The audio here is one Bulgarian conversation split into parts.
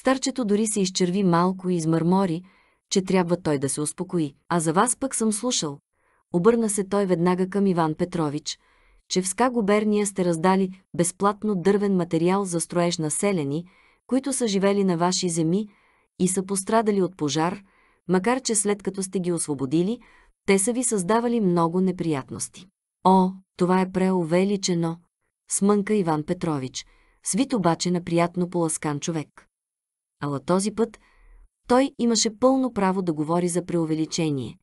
Старчето дори се изчерви малко и измърмори, че трябва той да се успокои. А за вас пък съм слушал. Обърна се той веднага към Иван Петрович, че в СКА губерния сте раздали безплатно дървен материал за строеж на селени, които са живели на ваши земи и са пострадали от пожар, макар че след като сте ги освободили, те са ви създавали много неприятности. О, това е преувеличено, смънка Иван Петрович, свит обаче на приятно поласкан човек. Ала този път той имаше пълно право да говори за преувеличение.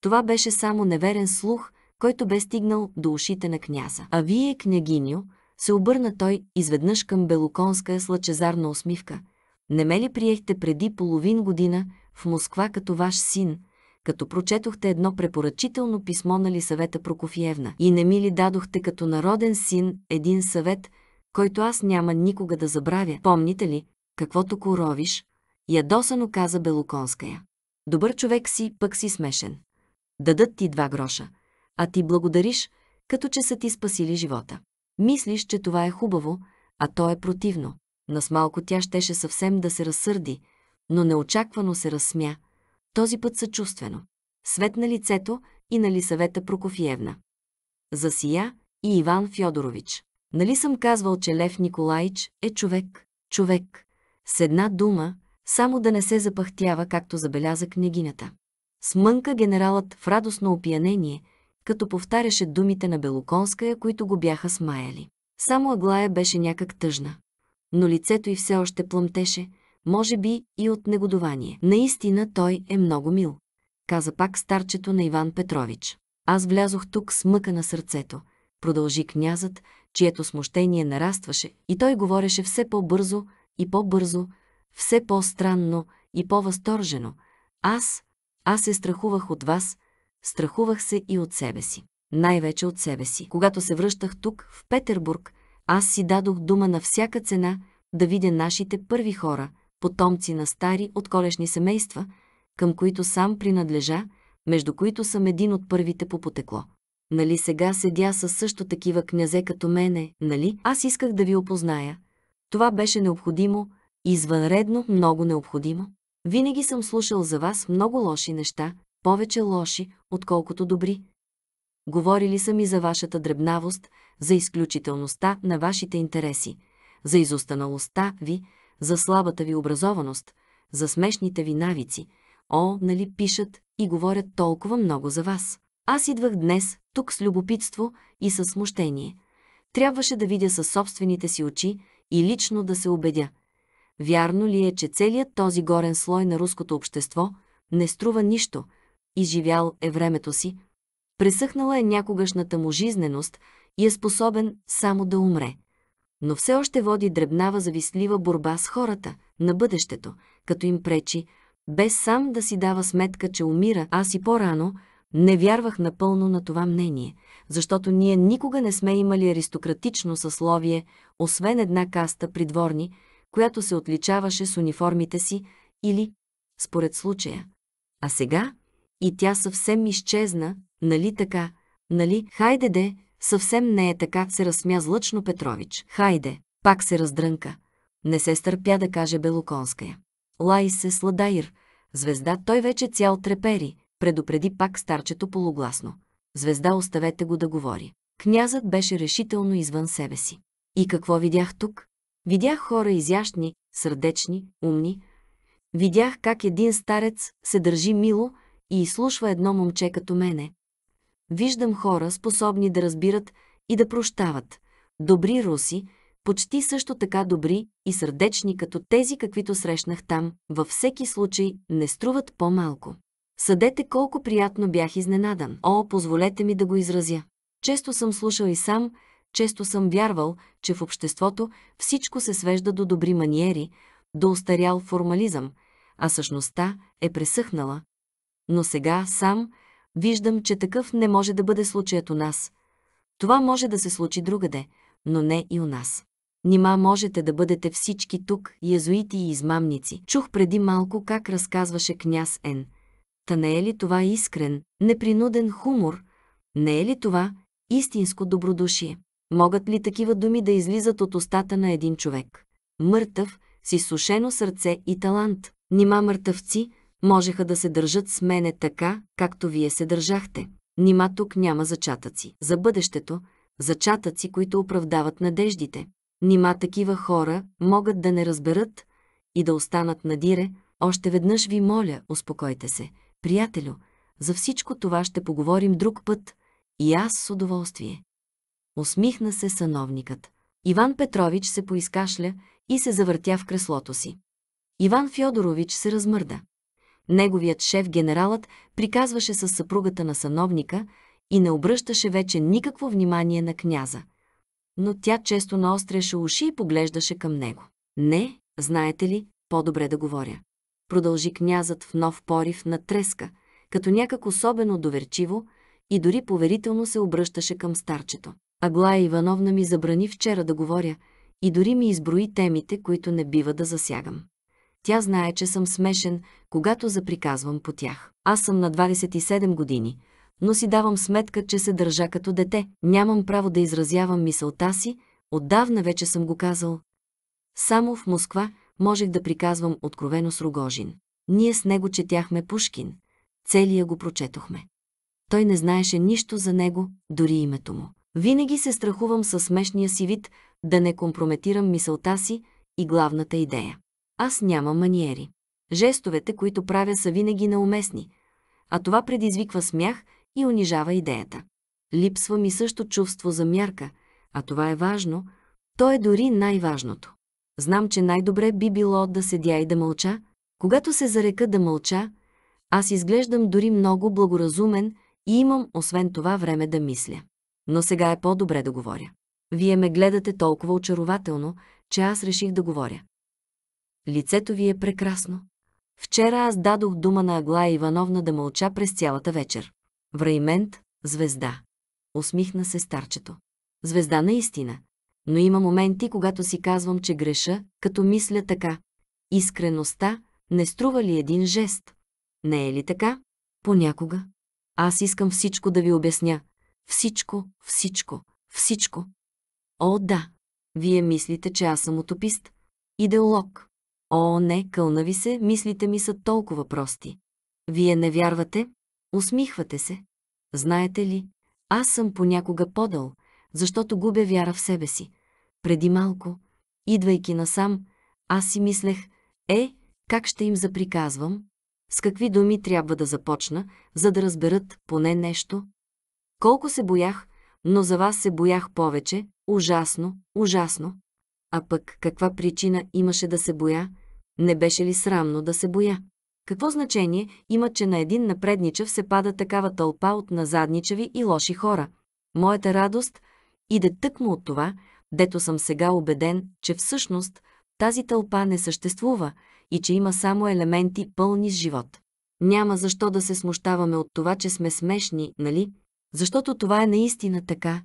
Това беше само неверен слух, който бе стигнал до ушите на княза. А вие, княгиньо, се обърна той изведнъж към Белоконска слъчезарна усмивка. Не ме ли приехте преди половин година в Москва като ваш син, като прочетохте едно препоръчително писмо на Лисавета Прокофиевна и не ми ли дадохте като народен син един съвет, който аз няма никога да забравя? Помните ли, каквото коровиш, ядосано каза Белоконская. Добър човек си, пък си смешен. Дадат ти два гроша, а ти благодариш, като че са ти спасили живота. Мислиш, че това е хубаво, а то е противно. Нас малко тя щеше съвсем да се разсърди, но неочаквано се разсмя, този път съчувствено. Свет на лицето и на Лисавета Прокофиевна. Засия и Иван Фьодорович. Нали съм казвал, че Лев Николаич е човек? Човек. С една дума, само да не се запахтява, както забеляза княгинята. Смънка генералът в радостно опиянение, като повтаряше думите на Белоконская, които го бяха смаяли. Само Аглая беше някак тъжна. Но лицето й все още плъмтеше, може би и от негодование. Наистина той е много мил, каза пак старчето на Иван Петрович. Аз влязох тук с мъка на сърцето, продължи князът, чието смущение нарастваше, и той говореше все по-бързо, и по-бързо, все по-странно и по-възторжено. Аз, аз се страхувах от вас, страхувах се и от себе си. Най-вече от себе си. Когато се връщах тук, в Петербург, аз си дадох дума на всяка цена да видя нашите първи хора, потомци на стари от колешни семейства, към които сам принадлежа, между които съм един от първите по потекло. Нали сега седя със също такива князе като мене, нали? Аз исках да ви опозная, това беше необходимо, извънредно много необходимо. Винаги съм слушал за вас много лоши неща, повече лоши, отколкото добри. Говорили съм и за вашата дребнавост, за изключителността на вашите интереси, за изостаналостта ви, за слабата ви образованост, за смешните ви навици. О, нали пишат и говорят толкова много за вас. Аз идвах днес тук с любопитство и със смущение. Трябваше да видя със собствените си очи, и лично да се убедя. Вярно ли е, че целият този горен слой на руското общество не струва нищо, изживял е времето си, пресъхнала е някогашната му жизненост и е способен само да умре. Но все още води дребнава завистлива борба с хората, на бъдещето, като им пречи, без сам да си дава сметка, че умира, аз и по-рано – не вярвах напълно на това мнение, защото ние никога не сме имали аристократично съсловие, освен една каста придворни, която се отличаваше с униформите си или според случая. А сега и тя съвсем изчезна, нали така, нали, хайде де, съвсем не е така, се разсмя злъчно Петрович, хайде, пак се раздрънка. Не се стърпя да каже Белоконская. Лай се сладаир, звезда той вече цял трепери, предупреди пак старчето полугласно. Звезда оставете го да говори. Князът беше решително извън себе си. И какво видях тук? Видях хора изящни, сърдечни, умни. Видях как един старец се държи мило и изслушва едно момче като мене. Виждам хора, способни да разбират и да прощават. Добри руси, почти също така добри и сърдечни като тези, каквито срещнах там, във всеки случай не струват по-малко. Съдете колко приятно бях изненадан. О, позволете ми да го изразя. Често съм слушал и сам, често съм вярвал, че в обществото всичко се свежда до добри маниери, до устарял формализъм, а същността е пресъхнала. Но сега сам виждам, че такъв не може да бъде случаят у нас. Това може да се случи другаде, но не и у нас. Нима можете да бъдете всички тук, язуити и измамници. Чух преди малко как разказваше княз Н Та не е ли това искрен, непринуден хумор? Не е ли това истинско добродушие? Могат ли такива думи да излизат от устата на един човек? Мъртъв, с изсушено сърце и талант. Нима мъртъвци можеха да се държат с мене така, както вие се държахте. Нима тук няма зачатъци. За бъдещето, зачатъци, които оправдават надеждите. Нима такива хора могат да не разберат и да останат надире. Още веднъж ви моля, успокойте се. Приятелю, за всичко това ще поговорим друг път и аз с удоволствие. Усмихна се съновникът. Иван Петрович се поискашля и се завъртя в креслото си. Иван Фьодорович се размърда. Неговият шеф генералът приказваше с съпругата на съновника и не обръщаше вече никакво внимание на княза. Но тя често наостряше уши и поглеждаше към него. Не, знаете ли, по-добре да говоря продължи князът в нов порив на треска, като някак особено доверчиво и дори поверително се обръщаше към старчето. Аглая Ивановна ми забрани вчера да говоря и дори ми изброи темите, които не бива да засягам. Тя знае, че съм смешен, когато заприказвам по тях. Аз съм на 27 години, но си давам сметка, че се държа като дете. Нямам право да изразявам мисълта си, отдавна вече съм го казал. Само в Москва – можех да приказвам откровено с Рогожин. Ние с него четяхме Пушкин. Целия го прочетохме. Той не знаеше нищо за него, дори името му. Винаги се страхувам със смешния си вид да не компрометирам мисълта си и главната идея. Аз нямам маниери. Жестовете, които правя, са винаги неуместни, а това предизвиква смях и унижава идеята. Липсва ми също чувство за мярка, а това е важно, то е дори най-важното. Знам, че най-добре би било да седя и да мълча. Когато се зарека да мълча, аз изглеждам дори много благоразумен и имам освен това време да мисля. Но сега е по-добре да говоря. Вие ме гледате толкова очарователно, че аз реших да говоря. Лицето ви е прекрасно. Вчера аз дадох дума на Аглая Ивановна да мълча през цялата вечер. Враймент, звезда. Усмихна се старчето. Звезда наистина но има моменти, когато си казвам, че греша, като мисля така. Искреността не струва ли един жест? Не е ли така? Понякога. Аз искам всичко да ви обясня. Всичко, всичко, всичко. О, да! Вие мислите, че аз съм утопист. Идеолог. О, не, кълна ви се, мислите ми са толкова прости. Вие не вярвате? Усмихвате се. Знаете ли, аз съм понякога подъл, защото губя вяра в себе си. Преди малко, идвайки насам, аз си мислех, е, как ще им заприказвам, с какви думи трябва да започна, за да разберат поне нещо. Колко се боях, но за вас се боях повече, ужасно, ужасно. А пък каква причина имаше да се боя? Не беше ли срамно да се боя? Какво значение има, че на един напредничав се пада такава тълпа от назадничави и лоши хора? Моята радост – Иде тъкмо от това, дето съм сега убеден, че всъщност тази тълпа не съществува и че има само елементи пълни с живот. Няма защо да се смущаваме от това, че сме смешни, нали? Защото това е наистина така.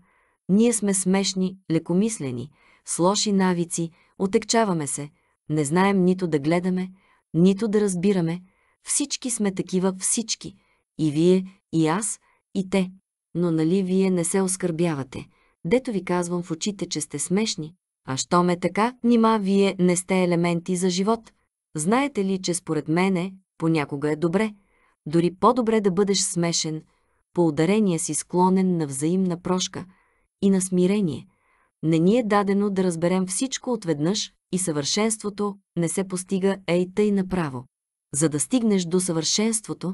Ние сме смешни, лекомислени, с лоши навици, отекчаваме се, не знаем нито да гледаме, нито да разбираме. Всички сме такива, всички. И вие, и аз, и те. Но нали вие не се оскърбявате? дето ви казвам в очите, че сте смешни. А що ме така, нима вие не сте елементи за живот. Знаете ли, че според мене понякога е добре, дори по-добре да бъдеш смешен, по ударение си склонен на взаимна прошка и на смирение. Не ни е дадено да разберем всичко отведнъж и съвършенството не се постига ей тъй направо. За да стигнеш до съвършенството,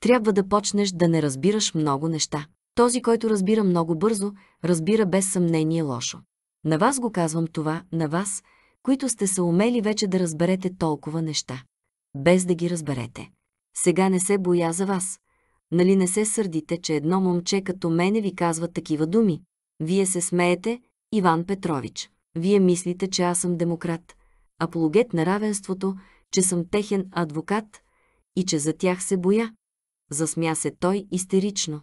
трябва да почнеш да не разбираш много неща. Този, който разбира много бързо, разбира без съмнение лошо. На вас го казвам това, на вас, които сте се умели вече да разберете толкова неща, без да ги разберете. Сега не се боя за вас. Нали не се сърдите, че едно момче като мене ви казва такива думи? Вие се смеете, Иван Петрович. Вие мислите, че аз съм демократ, апологет на равенството, че съм техен адвокат и че за тях се боя. Засмя се той истерично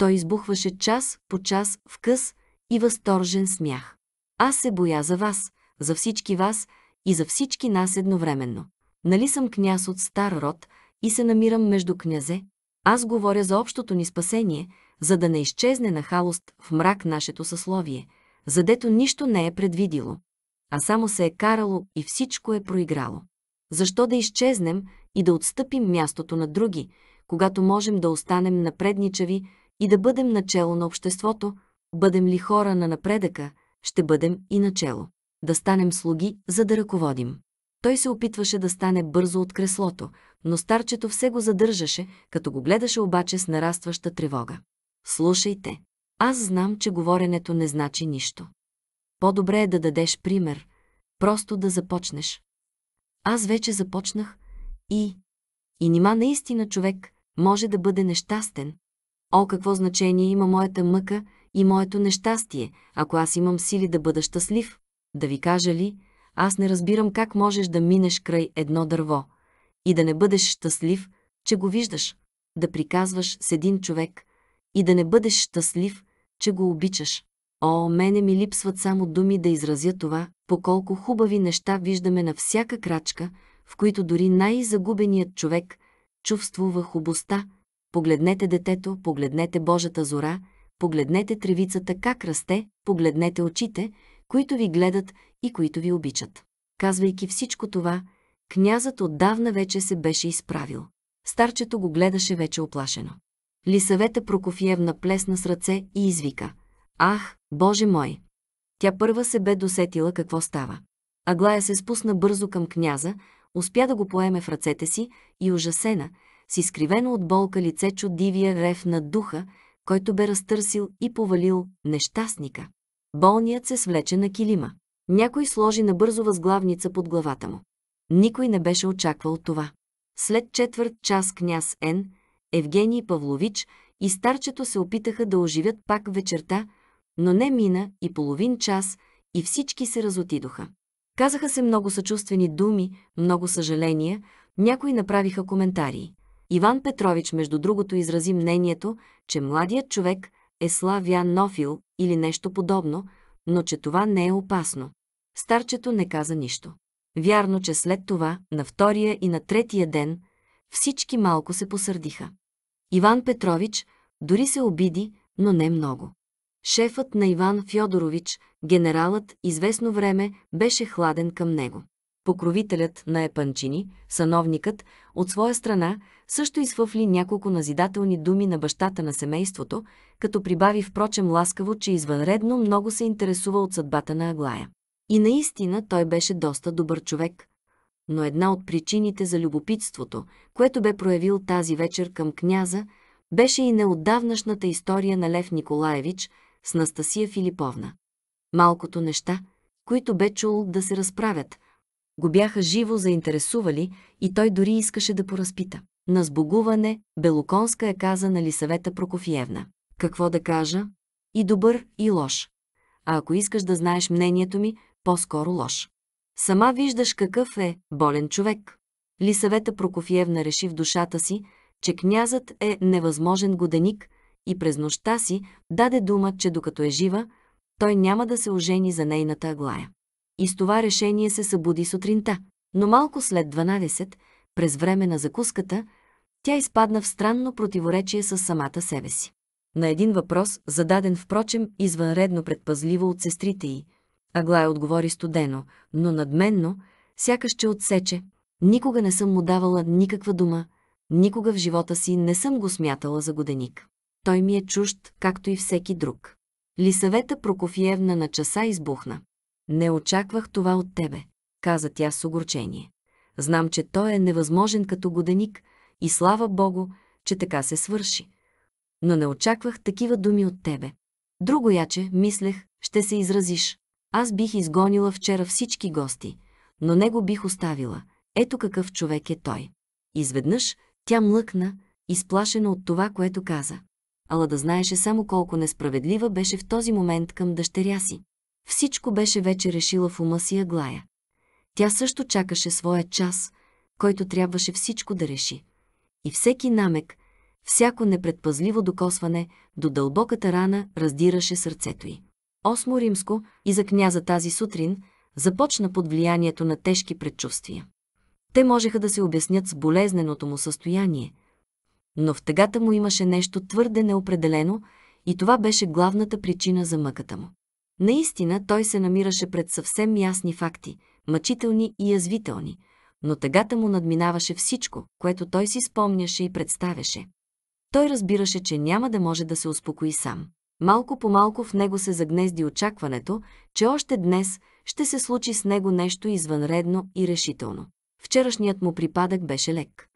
той избухваше час по час в къс и възторжен смях. Аз се боя за вас, за всички вас и за всички нас едновременно. Нали съм княз от стар род и се намирам между князе? Аз говоря за общото ни спасение, за да не изчезне на халост в мрак нашето съсловие, задето нищо не е предвидило, а само се е карало и всичко е проиграло. Защо да изчезнем и да отстъпим мястото на други, когато можем да останем напредничави, и да бъдем начало на обществото, бъдем ли хора на напредъка, ще бъдем и начело. Да станем слуги, за да ръководим. Той се опитваше да стане бързо от креслото, но старчето все го задържаше, като го гледаше обаче с нарастваща тревога. Слушайте, аз знам, че говоренето не значи нищо. По-добре е да дадеш пример, просто да започнеш. Аз вече започнах и... И нима наистина човек може да бъде нещастен, О, какво значение има моята мъка и моето нещастие, ако аз имам сили да бъда щастлив? Да ви кажа ли, аз не разбирам как можеш да минеш край едно дърво и да не бъдеш щастлив, че го виждаш, да приказваш с един човек и да не бъдеш щастлив, че го обичаш. О, мене ми липсват само думи да изразя това, по колко хубави неща виждаме на всяка крачка, в които дори най-загубеният човек чувствува хубостта, Погледнете детето, погледнете Божата зора, погледнете тревицата как расте, погледнете очите, които ви гледат и които ви обичат. Казвайки всичко това, князът отдавна вече се беше изправил. Старчето го гледаше вече оплашено. Лисавета Прокофиевна плесна с ръце и извика. Ах, Боже мой! Тя първа се бе досетила какво става. Аглая се спусна бързо към княза, успя да го поеме в ръцете си и ужасена – с изкривено от болка лице чудивия рев на духа, който бе разтърсил и повалил нещастника. Болният се свлече на килима. Някой сложи набързо възглавница под главата му. Никой не беше очаквал това. След четвърт час княз Н, Евгений Павлович и старчето се опитаха да оживят пак вечерта, но не мина и половин час и всички се разотидоха. Казаха се много съчувствени думи, много съжаления, някои направиха коментари. Иван Петрович между другото изрази мнението, че младият човек е славянофил или нещо подобно, но че това не е опасно. Старчето не каза нищо. Вярно, че след това, на втория и на третия ден, всички малко се посърдиха. Иван Петрович дори се обиди, но не много. Шефът на Иван Фьодорович, генералът, известно време беше хладен към него. Покровителят на Епанчини, сановникът, от своя страна, също извъфли няколко назидателни думи на бащата на семейството, като прибави впрочем ласкаво, че извънредно много се интересува от съдбата на Аглая. И наистина той беше доста добър човек, но една от причините за любопитството, което бе проявил тази вечер към княза, беше и неотдавнашната история на Лев Николаевич с Настасия Филиповна. Малкото неща, които бе чул да се разправят, го бяха живо заинтересували и той дори искаше да поразпита. На сбогуване, Белоконска е каза на Лисавета Прокофиевна. Какво да кажа? И добър, и лош. А ако искаш да знаеш мнението ми, по-скоро лош. Сама виждаш какъв е болен човек. Лисавета Прокофиевна реши в душата си, че князът е невъзможен годеник и през нощта си даде дума, че докато е жива, той няма да се ожени за нейната аглая. И с това решение се събуди сутринта. Но малко след 12, през време на закуската, тя изпадна в странно противоречие с самата себе си. На един въпрос, зададен впрочем извънредно предпазливо от сестрите й, Аглая отговори студено, но надменно, сякаш че отсече. Никога не съм му давала никаква дума, никога в живота си не съм го смятала за годеник. Той ми е чужд, както и всеки друг. Лисавета Прокофиевна на часа избухна. Не очаквах това от тебе, каза тя с огорчение. Знам, че той е невъзможен като годеник и слава Богу, че така се свърши. Но не очаквах такива думи от тебе. Друго яче, мислех, ще се изразиш. Аз бих изгонила вчера всички гости, но него бих оставила. Ето какъв човек е той. Изведнъж тя млъкна, изплашена от това, което каза. Ала да знаеше само колко несправедлива беше в този момент към дъщеря си. Всичко беше вече решила в ума си Аглая. Тя също чакаше своя час, който трябваше всичко да реши. И всеки намек, всяко непредпазливо докосване до дълбоката рана раздираше сърцето й. Осмо римско и за княза тази сутрин започна под влиянието на тежки предчувствия. Те можеха да се обяснят с болезненото му състояние, но в тъгата му имаше нещо твърде неопределено и това беше главната причина за мъката му. Наистина той се намираше пред съвсем ясни факти – мъчителни и язвителни, но тъгата му надминаваше всичко, което той си спомняше и представяше. Той разбираше, че няма да може да се успокои сам. Малко по малко в него се загнезди очакването, че още днес ще се случи с него нещо извънредно и решително. Вчерашният му припадък беше лек.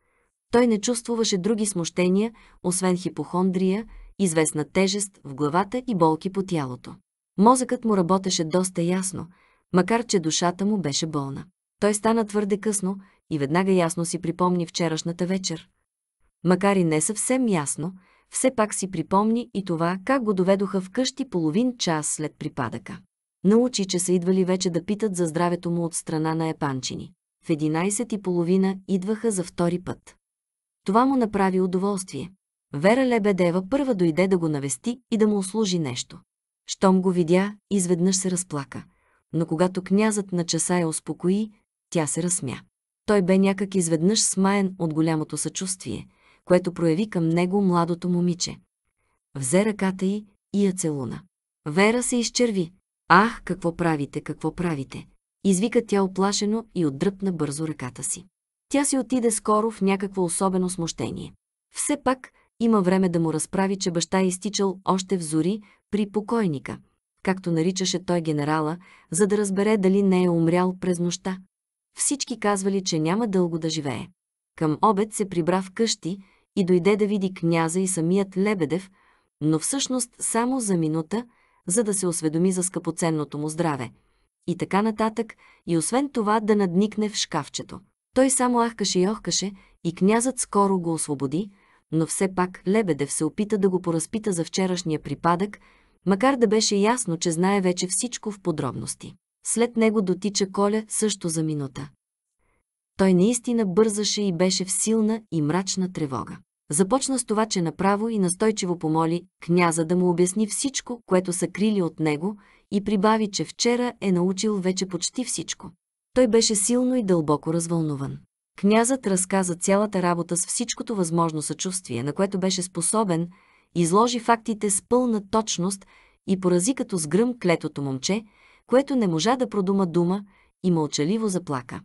Той не чувствуваше други смущения, освен хипохондрия, известна тежест в главата и болки по тялото. Мозъкът му работеше доста ясно, макар че душата му беше болна. Той стана твърде късно и веднага ясно си припомни вчерашната вечер. Макар и не съвсем ясно, все пак си припомни и това, как го доведоха вкъщи половин час след припадъка. Научи, че са идвали вече да питат за здравето му от страна на епанчини. В 11 и половина идваха за втори път. Това му направи удоволствие. Вера Лебедева първа дойде да го навести и да му услужи нещо. Щом го видя, изведнъж се разплака – но когато князът на часа я успокои, тя се разсмя. Той бе някак изведнъж смаян от голямото съчувствие, което прояви към него младото момиче. Взе ръката й и я целуна. Вера се изчерви. Ах, какво правите, какво правите! Извика тя оплашено и отдръпна бързо ръката си. Тя си отиде скоро в някакво особено смущение. Все пак има време да му разправи, че баща е изтичал още в зори при покойника – както наричаше той генерала, за да разбере дали не е умрял през нощта. Всички казвали, че няма дълго да живее. Към обед се прибра в къщи и дойде да види княза и самият Лебедев, но всъщност само за минута, за да се осведоми за скъпоценното му здраве. И така нататък, и освен това да надникне в шкафчето. Той само ахкаше и охкаше, и князът скоро го освободи, но все пак Лебедев се опита да го поразпита за вчерашния припадък, макар да беше ясно, че знае вече всичко в подробности. След него дотича Коля също за минута. Той наистина бързаше и беше в силна и мрачна тревога. Започна с това, че направо и настойчиво помоли княза да му обясни всичко, което са крили от него и прибави, че вчера е научил вече почти всичко. Той беше силно и дълбоко развълнуван. Князът разказа цялата работа с всичкото възможно съчувствие, на което беше способен изложи фактите с пълна точност и порази като с гръм клетото момче, което не можа да продума дума и мълчаливо заплака.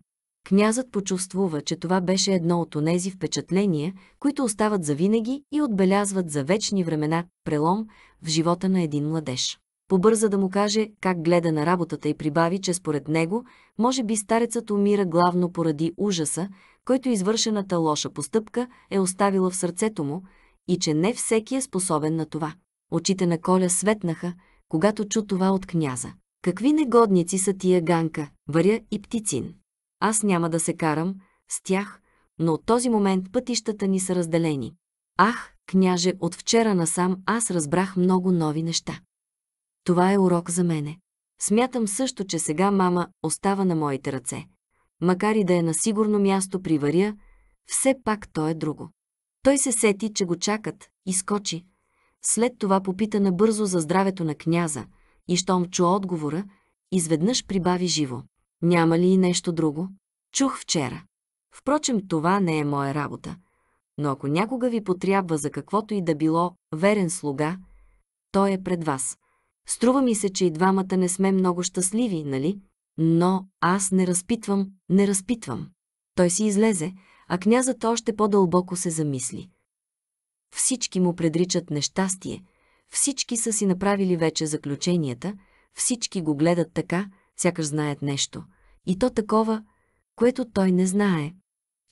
Князът почувствува, че това беше едно от онези впечатления, които остават завинаги и отбелязват за вечни времена прелом в живота на един младеж. Побърза да му каже как гледа на работата и прибави, че според него, може би старецът умира главно поради ужаса, който извършената лоша постъпка е оставила в сърцето му, и че не всеки е способен на това. Очите на Коля светнаха, когато чу това от княза. Какви негодници са тия Ганка, Варя и Птицин? Аз няма да се карам с тях, но от този момент пътищата ни са разделени. Ах, княже, от вчера насам аз разбрах много нови неща. Това е урок за мене. Смятам също, че сега мама остава на моите ръце. Макар и да е на сигурно място при Варя, все пак то е друго. Той се сети, че го чакат, и скочи. След това попита набързо за здравето на княза и щом чу отговора, изведнъж прибави живо. Няма ли и нещо друго? Чух вчера. Впрочем, това не е моя работа. Но ако някога ви потрябва за каквото и да било верен слуга, той е пред вас. Струва ми се, че и двамата не сме много щастливи, нали? Но аз не разпитвам, не разпитвам. Той си излезе, а князът още по-дълбоко се замисли. Всички му предричат нещастие, всички са си направили вече заключенията, всички го гледат така, сякаш знаят нещо. И то такова, което той не знае.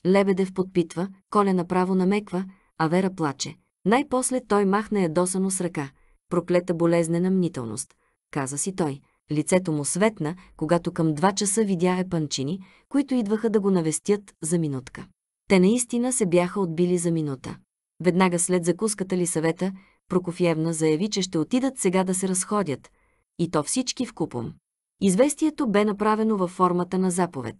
Лебедев подпитва, Коля направо намеква, а Вера плаче. Най-после той махна ядосано с ръка. Проклета болезнена мнителност, каза си той. Лицето му светна, когато към два часа видя епанчини, които идваха да го навестят за минутка. Те наистина се бяха отбили за минута. Веднага след закуската ли съвета, Прокофиевна заяви, че ще отидат сега да се разходят. И то всички в купом. Известието бе направено във формата на заповед.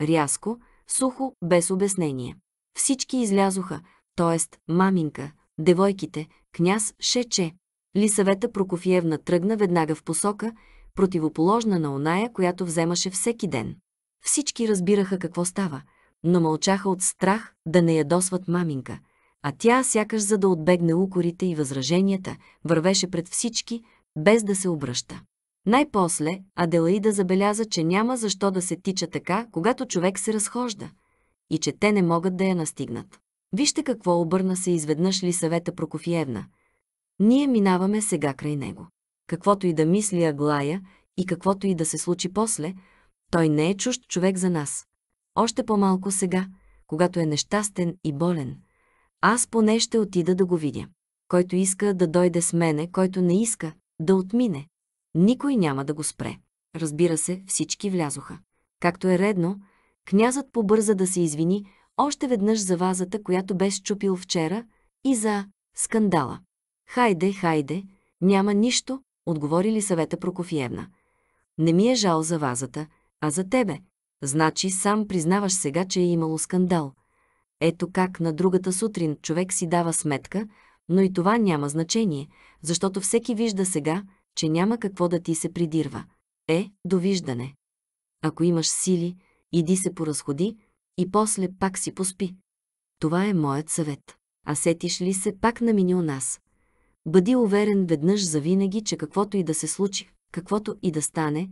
Рязко, сухо, без обяснение. Всички излязоха, т.е. маминка, девойките, княз Шече. Лисавета Прокофиевна тръгна веднага в посока, противоположна на оная, която вземаше всеки ден. Всички разбираха какво става – но мълчаха от страх да не ядосват маминка, а тя, сякаш за да отбегне укорите и възраженията, вървеше пред всички, без да се обръща. Най-после Аделаида забеляза, че няма защо да се тича така, когато човек се разхожда, и че те не могат да я настигнат. Вижте какво обърна се изведнъж ли съвета Прокофиевна. Ние минаваме сега край него. Каквото и да мисли Аглая и каквото и да се случи после, той не е чужд човек за нас. Още по-малко сега, когато е нещастен и болен. Аз поне ще отида да го видя. Който иска да дойде с мене, който не иска да отмине. Никой няма да го спре. Разбира се, всички влязоха. Както е редно, князът побърза да се извини още веднъж за вазата, която бе счупил вчера, и за скандала. Хайде, хайде, няма нищо, отговори ли съвета Прокофиевна. Не ми е жал за вазата, а за тебе, Значи сам признаваш сега, че е имало скандал. Ето как на другата сутрин човек си дава сметка, но и това няма значение, защото всеки вижда сега, че няма какво да ти се придирва. Е, довиждане. Ако имаш сили, иди се поразходи и после пак си поспи. Това е моят съвет. А сетиш ли се пак на мини у нас? Бъди уверен веднъж завинаги, че каквото и да се случи, каквото и да стане,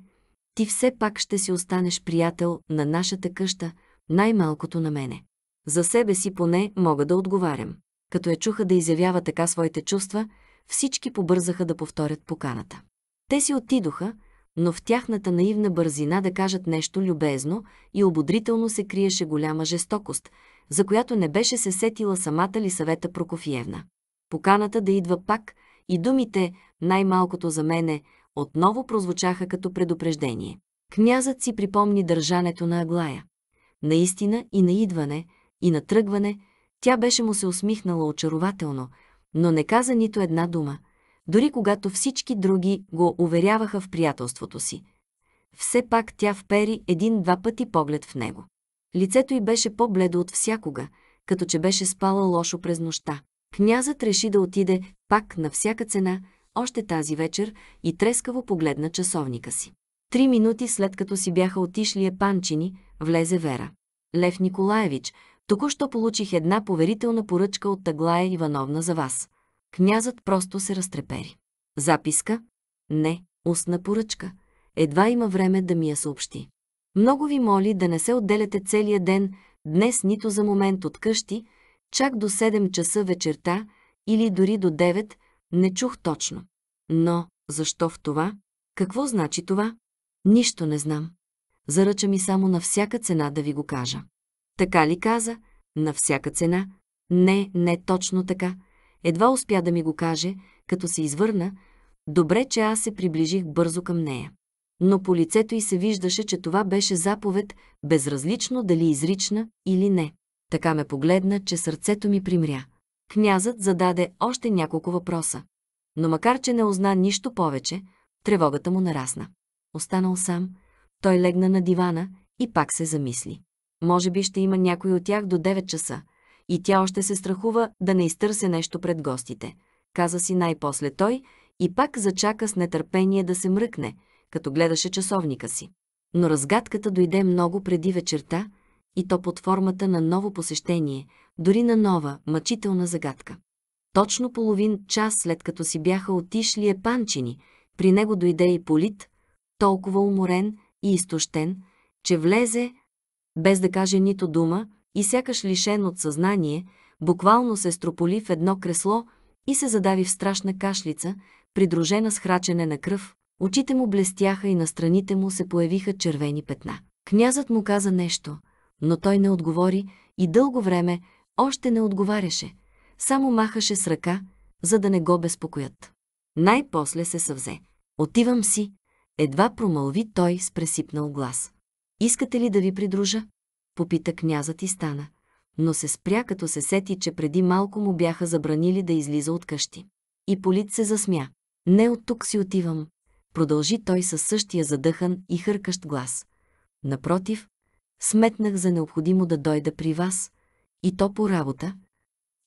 ти все пак ще си останеш приятел на нашата къща, най-малкото на мене. За себе си поне мога да отговарям. Като я чуха да изявява така своите чувства, всички побързаха да повторят поканата. Те си отидоха, но в тяхната наивна бързина да кажат нещо любезно и ободрително се криеше голяма жестокост, за която не беше се сетила самата ли съвета Прокофиевна. Поканата да идва пак и думите «най-малкото за мене» отново прозвучаха като предупреждение. Князът си припомни държането на Аглая. Наистина и на идване, и на тръгване, тя беше му се усмихнала очарователно, но не каза нито една дума, дори когато всички други го уверяваха в приятелството си. Все пак тя впери един-два пъти поглед в него. Лицето й беше по-бледо от всякога, като че беше спала лошо през нощта. Князът реши да отиде пак на всяка цена – още тази вечер и трескаво погледна часовника си. Три минути след като си бяха отишли епанчини, влезе Вера. Лев Николаевич, току-що получих една поверителна поръчка от Таглая Ивановна за вас. Князът просто се разтрепери. Записка? Не, устна поръчка. Едва има време да ми я съобщи. Много ви моли да не се отделяте целия ден, днес нито за момент от къщи, чак до 7 часа вечерта или дори до 9, не чух точно. Но защо в това? Какво значи това? Нищо не знам. Заръча ми само на всяка цена да ви го кажа. Така ли каза? На всяка цена? Не, не точно така. Едва успя да ми го каже, като се извърна, добре, че аз се приближих бързо към нея. Но по лицето й се виждаше, че това беше заповед, безразлично дали изрична или не. Така ме погледна, че сърцето ми примря. Князът зададе още няколко въпроса. Но макар, че не узна нищо повече, тревогата му нарасна. Останал сам, той легна на дивана и пак се замисли. Може би ще има някой от тях до 9 часа, и тя още се страхува да не изтърсе нещо пред гостите, каза си най-после той и пак зачака с нетърпение да се мръкне, като гледаше часовника си. Но разгадката дойде много преди вечерта и то под формата на ново посещение – дори на нова, мъчителна загадка. Точно половин час след като си бяха отишли епанчини, при него дойде и Полит, толкова уморен и изтощен, че влезе, без да каже нито дума, и сякаш лишен от съзнание, буквално се строполи в едно кресло и се задави в страшна кашлица, придружена с храчене на кръв. Очите му блестяха и на страните му се появиха червени петна. Князът му каза нещо, но той не отговори и дълго време още не отговаряше, само махаше с ръка, за да не го безпокоят. Най-после се съвзе. Отивам си, едва промълви той с пресипнал глас. Искате ли да ви придружа? Попита князът и стана, но се спря, като се сети, че преди малко му бяха забранили да излиза от къщи. И полит се засмя. Не от тук си отивам, продължи той със същия задъхан и хъркащ глас. Напротив, сметнах за необходимо да дойда при вас, и то по работа.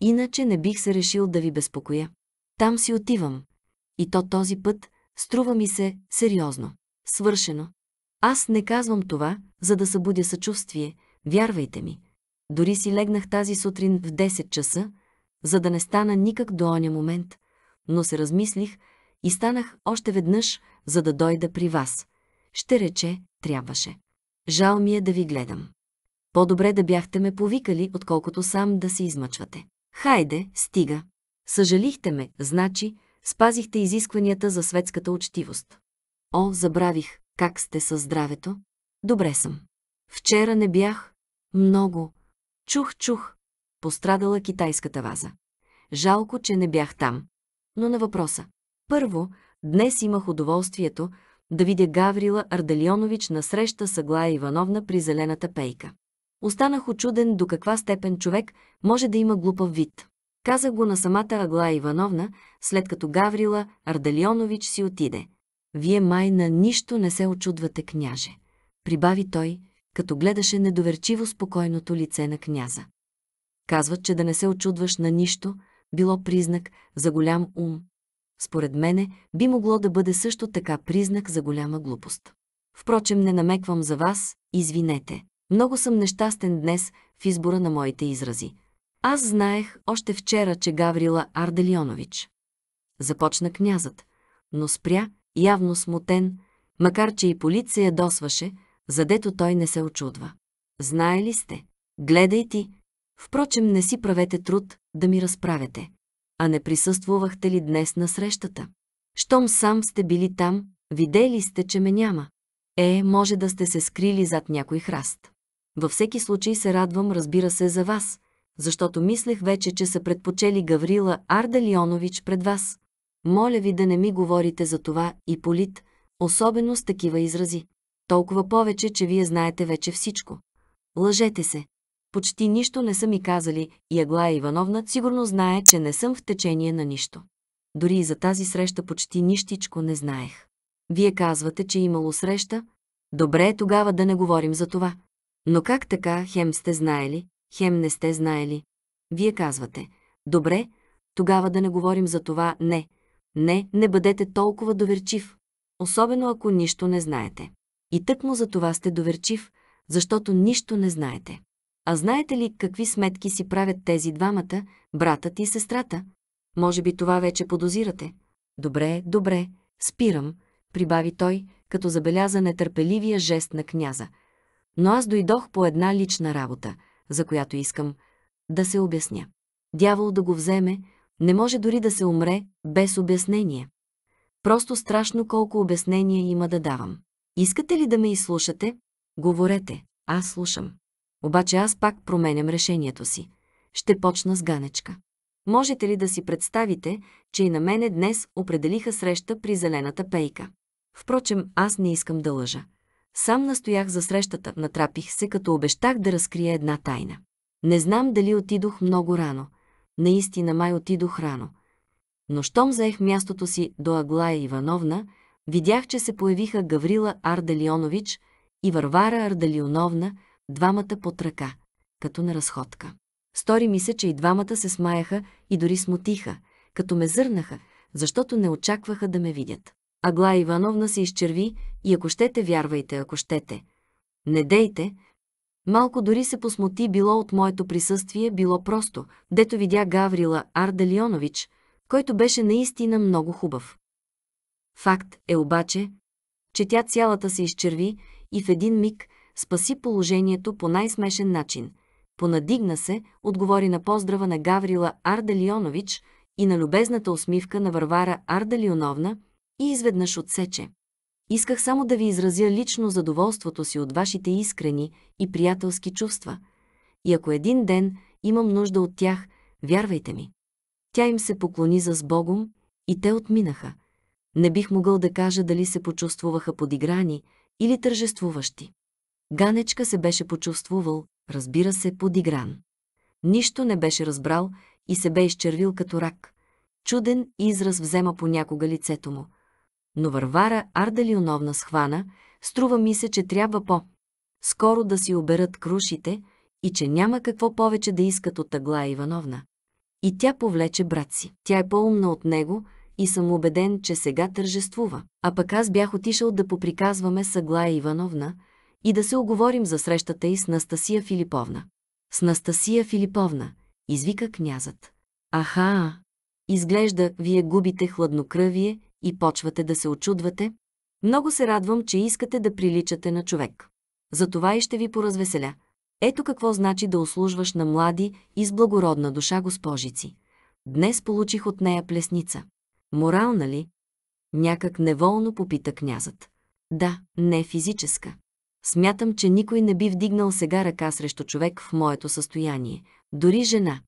Иначе не бих се решил да ви безпокоя. Там си отивам. И то този път, струва ми се, сериозно. Свършено. Аз не казвам това, за да събудя съчувствие, вярвайте ми. Дори си легнах тази сутрин в 10 часа, за да не стана никак до оня момент, но се размислих и станах още веднъж, за да дойда при вас. Ще рече, трябваше. Жал ми е да ви гледам. По-добре да бяхте ме повикали, отколкото сам да се измъчвате. Хайде, стига. Съжалихте ме, значи, спазихте изискванията за светската учтивост. О, забравих, как сте със здравето? Добре съм. Вчера не бях. Много. Чух, чух. Пострадала китайската ваза. Жалко, че не бях там. Но на въпроса. Първо, днес имах удоволствието да видя Гаврила Ардалионович на среща с Аглая Ивановна при Зелената пейка. Останах очуден до каква степен човек може да има глупав вид. Каза го на самата Агла Ивановна, след като Гаврила Ардалионович си отиде. Вие май на нищо не се очудвате, княже, прибави той, като гледаше недоверчиво спокойното лице на княза. Казват, че да не се очудваш на нищо, било признак за голям ум. Според мене би могло да бъде също така признак за голяма глупост. Впрочем, не намеквам за вас, извинете. Много съм нещастен днес в избора на моите изрази. Аз знаех още вчера, че Гаврила Арделионович. Започна князът, но спря, явно смутен, макар че и полиция досваше, задето той не се очудва. Знае ли сте? Гледай ти. Впрочем, не си правете труд да ми разправяте. А не присъствувахте ли днес на срещата? Щом сам сте били там, видели сте, че ме няма. Е, може да сте се скрили зад някой храст. Във всеки случай се радвам, разбира се, за вас, защото мислех вече, че са предпочели Гаврила Ардалионович пред вас. Моля ви да не ми говорите за това, и полит, особено с такива изрази. Толкова повече, че вие знаете вече всичко. Лъжете се. Почти нищо не са ми казали и Аглая Ивановна сигурно знае, че не съм в течение на нищо. Дори и за тази среща почти нищичко не знаех. Вие казвате, че имало среща. Добре е тогава да не говорим за това. Но как така, хем сте знаели, хем не сте знаели? Вие казвате, добре, тогава да не говорим за това не. Не, не бъдете толкова доверчив, особено ако нищо не знаете. И тъкмо за това сте доверчив, защото нищо не знаете. А знаете ли какви сметки си правят тези двамата, братът и сестрата? Може би това вече подозирате. Добре, добре, спирам, прибави той, като забеляза нетърпеливия жест на княза – но аз дойдох по една лична работа, за която искам да се обясня. Дявол да го вземе, не може дори да се умре без обяснение. Просто страшно колко обяснения има да давам. Искате ли да ме изслушате? Говорете, аз слушам. Обаче аз пак променям решението си. Ще почна с Ганечка. Можете ли да си представите, че и на мене днес определиха среща при зелената пейка? Впрочем, аз не искам да лъжа. Сам настоях за срещата, натрапих се, като обещах да разкрия една тайна. Не знам дали отидох много рано. Наистина май отидох рано. Но щом заех мястото си до Аглая Ивановна, видях, че се появиха Гаврила Арделионович и Варвара Арделионовна, двамата под ръка, като на разходка. Стори ми се, че и двамата се смаяха и дори смутиха, като ме зърнаха, защото не очакваха да ме видят. Агла Ивановна се изчерви и ако щете, вярвайте, ако щете. Не дейте. Малко дори се посмоти било от моето присъствие, било просто, дето видя Гаврила Ардалионович, който беше наистина много хубав. Факт е обаче, че тя цялата се изчерви и в един миг спаси положението по най-смешен начин. Понадигна се, отговори на поздрава на Гаврила Ардалионович и на любезната усмивка на Варвара Ардалионовна – и изведнъж отсече. Исках само да ви изразя лично задоволството си от вашите искрени и приятелски чувства. И ако един ден имам нужда от тях, вярвайте ми. Тя им се поклони за с Богом и те отминаха. Не бих могъл да кажа дали се почувствуваха подиграни или тържествуващи. Ганечка се беше почувствувал, разбира се, подигран. Нищо не беше разбрал и се бе изчервил като рак. Чуден израз взема понякога лицето му – но Варвара Ардалионовна схвана, струва ми се, че трябва по. Скоро да си оберат крушите и че няма какво повече да искат от тъгла Ивановна. И тя повлече брат си. Тя е по-умна от него и съм убеден, че сега тържествува. А пък аз бях отишъл да поприказваме с Аглая Ивановна и да се оговорим за срещата и с Настасия Филиповна. С Настасия Филиповна, извика князът. Аха, изглежда, вие губите хладнокръвие и почвате да се очудвате, много се радвам, че искате да приличате на човек. Затова и ще ви поразвеселя. Ето какво значи да услужваш на млади и с благородна душа госпожици. Днес получих от нея плесница. Морална ли? Някак неволно попита князът. Да, не физическа. Смятам, че никой не би вдигнал сега ръка срещу човек в моето състояние, дори жена.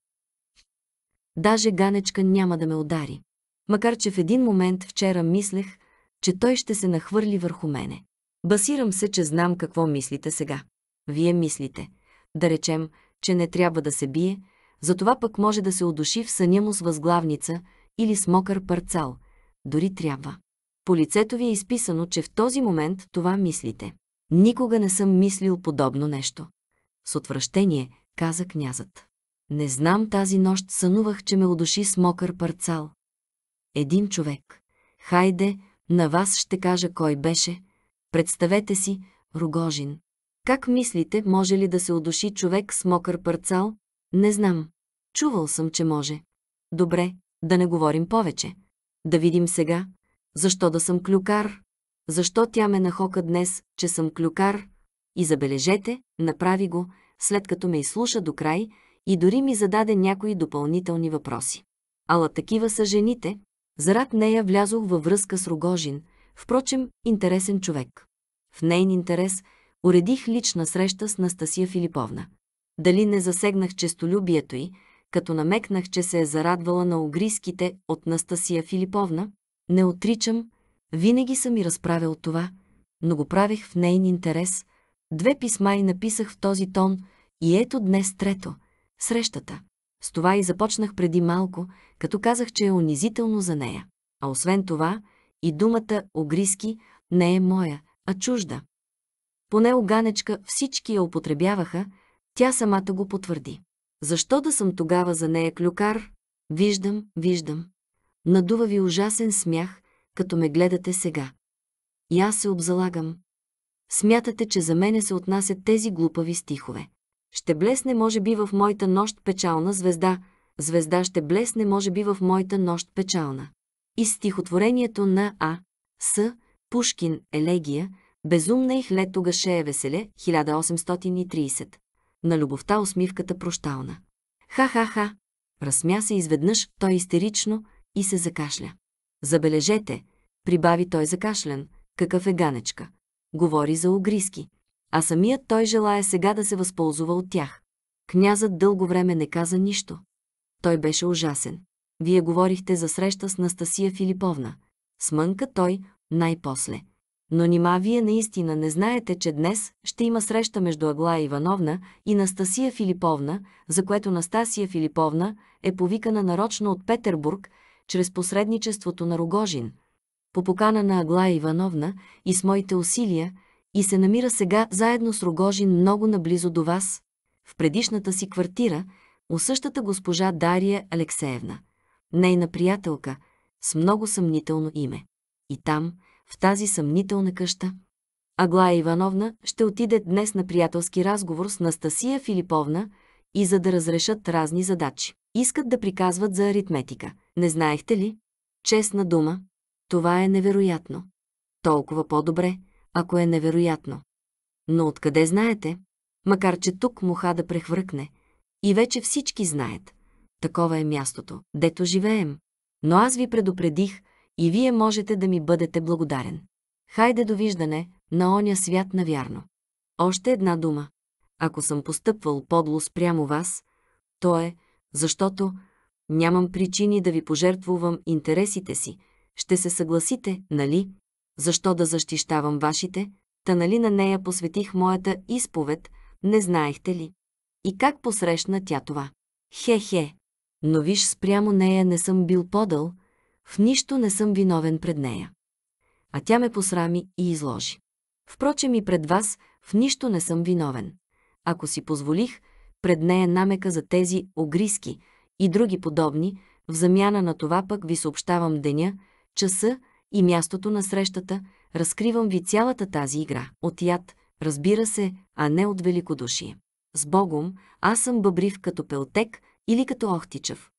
Даже ганечка няма да ме удари макар че в един момент вчера мислех, че той ще се нахвърли върху мене. Басирам се, че знам какво мислите сега. Вие мислите, да речем, че не трябва да се бие, затова пък може да се удуши в съня му с възглавница или с мокър парцал. Дори трябва. По лицето ви е изписано, че в този момент това мислите. Никога не съм мислил подобно нещо. С отвращение, каза князът. Не знам, тази нощ сънувах, че ме удуши с мокър парцал един човек. Хайде, на вас ще кажа кой беше. Представете си Рогожин. Как мислите, може ли да се удуши човек с мокър парцал? Не знам. Чувал съм, че може. Добре, да не говорим повече. Да видим сега. Защо да съм клюкар? Защо тя ме нахока днес, че съм клюкар? И забележете, направи го, след като ме изслуша до край и дори ми зададе някои допълнителни въпроси. Ала такива са жените, Зарад нея влязох във връзка с Рогожин, впрочем, интересен човек. В нейн интерес уредих лична среща с Настасия Филиповна. Дали не засегнах честолюбието й, като намекнах, че се е зарадвала на огриските от Настасия Филиповна, не отричам, винаги съм и разправил това, но го правих в нейн интерес. Две писма и написах в този тон и ето днес трето – срещата. С това и започнах преди малко, като казах, че е унизително за нея. А освен това, и думата «огриски» не е моя, а чужда. Поне оганечка всички я употребяваха, тя самата го потвърди. Защо да съм тогава за нея клюкар? Виждам, виждам. Надува ви ужасен смях, като ме гледате сега. И аз се обзалагам. Смятате, че за мене се отнасят тези глупави стихове. Ще блесне, може би, в моята нощ печална звезда. Звезда ще блесне, може би, в моята нощ печална. И стихотворението на А. С. Пушкин, Елегия, Безумна и хлед ще е веселе, 1830. На любовта усмивката прощална. Ха-ха-ха! Разсмя се изведнъж, той истерично, и се закашля. Забележете, прибави той закашлен, какъв е Ганечка. Говори за огриски а самият той желая сега да се възползва от тях. Князът дълго време не каза нищо. Той беше ужасен. Вие говорихте за среща с Настасия Филиповна. Смънка той най-после. Но нима вие наистина не знаете, че днес ще има среща между Аглая Ивановна и Настасия Филиповна, за което Настасия Филиповна е повикана нарочно от Петербург, чрез посредничеството на Рогожин. По покана на Аглая Ивановна и с моите усилия – и се намира сега заедно с Рогожин много наблизо до вас, в предишната си квартира, у същата госпожа Дария Алексеевна, нейна приятелка, с много съмнително име. И там, в тази съмнителна къща, Аглая Ивановна ще отиде днес на приятелски разговор с Настасия Филиповна и за да разрешат разни задачи. Искат да приказват за аритметика. Не знаехте ли? Честна дума. Това е невероятно. Толкова по-добре – ако е невероятно. Но откъде знаете? Макар, че тук муха да прехвъркне. И вече всички знаят. Такова е мястото, дето живеем. Но аз ви предупредих и вие можете да ми бъдете благодарен. Хайде довиждане на оня свят навярно. Още една дума. Ако съм постъпвал подло спрямо вас, то е, защото нямам причини да ви пожертвувам интересите си. Ще се съгласите, нали, защо да защищавам вашите? Та нали на нея посветих моята изповед, не знаехте ли? И как посрещна тя това? Хе-хе. Но виж, спрямо нея не съм бил подъл, в нищо не съм виновен пред нея. А тя ме посрами и изложи. Впрочем и пред вас в нищо не съм виновен. Ако си позволих, пред нея намека за тези огриски и други подобни, в замяна на това пък ви съобщавам деня, часа, и мястото на срещата, разкривам ви цялата тази игра. От яд, разбира се, а не от великодушие. С Богом, аз съм бъбрив като пелтек или като охтичав.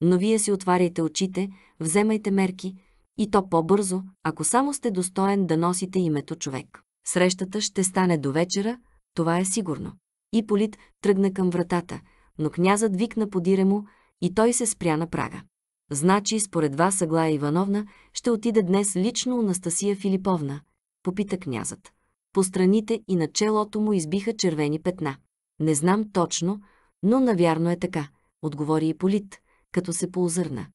Но вие си отваряйте очите, вземайте мерки, и то по-бързо, ако само сте достоен да носите името човек. Срещата ще стане до вечера, това е сигурно. И Полит тръгна към вратата, но князът викна подире му и той се спря на прага. Значи, според вас Аглая Ивановна ще отиде днес лично у Настасия Филиповна, попита князът. По страните и на челото му избиха червени петна. Не знам точно, но навярно е така, отговори Иполит, като се поозърна.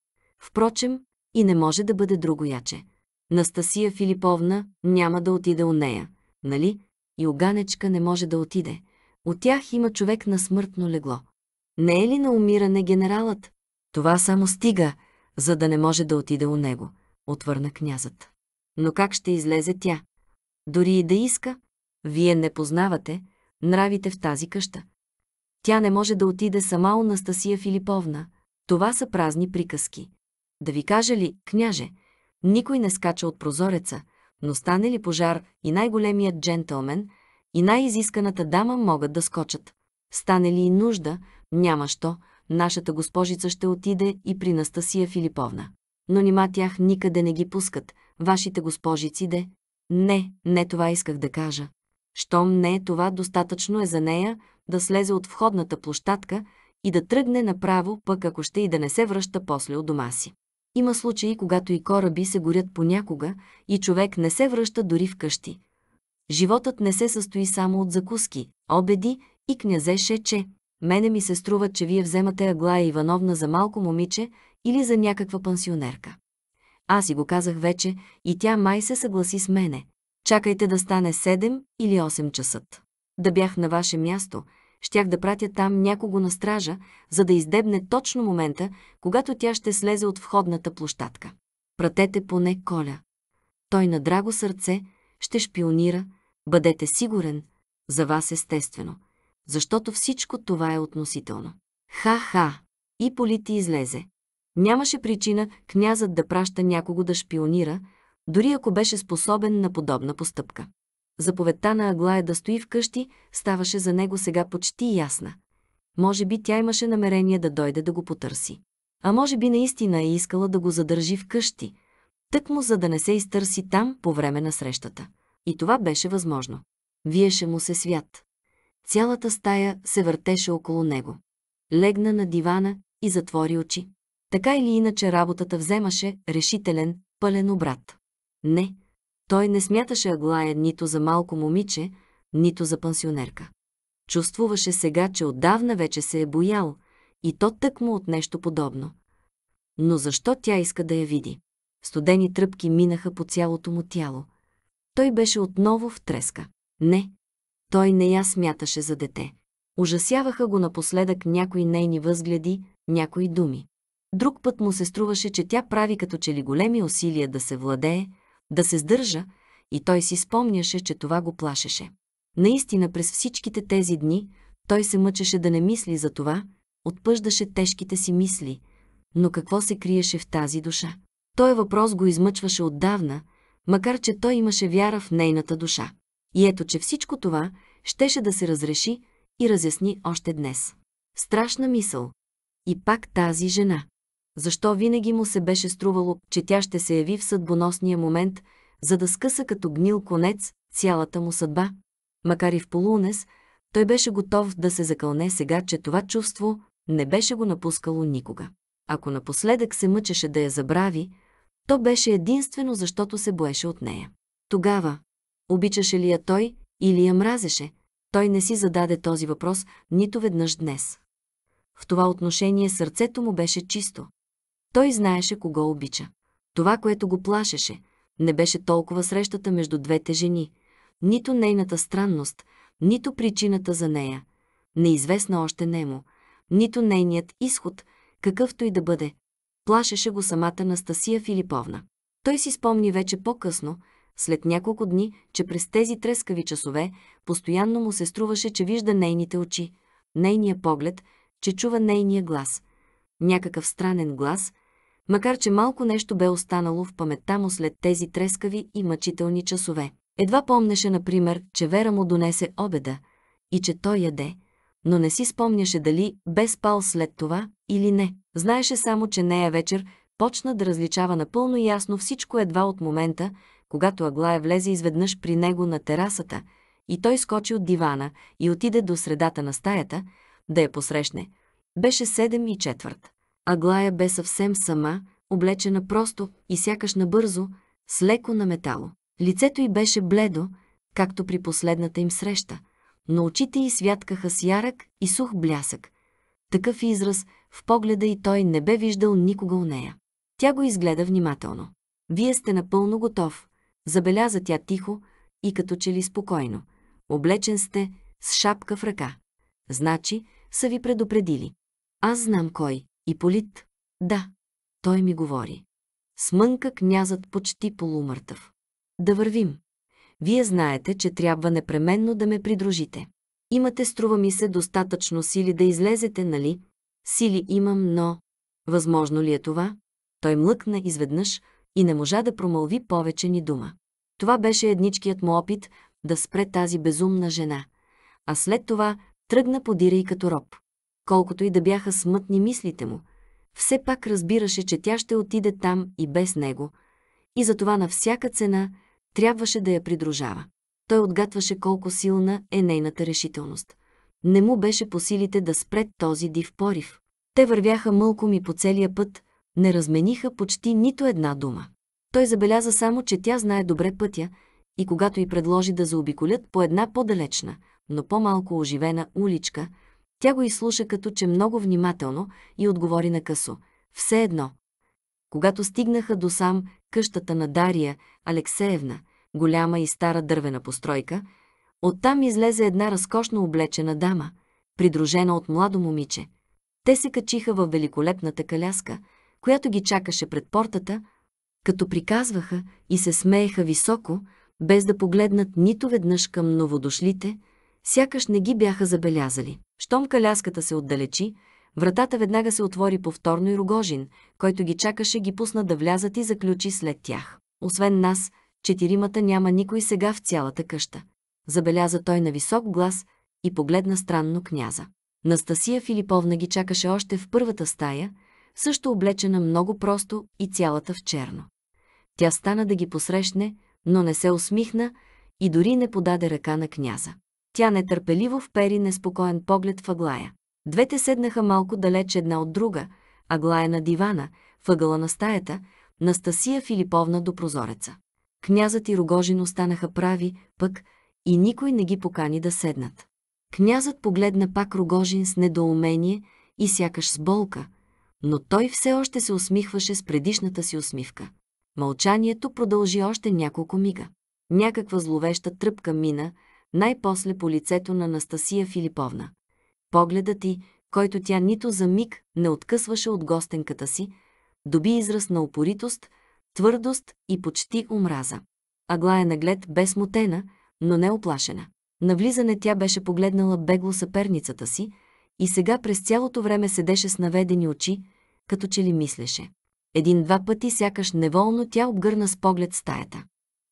Впрочем, и не може да бъде другояче. Настасия Филиповна няма да отиде у нея, нали? И Оганечка не може да отиде. От тях има човек на смъртно легло. Не е ли на умиране генералът? Това само стига, за да не може да отиде у него, отвърна князът. Но как ще излезе тя? Дори и да иска, вие не познавате нравите в тази къща. Тя не може да отиде сама у Настасия Филиповна. Това са празни приказки. Да ви кажа ли, княже, никой не скача от прозореца, но стане ли пожар и най-големият джентълмен, и най-изисканата дама могат да скочат. Стане ли и нужда, няма що, нашата госпожица ще отиде и при Настасия Филиповна. Но нима тях никъде не ги пускат, вашите госпожици де. Не, не това исках да кажа. Щом не е това, достатъчно е за нея да слезе от входната площадка и да тръгне направо, пък ако ще и да не се връща после от дома си. Има случаи, когато и кораби се горят понякога и човек не се връща дори вкъщи. Животът не се състои само от закуски, обеди и князе шече, Мене ми се струва, че вие вземате Аглая Ивановна за малко момиче или за някаква пансионерка. Аз и го казах вече и тя май се съгласи с мене. Чакайте да стане 7 или 8 часът. Да бях на ваше място, щях да пратя там някого на стража, за да издебне точно момента, когато тя ще слезе от входната площадка. Пратете поне Коля. Той на драго сърце ще шпионира, бъдете сигурен, за вас естествено защото всичко това е относително. Ха-ха! И полити излезе. Нямаше причина князът да праща някого да шпионира, дори ако беше способен на подобна постъпка. Заповедта на Аглая да стои вкъщи ставаше за него сега почти ясна. Може би тя имаше намерение да дойде да го потърси. А може би наистина е искала да го задържи вкъщи, тък му за да не се изтърси там по време на срещата. И това беше възможно. Виеше му се свят. Цялата стая се въртеше около него. Легна на дивана и затвори очи. Така или иначе работата вземаше решителен, пълен обрат. Не, той не смяташе Аглая нито за малко момиче, нито за пансионерка. Чувствуваше сега, че отдавна вече се е боял, и то тъкмо от нещо подобно. Но защо тя иска да я види? Студени тръпки минаха по цялото му тяло. Той беше отново в треска. Не, той не я смяташе за дете. Ужасяваха го напоследък някои нейни възгледи, някои думи. Друг път му се струваше, че тя прави като че ли големи усилия да се владее, да се сдържа, и той си спомняше, че това го плашеше. Наистина през всичките тези дни той се мъчеше да не мисли за това, отпъждаше тежките си мисли, но какво се криеше в тази душа? Той въпрос го измъчваше отдавна, макар че той имаше вяра в нейната душа. И ето, че всичко това щеше да се разреши и разясни още днес. Страшна мисъл. И пак тази жена. Защо винаги му се беше струвало, че тя ще се яви в съдбоносния момент, за да скъса като гнил конец цялата му съдба? Макар и в полунес, той беше готов да се закълне сега, че това чувство не беше го напускало никога. Ако напоследък се мъчеше да я забрави, то беше единствено защото се боеше от нея. Тогава, Обичаше ли я той или я мразеше? Той не си зададе този въпрос нито веднъж днес. В това отношение сърцето му беше чисто. Той знаеше кого обича. Това, което го плашеше, не беше толкова срещата между двете жени, нито нейната странност, нито причината за нея, неизвестна още нему, нито нейният изход, какъвто и да бъде. Плашеше го самата Настасия Филиповна. Той си спомни вече по-късно, след няколко дни, че през тези трескави часове постоянно му се струваше, че вижда нейните очи, нейния поглед, че чува нейния глас. Някакъв странен глас, макар че малко нещо бе останало в паметта му след тези трескави и мъчителни часове. Едва помнеше, например, че Вера му донесе обеда и че той яде, но не си спомняше дали бе спал след това или не. Знаеше само, че нея вечер почна да различава напълно ясно всичко едва от момента, когато Аглая влезе изведнъж при него на терасата, и той скочи от дивана и отиде до средата на стаята, да я посрещне. Беше седем и четвърт. Аглая бе съвсем сама, облечена просто и сякаш набързо, с леко на метало. Лицето й беше бледо, както при последната им среща, но очите й святкаха с ярък и сух блясък. Такъв израз в погледа и той не бе виждал никога у нея. Тя го изгледа внимателно. Вие сте напълно готов, Забеляза тя тихо и като че ли спокойно. Облечен сте с шапка в ръка. Значи, са ви предупредили. Аз знам кой. Иполит. Да. Той ми говори. Смънка князът почти полумъртъв. Да вървим. Вие знаете, че трябва непременно да ме придружите. Имате, струва ми се, достатъчно сили да излезете, нали? Сили имам, но... Възможно ли е това? Той млъкна изведнъж, и не можа да промълви повече ни дума. Това беше едничкият му опит да спре тази безумна жена, а след това тръгна подира и като роб. Колкото и да бяха смътни мислите му, все пак разбираше, че тя ще отиде там и без него, и затова на всяка цена трябваше да я придружава. Той отгатваше колко силна е нейната решителност. Не му беше по силите да спре този див порив. Те вървяха мълко ми по целия път, не размениха почти нито една дума. Той забеляза само, че тя знае добре пътя и когато й предложи да заобиколят по една по-далечна, но по-малко оживена уличка, тя го изслуша като че много внимателно и отговори на късо. Все едно. Когато стигнаха до сам къщата на Дария Алексеевна, голяма и стара дървена постройка, оттам излезе една разкошно облечена дама, придружена от младо момиче. Те се качиха във великолепната каляска – която ги чакаше пред портата, като приказваха и се смееха високо, без да погледнат нито веднъж към новодошлите, сякаш не ги бяха забелязали. Щом каляската се отдалечи, вратата веднага се отвори повторно и Рогожин, който ги чакаше, ги пусна да влязат и заключи след тях. Освен нас, четиримата няма никой сега в цялата къща. Забеляза той на висок глас и погледна странно княза. Настасия Филиповна ги чакаше още в първата стая, също облечена много просто и цялата в черно. Тя стана да ги посрещне, но не се усмихна и дори не подаде ръка на княза. Тя нетърпеливо впери неспокоен поглед в Аглая. Двете седнаха малко далеч една от друга, Аглая на дивана, въгъла на стаята, Настасия Филиповна до прозореца. Князът и Рогожин останаха прави, пък и никой не ги покани да седнат. Князът погледна пак Рогожин с недоумение и сякаш с болка – но той все още се усмихваше с предишната си усмивка. Мълчанието продължи още няколко мига. Някаква зловеща тръпка мина, най-после по лицето на Настасия Филиповна. Погледът ти, който тя нито за миг не откъсваше от гостенката си, доби израз на упоритост, твърдост и почти омраза. Аглая наглед бе смутена, но не оплашена. Навлизане тя беше погледнала бегло съперницата си и сега през цялото време седеше с наведени очи, като че ли мислеше. Един-два пъти сякаш неволно тя обгърна с поглед стаята.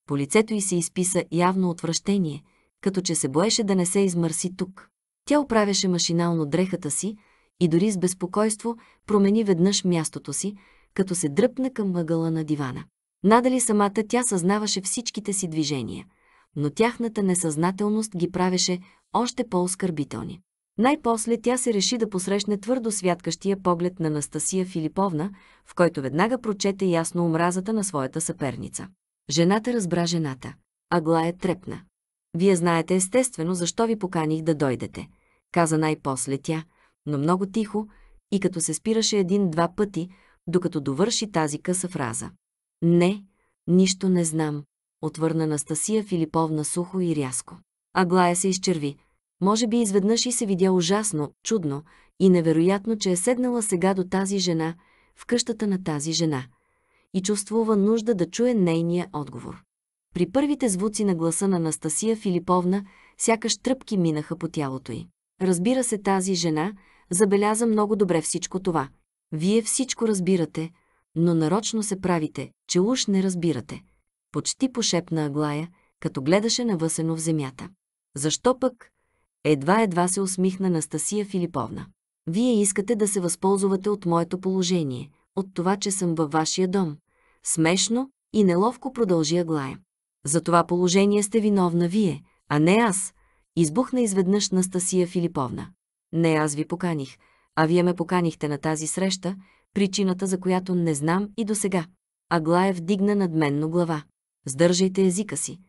По лицето й се изписа явно отвращение, като че се боеше да не се измърси тук. Тя оправяше машинално дрехата си и дори с безпокойство промени веднъж мястото си, като се дръпна към мъгъла на дивана. Надали самата тя съзнаваше всичките си движения, но тяхната несъзнателност ги правеше още по-оскърбителни. Най-после тя се реши да посрещне твърдо святкащия поглед на Настасия Филиповна, в който веднага прочете ясно омразата на своята съперница. Жената разбра жената. Агла е трепна. Вие знаете естествено защо ви поканих да дойдете, каза най-после тя, но много тихо и като се спираше един-два пъти, докато довърши тази къса фраза. Не, нищо не знам, отвърна Настасия Филиповна сухо и рязко. Аглая се изчерви, може би изведнъж и се видя ужасно, чудно и невероятно, че е седнала сега до тази жена, в къщата на тази жена. И чувствува нужда да чуе нейния отговор. При първите звуци на гласа на Анастасия Филиповна, сякаш тръпки минаха по тялото й. Разбира се, тази жена забеляза много добре всичко това. Вие всичко разбирате, но нарочно се правите, че уж не разбирате. Почти пошепна Аглая, като гледаше навъсено в земята. Защо пък, едва-едва се усмихна Настасия Филиповна. Вие искате да се възползвате от моето положение, от това, че съм във вашия дом. Смешно и неловко продължи Аглая. За това положение сте виновна вие, а не аз. Избухна изведнъж Настасия Филиповна. Не аз ви поканих, а вие ме поканихте на тази среща, причината за която не знам и до сега. Аглая вдигна надменно глава. Сдържайте езика си.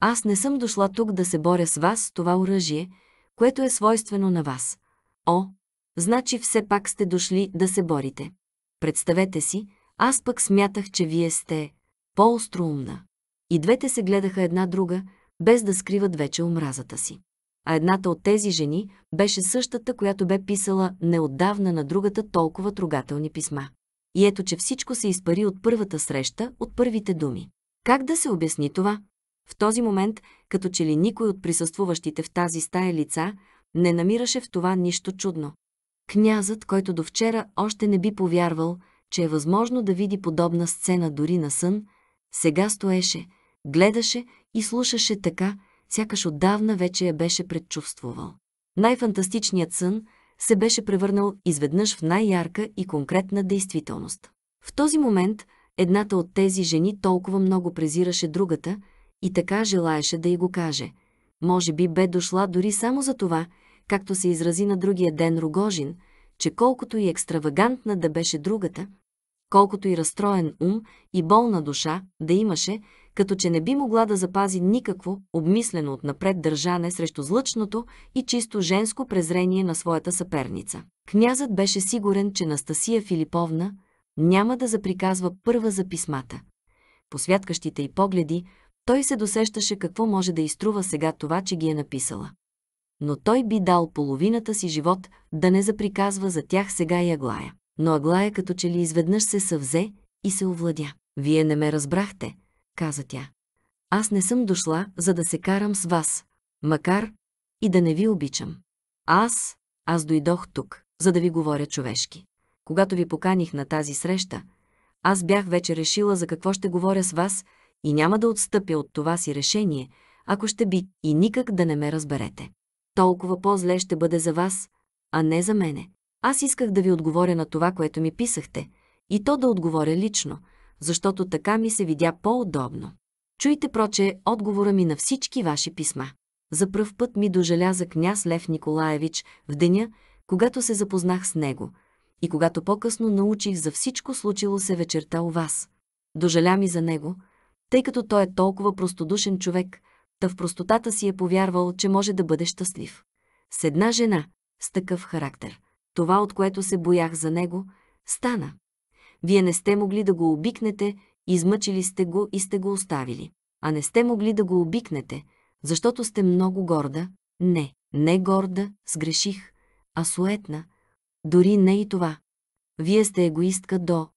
Аз не съм дошла тук да се боря с вас с това оръжие, което е свойствено на вас. О, значи все пак сте дошли да се борите. Представете си, аз пък смятах, че вие сте по-остроумна. И двете се гледаха една друга, без да скриват вече омразата си. А едната от тези жени беше същата, която бе писала неотдавна на другата толкова трогателни писма. И ето, че всичко се изпари от първата среща, от първите думи. Как да се обясни това? В този момент, като че ли никой от присъствуващите в тази стая лица не намираше в това нищо чудно. Князът, който до вчера още не би повярвал, че е възможно да види подобна сцена дори на сън, сега стоеше, гледаше и слушаше така, сякаш отдавна вече я беше предчувствувал. Най-фантастичният сън се беше превърнал изведнъж в най-ярка и конкретна действителност. В този момент едната от тези жени толкова много презираше другата, и така желаеше да й го каже. Може би бе дошла дори само за това, както се изрази на другия ден Рогожин, че колкото и екстравагантна да беше другата, колкото и разстроен ум и болна душа да имаше, като че не би могла да запази никакво обмислено от напред държане срещу злъчното и чисто женско презрение на своята съперница. Князът беше сигурен, че Настасия Филиповна няма да заприказва първа за писмата. Посвяткащите й погледи, той се досещаше какво може да изтрува сега това, че ги е написала. Но той би дал половината си живот да не заприказва за тях сега и Аглая. Но Аглая като че ли изведнъж се съвзе и се овладя. «Вие не ме разбрахте», каза тя. «Аз не съм дошла, за да се карам с вас, макар и да не ви обичам. Аз, аз дойдох тук, за да ви говоря човешки. Когато ви поканих на тази среща, аз бях вече решила за какво ще говоря с вас – и няма да отстъпя от това си решение, ако ще би и никак да не ме разберете. Толкова по-зле ще бъде за вас, а не за мене. Аз исках да ви отговоря на това, което ми писахте, и то да отговоря лично, защото така ми се видя по-удобно. Чуйте проче отговора ми на всички ваши писма. За пръв път ми за княз Лев Николаевич в деня, когато се запознах с него и когато по-късно научих за всичко случило се вечерта у вас. Дожеля ми за него – тъй като той е толкова простодушен човек, та в простотата си е повярвал, че може да бъде щастлив. С една жена, с такъв характер, това, от което се боях за него, стана. Вие не сте могли да го обикнете, измъчили сте го и сте го оставили. А не сте могли да го обикнете, защото сте много горда. Не, не горда, сгреших, а суетна. Дори не и това. Вие сте егоистка до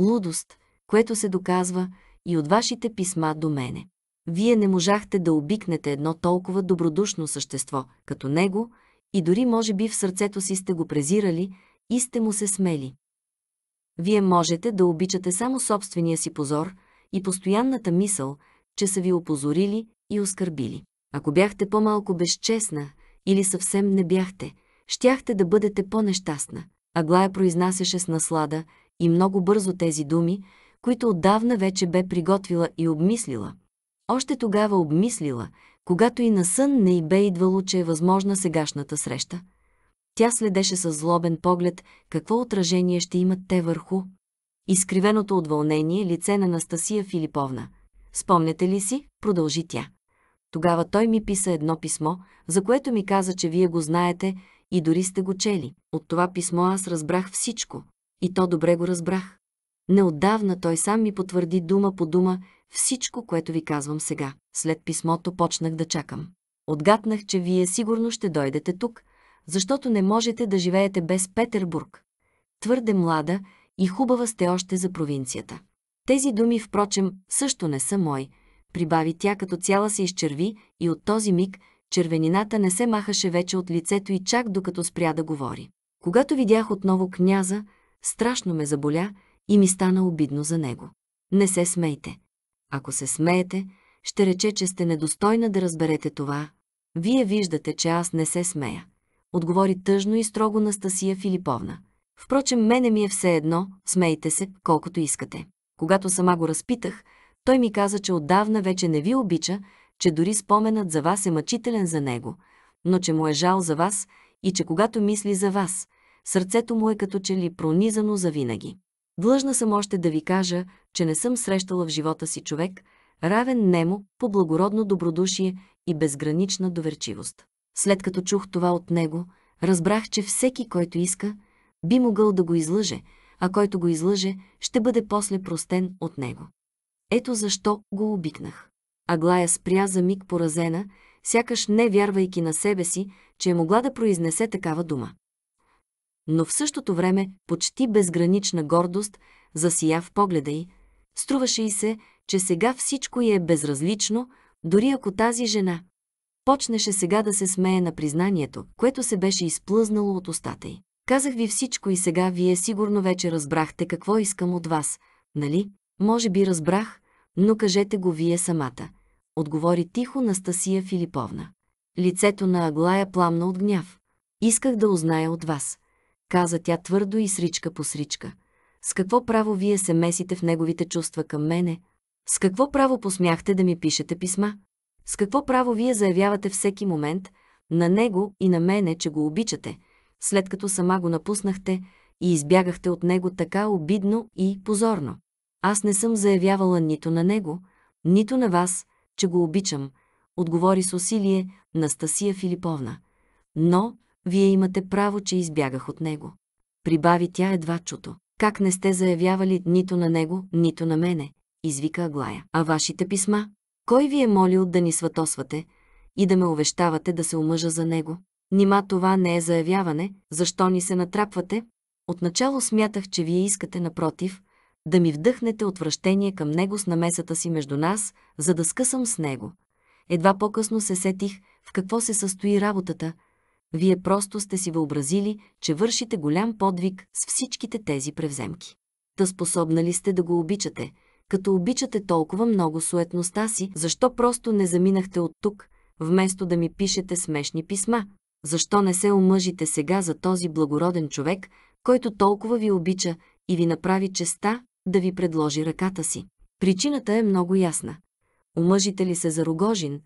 лудост, което се доказва, и от вашите писма до мене. Вие не можахте да обикнете едно толкова добродушно същество, като него, и дори може би в сърцето си сте го презирали и сте му се смели. Вие можете да обичате само собствения си позор и постоянната мисъл, че са ви опозорили и оскърбили. Ако бяхте по-малко безчестна или съвсем не бяхте, щяхте да бъдете по-нещастна. Аглая произнасяше с наслада и много бързо тези думи, които отдавна вече бе приготвила и обмислила. Още тогава обмислила, когато и на сън не й бе идвало, че е възможна сегашната среща. Тя следеше с злобен поглед какво отражение ще имат те върху изкривеното от вълнение лице на Настасия Филиповна. Спомняте ли си? Продължи тя. Тогава той ми писа едно писмо, за което ми каза, че вие го знаете и дори сте го чели. От това писмо аз разбрах всичко. И то добре го разбрах. Неотдавна той сам ми потвърди дума по дума всичко, което ви казвам сега. След писмото почнах да чакам. Отгатнах, че вие сигурно ще дойдете тук, защото не можете да живеете без Петербург. Твърде млада и хубава сте още за провинцията. Тези думи, впрочем, също не са мои. Прибави тя като цяла се изчерви и от този миг червенината не се махаше вече от лицето и чак докато спря да говори. Когато видях отново княза, страшно ме заболя – и ми стана обидно за него. Не се смейте. Ако се смеете, ще рече, че сте недостойна да разберете това. Вие виждате, че аз не се смея. Отговори тъжно и строго Настасия Филиповна. Впрочем, мене ми е все едно, смейте се, колкото искате. Когато сама го разпитах, той ми каза, че отдавна вече не ви обича, че дори споменът за вас е мъчителен за него, но че му е жал за вас и че когато мисли за вас, сърцето му е като че ли пронизано завинаги. Длъжна съм още да ви кажа, че не съм срещала в живота си човек, равен немо по благородно добродушие и безгранична доверчивост. След като чух това от него, разбрах, че всеки, който иска, би могъл да го излъже, а който го излъже, ще бъде после простен от него. Ето защо го обикнах. Аглая спря за миг поразена, сякаш не вярвайки на себе си, че е могла да произнесе такава дума но в същото време почти безгранична гордост засия в погледа й. Струваше й се, че сега всичко й е безразлично, дори ако тази жена почнеше сега да се смее на признанието, което се беше изплъзнало от устата й. Казах ви всичко и сега вие сигурно вече разбрахте какво искам от вас, нали? Може би разбрах, но кажете го вие самата. Отговори тихо Настасия Филиповна. Лицето на Аглая пламна от гняв. Исках да узная от вас каза тя твърдо и сричка по сричка. С какво право вие се месите в неговите чувства към мене? С какво право посмяхте да ми пишете писма? С какво право вие заявявате всеки момент на него и на мене, че го обичате, след като сама го напуснахте и избягахте от него така обидно и позорно? Аз не съм заявявала нито на него, нито на вас, че го обичам, отговори с усилие Настасия Филиповна. Но, вие имате право, че избягах от него. Прибави тя едва чуто. Как не сте заявявали нито на него, нито на мене, извика Аглая. А вашите писма? Кой ви е молил да ни сватосвате и да ме увещавате да се омъжа за него? Нима това не е заявяване, защо ни се натрапвате? Отначало смятах, че вие искате, напротив, да ми вдъхнете отвращение към него с намесата си между нас, за да скъсам с него. Едва по-късно се сетих в какво се състои работата – вие просто сте си въобразили, че вършите голям подвиг с всичките тези превземки. Та способна ли сте да го обичате, като обичате толкова много суетността си, защо просто не заминахте от тук, вместо да ми пишете смешни писма? Защо не се омъжите сега за този благороден човек, който толкова ви обича и ви направи честа да ви предложи ръката си? Причината е много ясна. Омъжите ли се за Рогожин,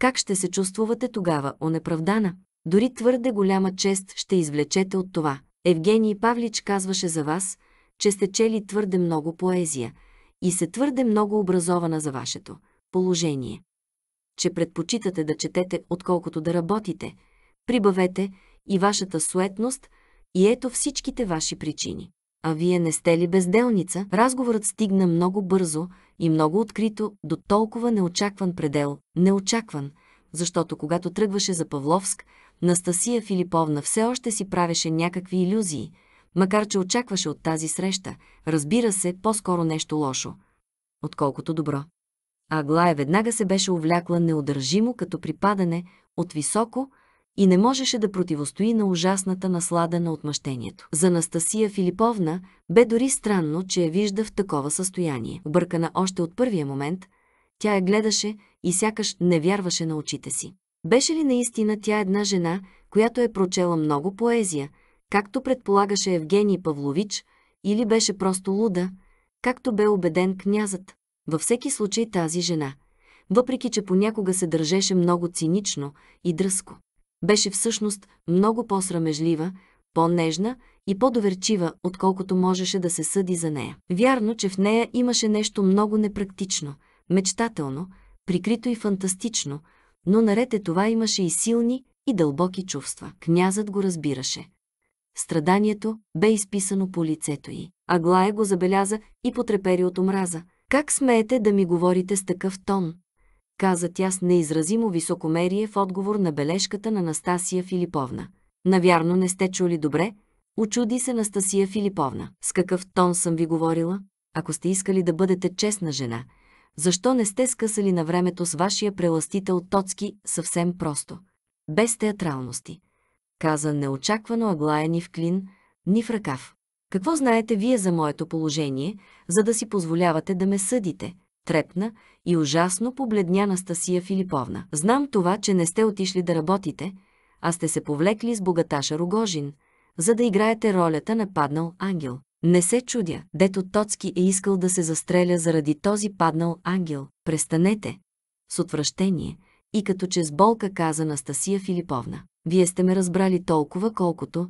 как ще се чувствувате тогава онеправдана? Дори твърде голяма чест ще извлечете от това. Евгений Павлич казваше за вас, че сте чели твърде много поезия и се твърде много образована за вашето положение. Че предпочитате да четете, отколкото да работите, прибавете и вашата суетност, и ето всичките ваши причини. А вие не сте ли безделница? Разговорът стигна много бързо и много открито до толкова неочакван предел. Неочакван, защото когато тръгваше за Павловск, Настасия Филиповна все още си правеше някакви иллюзии, макар че очакваше от тази среща, разбира се, по-скоро нещо лошо, отколкото добро. Аглая веднага се беше увлякла неудържимо като припадане от високо и не можеше да противостои на ужасната наслада на отмъщението. За Настасия Филиповна бе дори странно, че я вижда в такова състояние. Объркана още от първия момент, тя я гледаше и сякаш не вярваше на очите си. Беше ли наистина тя една жена, която е прочела много поезия, както предполагаше Евгений Павлович, или беше просто луда, както бе убеден князът? Във всеки случай тази жена, въпреки че понякога се държеше много цинично и дръско, беше всъщност много по-срамежлива, по-нежна и по-доверчива, отколкото можеше да се съди за нея. Вярно, че в нея имаше нещо много непрактично, мечтателно, прикрито и фантастично – но наред е това имаше и силни, и дълбоки чувства. Князът го разбираше. Страданието бе изписано по лицето й. Аглая го забеляза и потрепери от омраза. «Как смеете да ми говорите с такъв тон?» каза тя с неизразимо високомерие в отговор на бележката на Настасия Филиповна. «Навярно не сте чули добре?» Очуди се Настасия Филиповна. «С какъв тон съм ви говорила? Ако сте искали да бъдете честна жена, защо не сте скъсали на времето с вашия преластител Тоцки съвсем просто? Без театралности. Каза неочаквано Аглая ни в клин, ни в ръкав. Какво знаете вие за моето положение, за да си позволявате да ме съдите? Трепна и ужасно побледня Настасия Филиповна. Знам това, че не сте отишли да работите, а сте се повлекли с богаташа Рогожин, за да играете ролята на паднал ангел. Не се чудя, дето Тоцки е искал да се застреля заради този паднал ангел. Престанете! С отвращение и като че с болка каза Настасия Филиповна. Вие сте ме разбрали толкова, колкото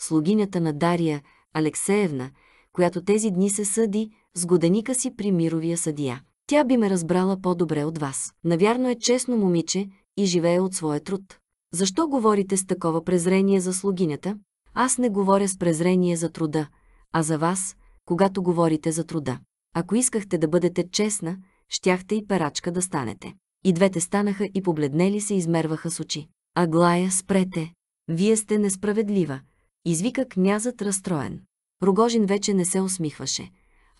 слугинята на Дария Алексеевна, която тези дни се съди с годеника си при мировия съдия. Тя би ме разбрала по-добре от вас. Навярно е честно момиче и живее от своя труд. Защо говорите с такова презрение за слугинята? Аз не говоря с презрение за труда, а за вас, когато говорите за труда. Ако искахте да бъдете честна, щяхте и перачка да станете. И двете станаха и побледнели се измерваха с очи. Аглая, спрете! Вие сте несправедлива! Извика князът разстроен. Рогожин вече не се усмихваше,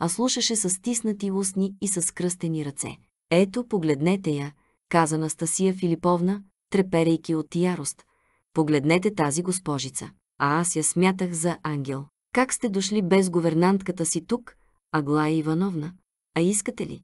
а слушаше с стиснати устни и с кръстени ръце. Ето, погледнете я, каза Настасия Филиповна, треперейки от ярост. Погледнете тази госпожица. А аз я смятах за ангел. Как сте дошли без говернантката си тук, Аглая Ивановна? А искате ли?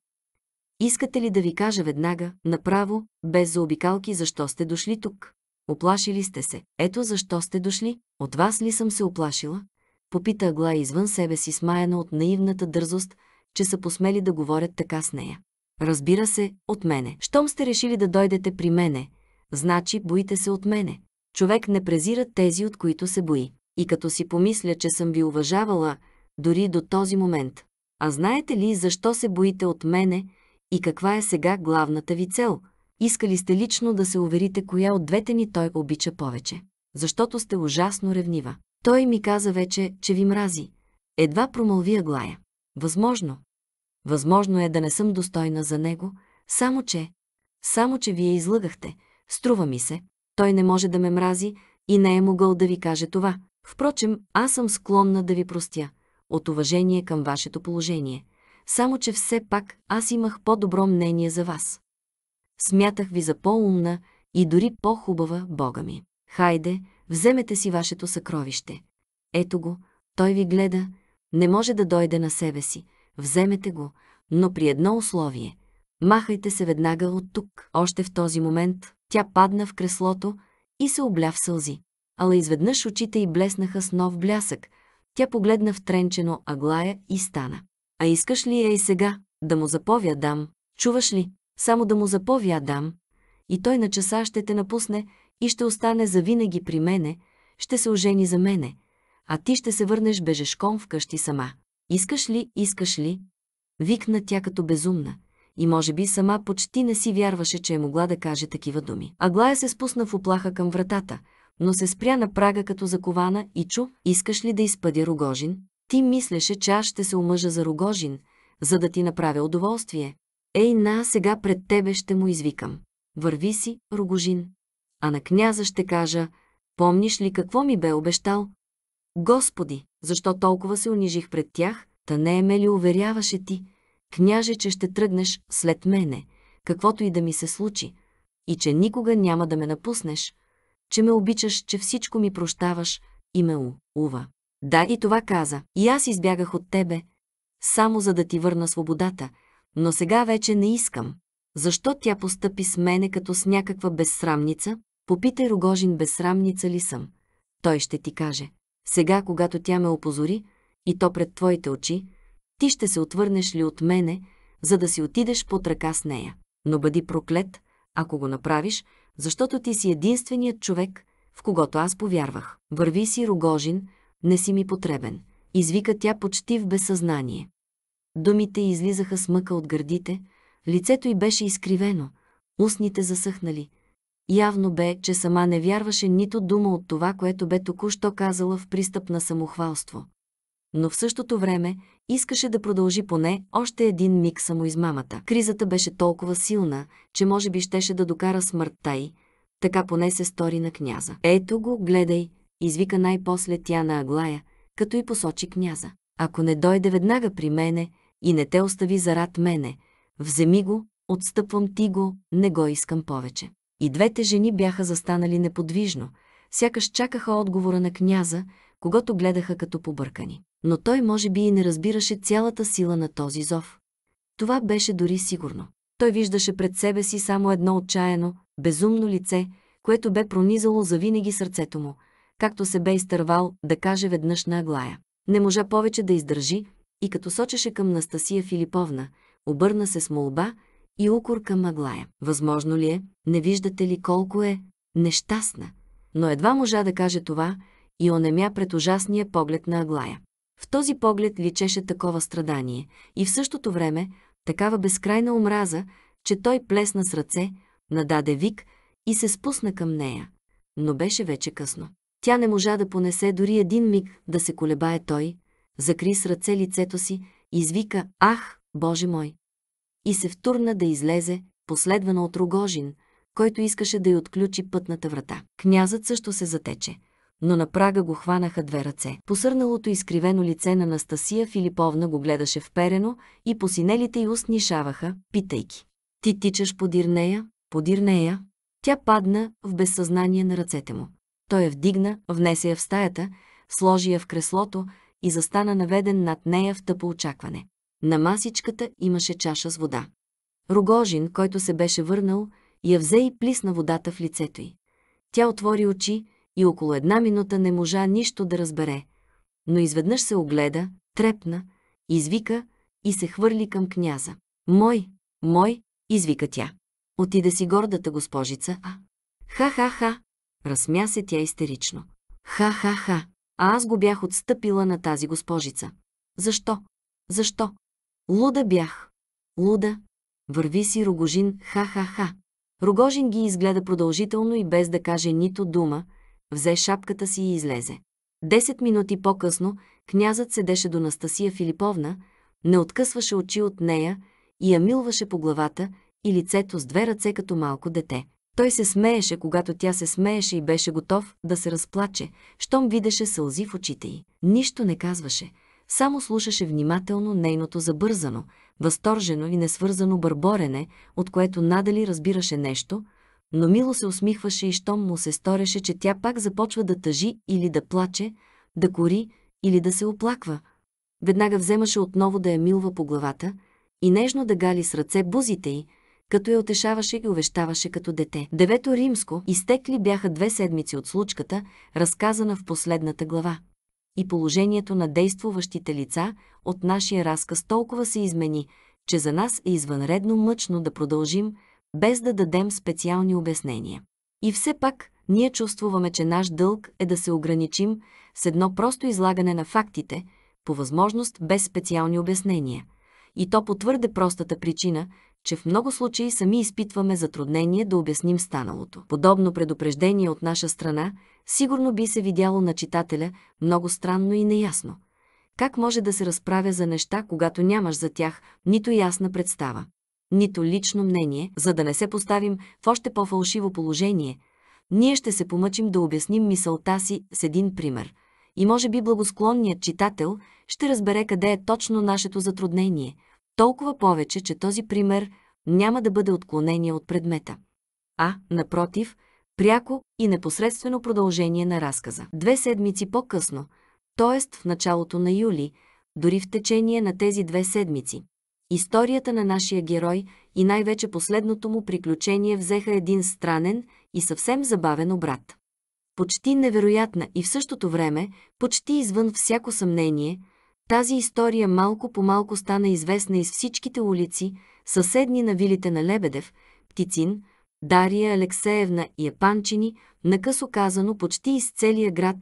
Искате ли да ви кажа веднага, направо, без заобикалки, защо сте дошли тук? Оплашили сте се. Ето защо сте дошли. От вас ли съм се оплашила? Попита Агла извън себе си, смаяна от наивната дързост, че са посмели да говорят така с нея. Разбира се, от мене. Щом сте решили да дойдете при мене, значи боите се от мене. Човек не презира тези, от които се бои и като си помисля, че съм ви уважавала дори до този момент. А знаете ли защо се боите от мене и каква е сега главната ви цел? Искали сте лично да се уверите коя от двете ни той обича повече. Защото сте ужасно ревнива. Той ми каза вече, че ви мрази. Едва промълвия глая. Възможно. Възможно е да не съм достойна за него, само че... Само че вие излъгахте. Струва ми се. Той не може да ме мрази и не е могъл да ви каже това. Впрочем, аз съм склонна да ви простя, от уважение към вашето положение. Само, че все пак аз имах по-добро мнение за вас. Смятах ви за по-умна и дори по-хубава, Бога ми. Хайде, вземете си вашето съкровище. Ето го, той ви гледа, не може да дойде на себе си. Вземете го, но при едно условие. Махайте се веднага от тук. Още в този момент тя падна в креслото и се обля в сълзи ала изведнъж очите й блеснаха с нов блясък. Тя погледна втренчено Аглая и стана. А искаш ли я и сега? Да му заповядам. Чуваш ли? Само да му заповядам. И той на часа ще те напусне и ще остане завинаги при мене, ще се ожени за мене, а ти ще се върнеш бежешком вкъщи сама. Искаш ли, искаш ли? Викна тя като безумна и може би сама почти не си вярваше, че е могла да каже такива думи. Аглая се спусна в оплаха към вратата – но се спря на прага като закована и чу, искаш ли да изпъдя Рогожин? Ти мислеше, че аз ще се омъжа за Рогожин, за да ти направя удоволствие. Ей, на, сега пред тебе ще му извикам. Върви си, Рогожин. А на княза ще кажа, помниш ли какво ми бе обещал? Господи, защо толкова се унижих пред тях, та не е ме ли уверяваше ти, княже, че ще тръгнеш след мене, каквото и да ми се случи, и че никога няма да ме напуснеш, че ме обичаш, че всичко ми прощаваш и ме ува. Да, и това каза. И аз избягах от тебе, само за да ти върна свободата, но сега вече не искам. Защо тя постъпи с мене като с някаква безсрамница? Попитай Рогожин, безсрамница ли съм? Той ще ти каже. Сега, когато тя ме опозори, и то пред твоите очи, ти ще се отвърнеш ли от мене, за да си отидеш под ръка с нея. Но бъди проклет, ако го направиш, защото ти си единственият човек, в когото аз повярвах. Върви си, Рогожин, не си ми потребен. Извика тя почти в безсъзнание. Думите излизаха с мъка от гърдите, лицето й беше изкривено, устните засъхнали. Явно бе, че сама не вярваше нито дума от това, което бе току-що казала в пристъп на самохвалство но в същото време искаше да продължи поне още един миг самоизмамата. Кризата беше толкова силна, че може би щеше да докара смъртта й, така поне се стори на княза. Ето го, гледай, извика най-после тя на Аглая, като и посочи княза. Ако не дойде веднага при мене и не те остави зарад мене, вземи го, отстъпвам ти го, не го искам повече. И двете жени бяха застанали неподвижно, сякаш чакаха отговора на княза, когато гледаха като побъркани но той може би и не разбираше цялата сила на този зов. Това беше дори сигурно. Той виждаше пред себе си само едно отчаяно, безумно лице, което бе пронизало завинаги сърцето му, както се бе изтървал да каже веднъж на Аглая. Не можа повече да издържи и като сочеше към Настасия Филиповна, обърна се с молба и укор към Аглая. Възможно ли е? Не виждате ли колко е нещастна? Но едва можа да каже това и онемя пред ужасния поглед на Аглая. В този поглед личеше такова страдание и в същото време такава безкрайна омраза, че той плесна с ръце, нададе вик и се спусна към нея. Но беше вече късно. Тя не можа да понесе дори един миг да се колебае той, закри с ръце лицето си, извика «Ах, Боже мой!» и се втурна да излезе, последвана от Рогожин, който искаше да й отключи пътната врата. Князът също се затече но на прага го хванаха две ръце. Посърналото изкривено лице на Настасия Филиповна го гледаше вперено и посинелите й устни шаваха, питайки. Ти тичаш подир нея, подир нея. Тя падна в безсъзнание на ръцете му. Той я вдигна, внесе я в стаята, сложи я в креслото и застана наведен над нея в тъпо очакване. На масичката имаше чаша с вода. Рогожин, който се беше върнал, я взе и плисна водата в лицето й. Тя отвори очи, и около една минута не можа нищо да разбере. Но изведнъж се огледа, трепна, извика и се хвърли към княза. «Мой, мой!» извика тя. Отида си гордата госпожица, а? Ха-ха-ха! Разсмя се тя истерично. Ха-ха-ха! А аз го бях отстъпила на тази госпожица. Защо? Защо? Луда бях. Луда. Върви си Рогожин, ха-ха-ха. Рогожин ги изгледа продължително и без да каже нито дума, взе шапката си и излезе. Десет минути по-късно князът седеше до Настасия Филиповна, не откъсваше очи от нея и я милваше по главата и лицето с две ръце като малко дете. Той се смееше, когато тя се смееше и беше готов да се разплаче, щом видеше сълзи в очите й. Нищо не казваше, само слушаше внимателно нейното забързано, възторжено и несвързано бърборене, от което надали разбираше нещо, но мило се усмихваше и щом му се стореше, че тя пак започва да тъжи или да плаче, да кори или да се оплаква. Веднага вземаше отново да я милва по главата и нежно да гали с ръце бузите й, като я отешаваше и увещаваше като дете. Девето римско изтекли бяха две седмици от случката, разказана в последната глава. И положението на действуващите лица от нашия разказ толкова се измени, че за нас е извънредно мъчно да продължим – без да дадем специални обяснения. И все пак, ние чувствуваме, че наш дълг е да се ограничим с едно просто излагане на фактите, по възможност без специални обяснения. И то потвърде простата причина, че в много случаи сами изпитваме затруднение да обясним станалото. Подобно предупреждение от наша страна сигурно би се видяло на читателя много странно и неясно. Как може да се разправя за неща, когато нямаш за тях нито ясна представа? нито лично мнение, за да не се поставим в още по-фалшиво положение, ние ще се помъчим да обясним мисълта си с един пример. И може би благосклонният читател ще разбере къде е точно нашето затруднение, толкова повече, че този пример няма да бъде отклонение от предмета. А, напротив, пряко и непосредствено продължение на разказа. Две седмици по-късно, т.е. в началото на юли, дори в течение на тези две седмици, Историята на нашия герой и най-вече последното му приключение взеха един странен и съвсем забавен обрат. Почти невероятна и в същото време, почти извън всяко съмнение, тази история малко по малко стана известна из всичките улици, съседни на вилите на Лебедев, Птицин, Дария Алексеевна и Епанчини, накъсо казано почти из целия град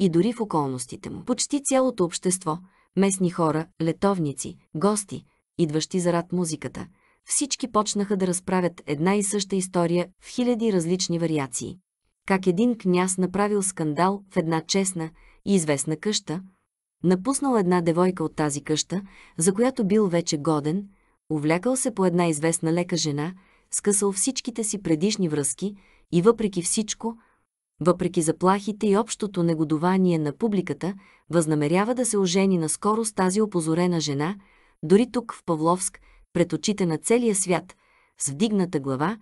и дори в околностите му. Почти цялото общество, местни хора, летовници, гости – идващи зарад музиката. Всички почнаха да разправят една и съща история в хиляди различни вариации. Как един княз направил скандал в една честна и известна къща, напуснал една девойка от тази къща, за която бил вече годен, увлякал се по една известна лека жена, скъсал всичките си предишни връзки и въпреки всичко – въпреки заплахите и общото негодование на публиката, възнамерява да се ожени наскоро с тази опозорена жена, дори тук в Павловск, пред очите на целия свят, с вдигната глава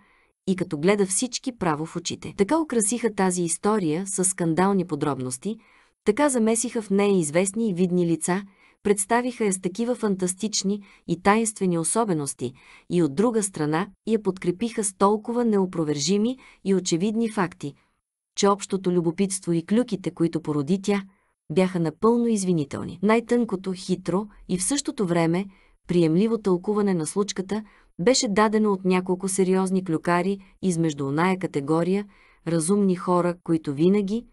и като гледа всички право в очите. Така украсиха тази история с скандални подробности, така замесиха в нея известни и видни лица, представиха я с такива фантастични и таинствени особености и от друга страна я подкрепиха с толкова неопровержими и очевидни факти, че общото любопитство и клюките, които породи тя – бяха напълно извинителни. Най-тънкото, хитро и в същото време приемливо тълкуване на случката беше дадено от няколко сериозни клюкари измежду оная категория разумни хора, които винаги,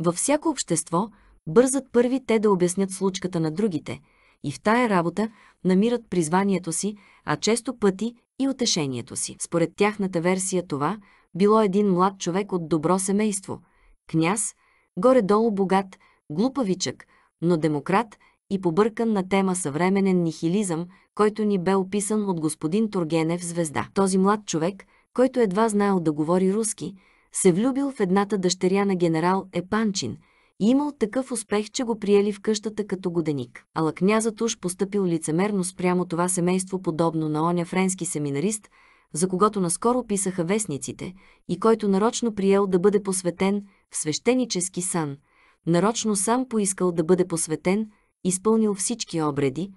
във всяко общество, бързат първи те да обяснят случката на другите и в тая работа намират призванието си, а често пъти и утешението си. Според тяхната версия това било един млад човек от добро семейство, княз, горе-долу богат, глупавичък, но демократ и побъркан на тема съвременен нихилизъм, който ни бе описан от господин Тургенев звезда. Този млад човек, който едва знаел да говори руски, се влюбил в едната дъщеря на генерал Епанчин и имал такъв успех, че го приели в къщата като годеник. Ала князът уж постъпил лицемерно спрямо това семейство, подобно на оня френски семинарист, за когото наскоро писаха вестниците и който нарочно приел да бъде посветен в свещенически сан – нарочно сам поискал да бъде посветен, изпълнил всички обреди,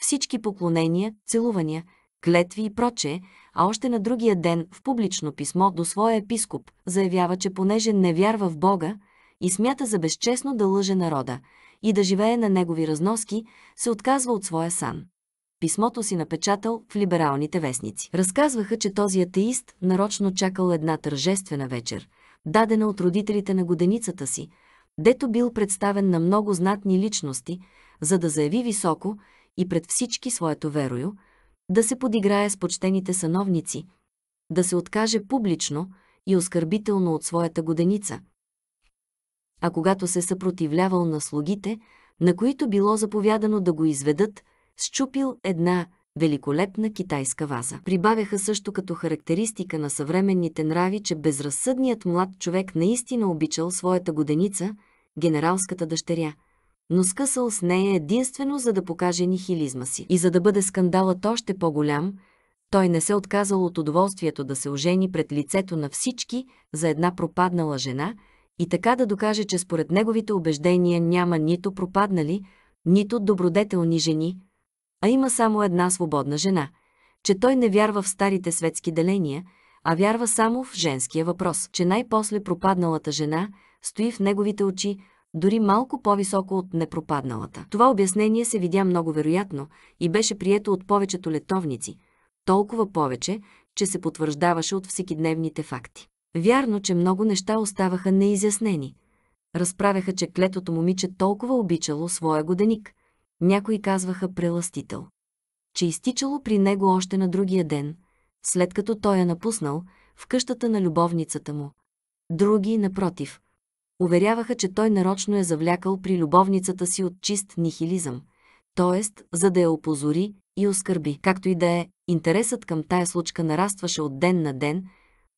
всички поклонения, целувания, клетви и прочее, а още на другия ден в публично писмо до своя епископ заявява, че понеже не вярва в Бога и смята за безчестно да лъже народа и да живее на негови разноски, се отказва от своя сан. Писмото си напечатал в либералните вестници. Разказваха, че този атеист нарочно чакал една тържествена вечер, дадена от родителите на годеницата си – дето бил представен на много знатни личности, за да заяви високо и пред всички своето верою, да се подиграе с почтените сановници, да се откаже публично и оскърбително от своята годеница. А когато се съпротивлявал на слугите, на които било заповядано да го изведат, счупил една великолепна китайска ваза. Прибавяха също като характеристика на съвременните нрави, че безразсъдният млад човек наистина обичал своята годеница, генералската дъщеря, но скъсал с нея единствено за да покаже нихилизма си. И за да бъде скандалът още по-голям, той не се отказал от удоволствието да се ожени пред лицето на всички за една пропаднала жена и така да докаже, че според неговите убеждения няма нито пропаднали, нито добродетелни жени – а има само една свободна жена, че той не вярва в старите светски деления, а вярва само в женския въпрос, че най-после пропадналата жена стои в неговите очи, дори малко по-високо от непропадналата. Това обяснение се видя много вероятно и беше прието от повечето летовници, толкова повече, че се потвърждаваше от всекидневните факти. Вярно, че много неща оставаха неизяснени. Разправяха, че клетото момиче толкова обичало своя годеник – някои казваха преластител. Че изтичало при него още на другия ден, след като той е напуснал в къщата на любовницата му. Други, напротив, уверяваха, че той нарочно е завлякал при любовницата си от чист нихилизъм, т.е. за да я опозори и оскърби. Както и да е, интересът към тая случка нарастваше от ден на ден,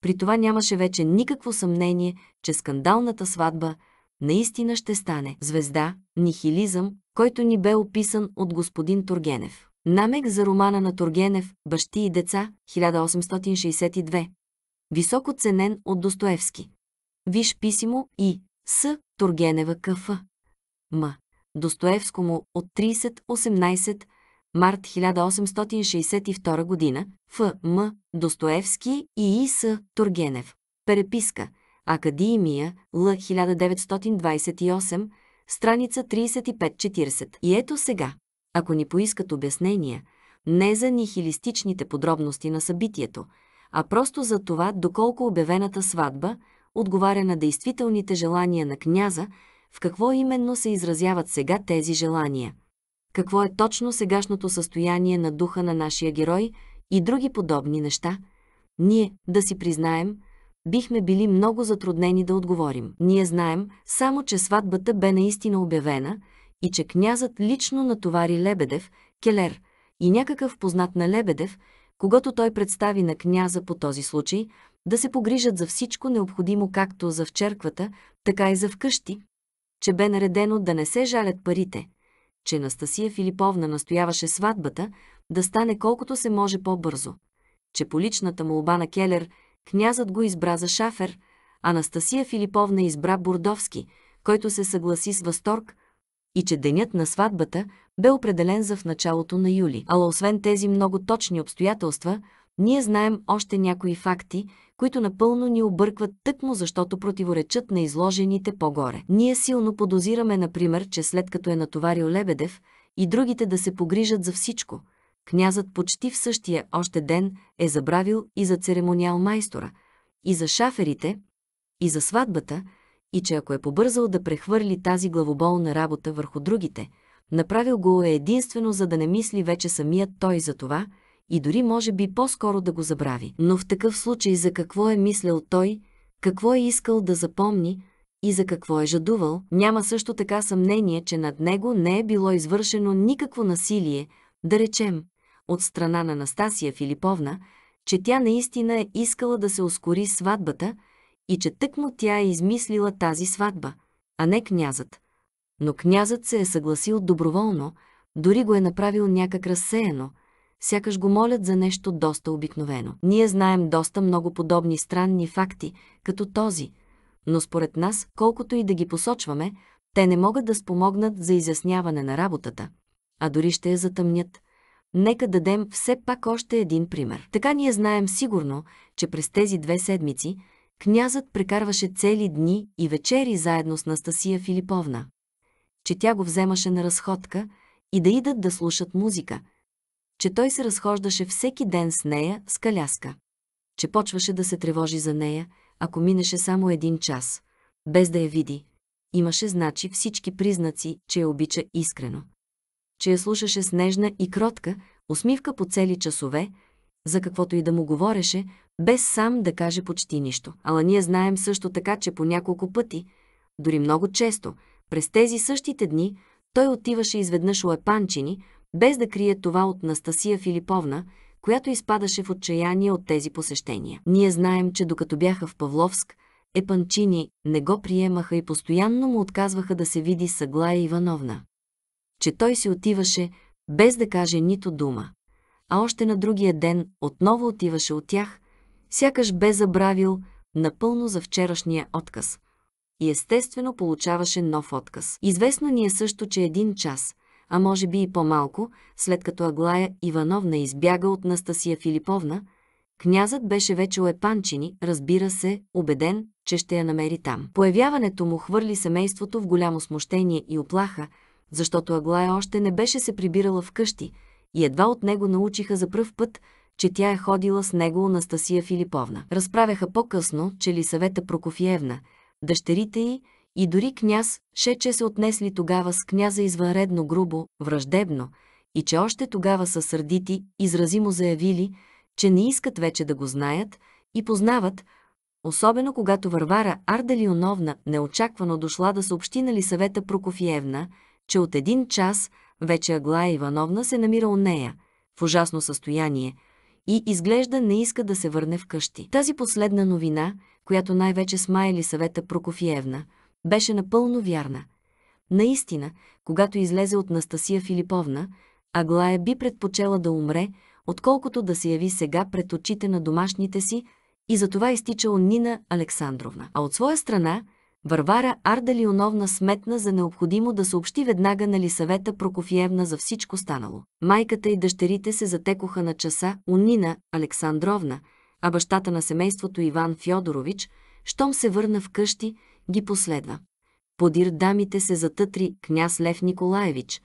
при това нямаше вече никакво съмнение, че скандалната сватба наистина ще стане. Звезда, нихилизъм който ни бе описан от господин Тургенев. Намек за романа на Тургенев «Бащи и деца» 1862. Високо ценен от Достоевски. Виж писимо и С. Тургенева КФ. М. Достоевско му от 30-18 март 1862 година. Ф. М. Достоевски и И. С. Тургенев. Переписка. Академия. Л. 1928 страница 3540. И ето сега, ако ни поискат обяснения, не за нихилистичните подробности на събитието, а просто за това, доколко обявената сватба отговаря на действителните желания на княза, в какво именно се изразяват сега тези желания. Какво е точно сегашното състояние на духа на нашия герой и други подобни неща, ние да си признаем – бихме били много затруднени да отговорим. Ние знаем само, че сватбата бе наистина обявена и че князът лично натовари Лебедев, Келер и някакъв познат на Лебедев, когато той представи на княза по този случай, да се погрижат за всичко необходимо както за в черквата, така и за вкъщи, че бе наредено да не се жалят парите, че Настасия Филиповна настояваше сватбата да стане колкото се може по-бързо, че по личната молба на Келер Князът го избра за шафер, Анастасия Филиповна избра Бурдовски, който се съгласи с възторг и че денят на сватбата бе определен за в началото на юли. Ала освен тези много точни обстоятелства, ние знаем още някои факти, които напълно ни объркват тъкмо, защото противоречат на изложените по-горе. Ние силно подозираме, например, че след като е натоварил Лебедев и другите да се погрижат за всичко – Князът почти в същия още ден е забравил и за церемониал майстора, и за шаферите, и за сватбата, и че ако е побързал да прехвърли тази главоболна работа върху другите, направил го е единствено за да не мисли вече самият той за това и дори може би по-скоро да го забрави. Но в такъв случай за какво е мислял той, какво е искал да запомни и за какво е жадувал, няма също така съмнение, че над него не е било извършено никакво насилие, да речем, от страна на Настасия Филиповна, че тя наистина е искала да се ускори сватбата и че тъкмо тя е измислила тази сватба, а не князът. Но князът се е съгласил доброволно, дори го е направил някак разсеяно, сякаш го молят за нещо доста обикновено. Ние знаем доста много подобни странни факти, като този, но според нас, колкото и да ги посочваме, те не могат да спомогнат за изясняване на работата, а дори ще я затъмнят. Нека дадем все пак още един пример. Така ние знаем сигурно, че през тези две седмици князът прекарваше цели дни и вечери заедно с Настасия Филиповна, че тя го вземаше на разходка и да идат да слушат музика, че той се разхождаше всеки ден с нея с каляска, че почваше да се тревожи за нея, ако минеше само един час, без да я види. Имаше, значи, всички признаци, че я обича искрено че я слушаше с нежна и кротка усмивка по цели часове, за каквото и да му говореше, без сам да каже почти нищо. Ала ние знаем също така, че по няколко пъти, дори много често, през тези същите дни, той отиваше изведнъж у епанчини, без да крие това от Настасия Филиповна, която изпадаше в отчаяние от тези посещения. Ние знаем, че докато бяха в Павловск, епанчини не го приемаха и постоянно му отказваха да се види Съглая Ивановна че той си отиваше, без да каже нито дума. А още на другия ден отново отиваше от тях, сякаш бе забравил напълно за вчерашния отказ. И естествено получаваше нов отказ. Известно ни е също, че един час, а може би и по-малко, след като Аглая Ивановна избяга от Настасия Филиповна, князът беше вече у Епанчини, разбира се, убеден, че ще я намери там. Появяването му хвърли семейството в голямо смущение и оплаха, защото Аглая още не беше се прибирала вкъщи и едва от него научиха за пръв път, че тя е ходила с него Анастасия Филиповна. Разправяха по-късно, че Лисавета Прокофиевна, дъщерите й и дори княз Шече се отнесли тогава с княза извънредно грубо, враждебно, и че още тогава са сърдити, изразимо заявили, че не искат вече да го знаят и познават, особено когато Варвара Ардалионовна неочаквано дошла да съобщи на Лисавета Прокофиевна, че от един час вече Аглая Ивановна се намира у нея, в ужасно състояние, и изглежда не иска да се върне вкъщи. Тази последна новина, която най-вече смаяли съвета Прокофиевна, беше напълно вярна. Наистина, когато излезе от Настасия Филиповна, Аглая би предпочела да умре, отколкото да се яви сега пред очите на домашните си и затова изтича Нина Александровна. А от своя страна, Варвара Ардалионовна сметна за необходимо да съобщи веднага на Лисавета Прокофиевна за всичко станало. Майката и дъщерите се затекоха на часа Унина Александровна, а бащата на семейството Иван Фьодорович, щом се върна в къщи, ги последва. Подир дамите се затътри княз Лев Николаевич,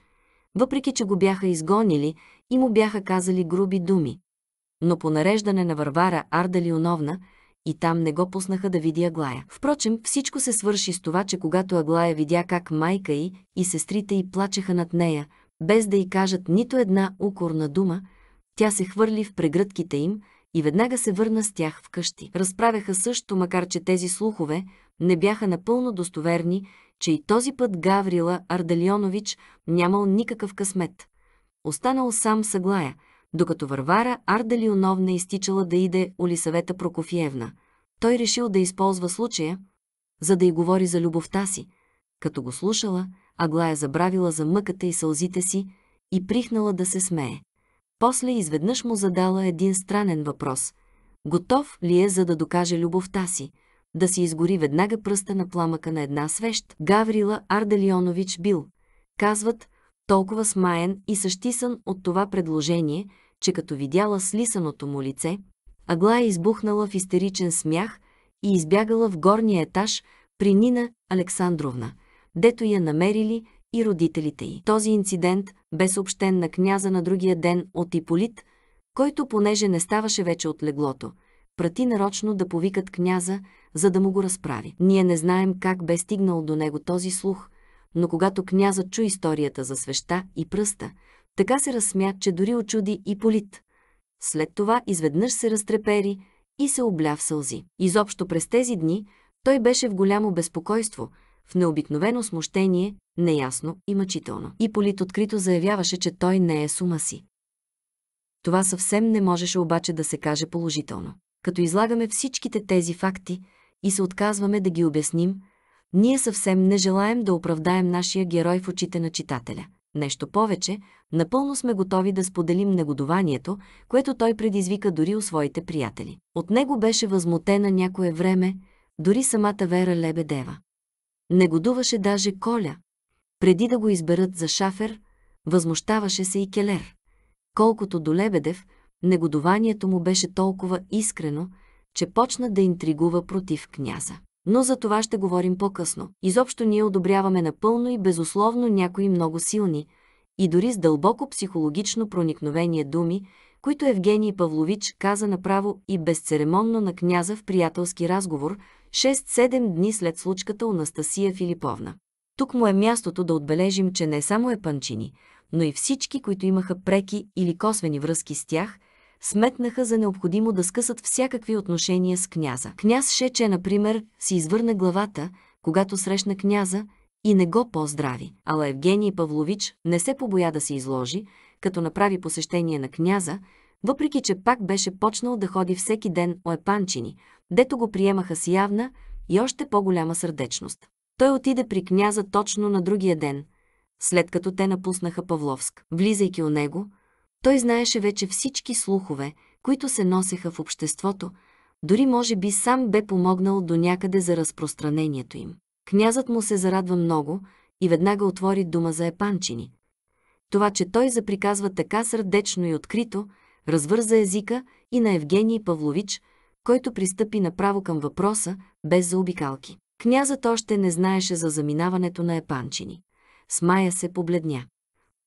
въпреки че го бяха изгонили и му бяха казали груби думи. Но по нареждане на Варвара Ардалионовна – и там не го пуснаха да види Аглая. Впрочем, всичко се свърши с това, че когато Аглая видя как майка й и сестрите й плачеха над нея, без да й кажат нито една укорна дума, тя се хвърли в прегръдките им и веднага се върна с тях вкъщи. Разправяха също, макар че тези слухове не бяха напълно достоверни, че и този път Гаврила Ардалионович нямал никакъв късмет. Останал сам с Аглая – докато Варвара Арда не изтичала да иде Олисавета Прокофиевна. Той решил да използва случая, за да й говори за любовта си. Като го слушала, Аглая забравила за мъката и сълзите си и прихнала да се смее. После изведнъж му задала един странен въпрос. Готов ли е за да докаже любовта си? Да си изгори веднага пръста на пламъка на една свещ. Гаврила Арделионович бил. Казват, толкова смаян и същисан от това предложение, че като видяла слисаното му лице, Агла е избухнала в истеричен смях и избягала в горния етаж при Нина Александровна, дето я намерили и родителите й. Този инцидент бе съобщен на княза на другия ден от Иполит, който, понеже не ставаше вече от леглото, прати нарочно да повикат княза, за да му го разправи. Ние не знаем как бе стигнал до него този слух – но когато князът чу историята за свеща и пръста, така се разсмя, че дори очуди и полит. След това изведнъж се разтрепери и се обля в сълзи. Изобщо през тези дни той беше в голямо безпокойство, в необикновено смущение, неясно и мъчително. И Полит открито заявяваше, че той не е сума си. Това съвсем не можеше обаче да се каже положително. Като излагаме всичките тези факти и се отказваме да ги обясним, ние съвсем не желаем да оправдаем нашия герой в очите на читателя. Нещо повече, напълно сме готови да споделим негодованието, което той предизвика дори у своите приятели. От него беше възмутена някое време, дори самата Вера Лебедева. Негодуваше даже Коля. Преди да го изберат за шафер, възмущаваше се и Келер. Колкото до Лебедев, негодованието му беше толкова искрено, че почна да интригува против княза но за това ще говорим по-късно. Изобщо ние одобряваме напълно и безусловно някои много силни и дори с дълбоко психологично проникновение думи, които Евгений Павлович каза направо и безцеремонно на княза в приятелски разговор 6-7 дни след случката у Настасия Филиповна. Тук му е мястото да отбележим, че не само е панчини, но и всички, които имаха преки или косвени връзки с тях – сметнаха за необходимо да скъсат всякакви отношения с княза. Княз Шече, например, си извърна главата, когато срещна княза и не го поздрави. Ала Евгений Павлович не се побоя да се изложи, като направи посещение на княза, въпреки че пак беше почнал да ходи всеки ден о Епанчини, дето го приемаха с явна и още по-голяма сърдечност. Той отиде при княза точно на другия ден, след като те напуснаха Павловск. Влизайки у него, той знаеше вече всички слухове, които се носеха в обществото, дори може би сам бе помогнал до някъде за разпространението им. Князът му се зарадва много и веднага отвори дума за епанчини. Това, че той заприказва така сърдечно и открито, развърза езика и на Евгений Павлович, който пристъпи направо към въпроса, без заобикалки. Князът още не знаеше за заминаването на епанчини. Смая се побледня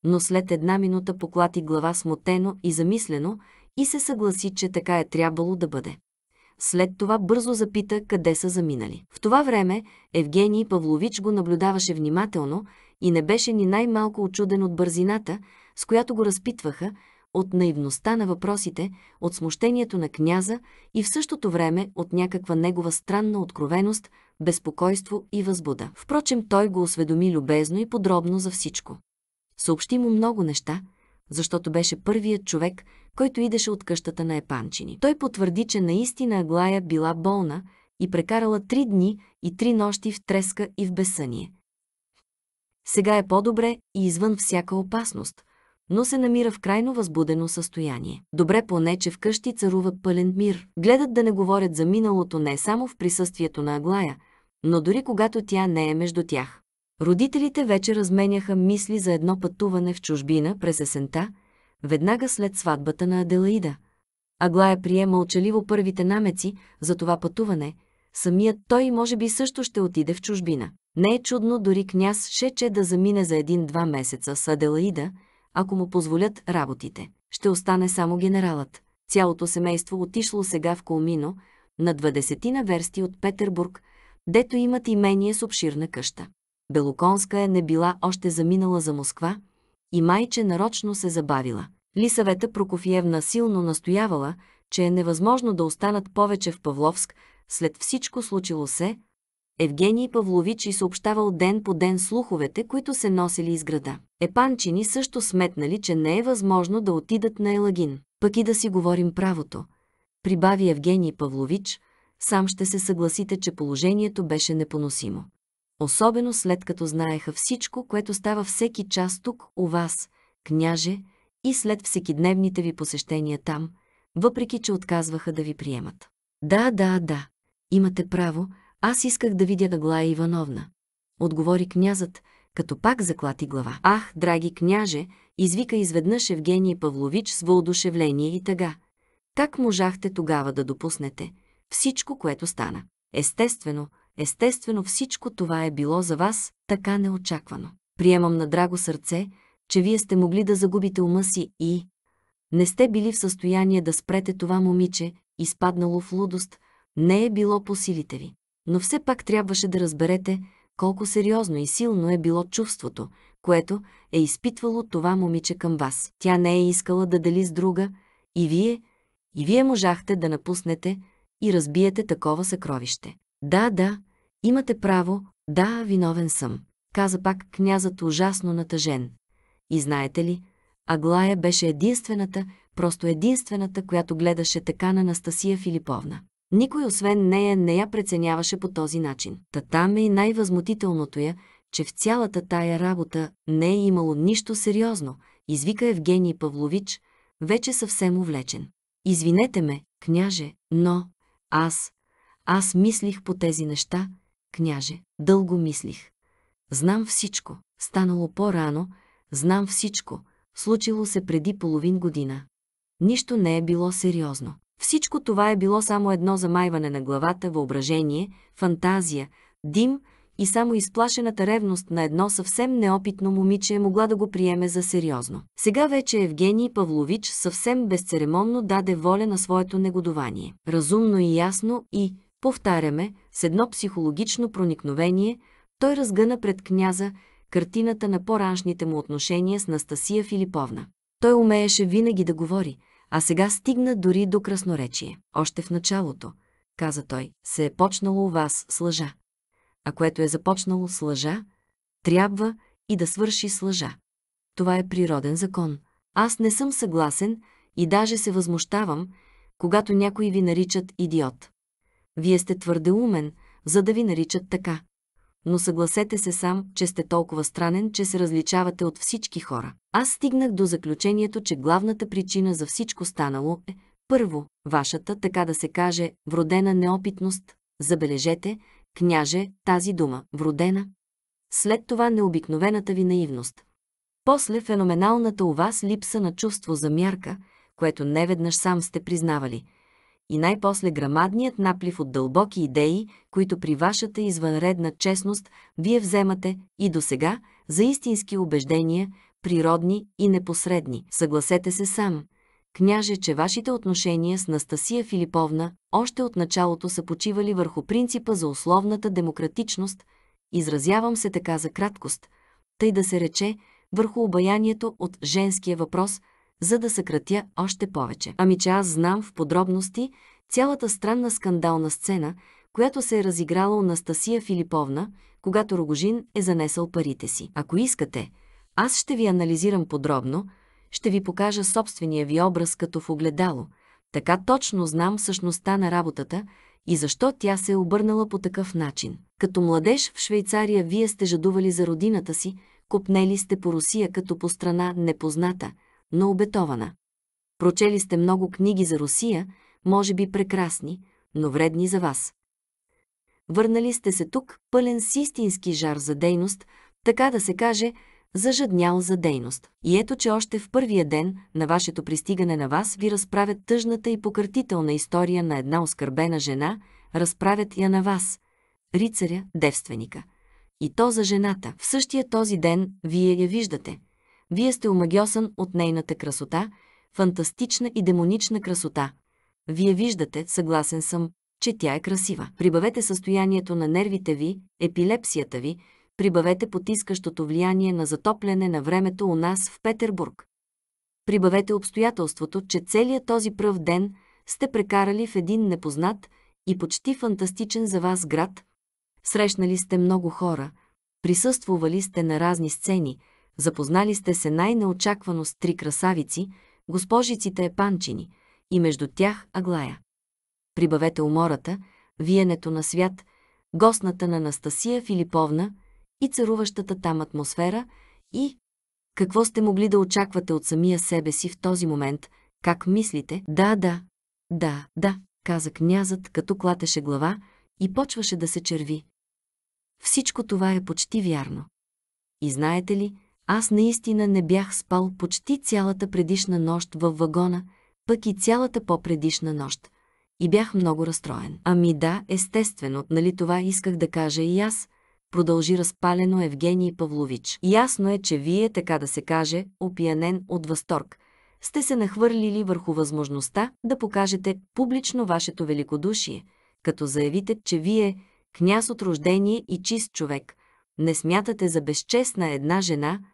но след една минута поклати глава смутено и замислено и се съгласи, че така е трябвало да бъде. След това бързо запита къде са заминали. В това време Евгений Павлович го наблюдаваше внимателно и не беше ни най-малко очуден от бързината, с която го разпитваха, от наивността на въпросите, от смущението на княза и в същото време от някаква негова странна откровеност, безпокойство и възбуда. Впрочем, той го осведоми любезно и подробно за всичко. Съобщи му много неща, защото беше първият човек, който идеше от къщата на Епанчини. Той потвърди, че наистина Аглая била болна и прекарала три дни и три нощи в треска и в безсъние. Сега е по-добре и извън всяка опасност, но се намира в крайно възбудено състояние. Добре поне, че вкъщи царува пълен мир. Гледат да не говорят за миналото не само в присъствието на Аглая, но дори когато тя не е между тях. Родителите вече разменяха мисли за едно пътуване в чужбина през есента, веднага след сватбата на Аделаида. Аглая прие мълчаливо първите намеци за това пътуване, самият той може би също ще отиде в чужбина. Не е чудно дори княз Шече да замине за един-два месеца с Аделаида, ако му позволят работите. Ще остане само генералът. Цялото семейство отишло сега в Колмино, на 20 на версти от Петербург, дето имат имение с обширна къща. Белоконска е не била още заминала за Москва и майче нарочно се забавила. Лисавета Прокофиевна силно настоявала, че е невъзможно да останат повече в Павловск, след всичко случило се, Евгений Павлович и съобщавал ден по ден слуховете, които се носили из града. Епанчини също сметнали, че не е възможно да отидат на Елагин. Пък и да си говорим правото. Прибави Евгений Павлович, сам ще се съгласите, че положението беше непоносимо особено след като знаеха всичко, което става всеки час тук, у вас, княже, и след всекидневните ви посещения там, въпреки че отказваха да ви приемат. Да, да, да, имате право, аз исках да видя Аглая Ивановна. Отговори князът, като пак заклати глава. Ах, драги княже, извика изведнъж Евгений Павлович с въодушевление и тъга. Как можахте тогава да допуснете всичко, което стана? Естествено, Естествено всичко това е било за вас така неочаквано. Приемам на драго сърце, че вие сте могли да загубите ума си и не сте били в състояние да спрете това момиче, изпаднало в лудост, не е било по силите ви. Но все пак трябваше да разберете колко сериозно и силно е било чувството, което е изпитвало това момиче към вас. Тя не е искала да дели с друга и вие, и вие можахте да напуснете и разбиете такова съкровище. Да, да, имате право, да, виновен съм, каза пак князът ужасно натъжен. И знаете ли, Аглая беше единствената, просто единствената, която гледаше така на Анастасия Филиповна. Никой освен нея не я преценяваше по този начин. е и най-възмутителното я, че в цялата тая работа не е имало нищо сериозно, извика Евгений Павлович, вече съвсем увлечен. Извинете ме, княже, но аз, аз мислих по тези неща, княже, дълго мислих. Знам всичко, станало по-рано, знам всичко, случило се преди половин година. Нищо не е било сериозно. Всичко това е било само едно замайване на главата, въображение, фантазия, дим и само изплашената ревност на едно съвсем неопитно момиче е могла да го приеме за сериозно. Сега вече Евгений Павлович съвсем безцеремонно даде воля на своето негодование. Разумно и ясно и, повтаряме, с едно психологично проникновение, той разгъна пред княза картината на по-раншните му отношения с Настасия Филиповна. Той умееше винаги да говори, а сега стигна дори до красноречие. Още в началото, каза той, се е почнало у вас с лъжа. А което е започнало с лъжа, трябва и да свърши с лъжа. Това е природен закон. Аз не съм съгласен и даже се възмущавам, когато някои ви наричат идиот. Вие сте твърде умен, за да ви наричат така. Но съгласете се сам, че сте толкова странен, че се различавате от всички хора. Аз стигнах до заключението, че главната причина за всичко станало е, първо, вашата, така да се каже, вродена неопитност. Забележете, княже, тази дума, вродена. След това необикновената ви наивност. После феноменалната у вас липса на чувство за мярка, което неведнъж сам сте признавали – и най-после грамадният наплив от дълбоки идеи, които при вашата извънредна честност вие вземате и до сега за истински убеждения, природни и непосредни. Съгласете се сам, княже, че вашите отношения с Настасия Филиповна още от началото са почивали върху принципа за условната демократичност, изразявам се така за краткост, тъй да се рече, върху обаянието от женския въпрос – за да съкратя още повече. Ами че аз знам в подробности цялата странна скандална сцена, която се е разиграла у Настасия Филиповна, когато Рогожин е занесъл парите си. Ако искате, аз ще ви анализирам подробно, ще ви покажа собствения ви образ като в огледало. Така точно знам същността на работата и защо тя се е обърнала по такъв начин. Като младеж в Швейцария вие сте жадували за родината си, копнели сте по Русия като по страна непозната – но обетована. Прочели сте много книги за Русия, може би прекрасни, но вредни за вас. Върнали сте се тук пълен с истински жар за дейност, така да се каже, зажаднял за дейност. И ето, че още в първия ден на вашето пристигане на вас ви разправят тъжната и покъртителна история на една оскърбена жена, разправят я на вас, рицаря, девственика. И то за жената. В същия този ден вие я виждате – вие сте омагиосан от нейната красота, фантастична и демонична красота. Вие виждате, съгласен съм, че тя е красива. Прибавете състоянието на нервите ви, епилепсията ви, прибавете потискащото влияние на затопляне на времето у нас в Петербург. Прибавете обстоятелството, че целият този пръв ден сте прекарали в един непознат и почти фантастичен за вас град. Срещнали сте много хора, присъствували сте на разни сцени – Запознали сте се най-неочаквано с три красавици, госпожиците Епанчини и между тях Аглая. Прибавете умората, виенето на свят, гостната на Анастасия Филиповна и царуващата там атмосфера и какво сте могли да очаквате от самия себе си в този момент, как мислите? Да, да, да, да, каза князът, като клатеше глава и почваше да се черви. Всичко това е почти вярно. И знаете ли, аз наистина не бях спал почти цялата предишна нощ във вагона, пък и цялата по-предишна нощ. И бях много разстроен. Ами да, естествено, нали това исках да кажа и аз, продължи разпалено Евгений Павлович. Ясно е, че вие, така да се каже, опиянен от възторг, сте се нахвърлили върху възможността да покажете публично вашето великодушие, като заявите, че вие, княз от рождение и чист човек, не смятате за безчестна една жена –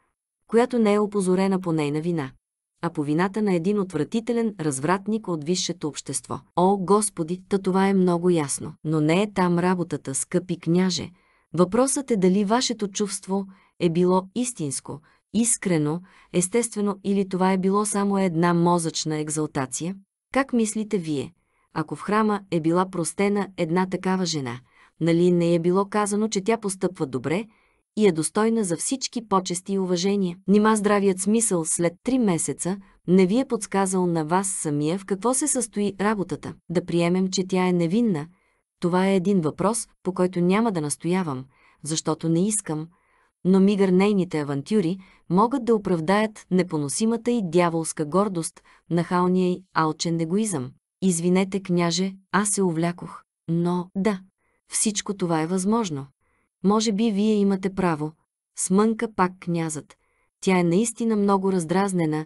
която не е опозорена по нейна вина, а по вината на един отвратителен развратник от висшето общество. О, Господи, та това е много ясно. Но не е там работата, скъпи княже. Въпросът е дали вашето чувство е било истинско, искрено, естествено или това е било само една мозъчна екзалтация? Как мислите вие, ако в храма е била простена една такава жена, нали не е било казано, че тя постъпва добре, и е достойна за всички почести и уважение. Нима здравият смисъл след три месеца не ви е подсказал на вас самия в какво се състои работата. Да приемем, че тя е невинна. Това е един въпрос, по който няма да настоявам, защото не искам, но мигър нейните авантюри могат да оправдаят непоносимата и дяволска гордост, нахалния и алчен егоизъм. Извинете, княже, аз се увлякох. Но, да, всичко това е възможно. Може би вие имате право. Смънка пак князът. Тя е наистина много раздразнена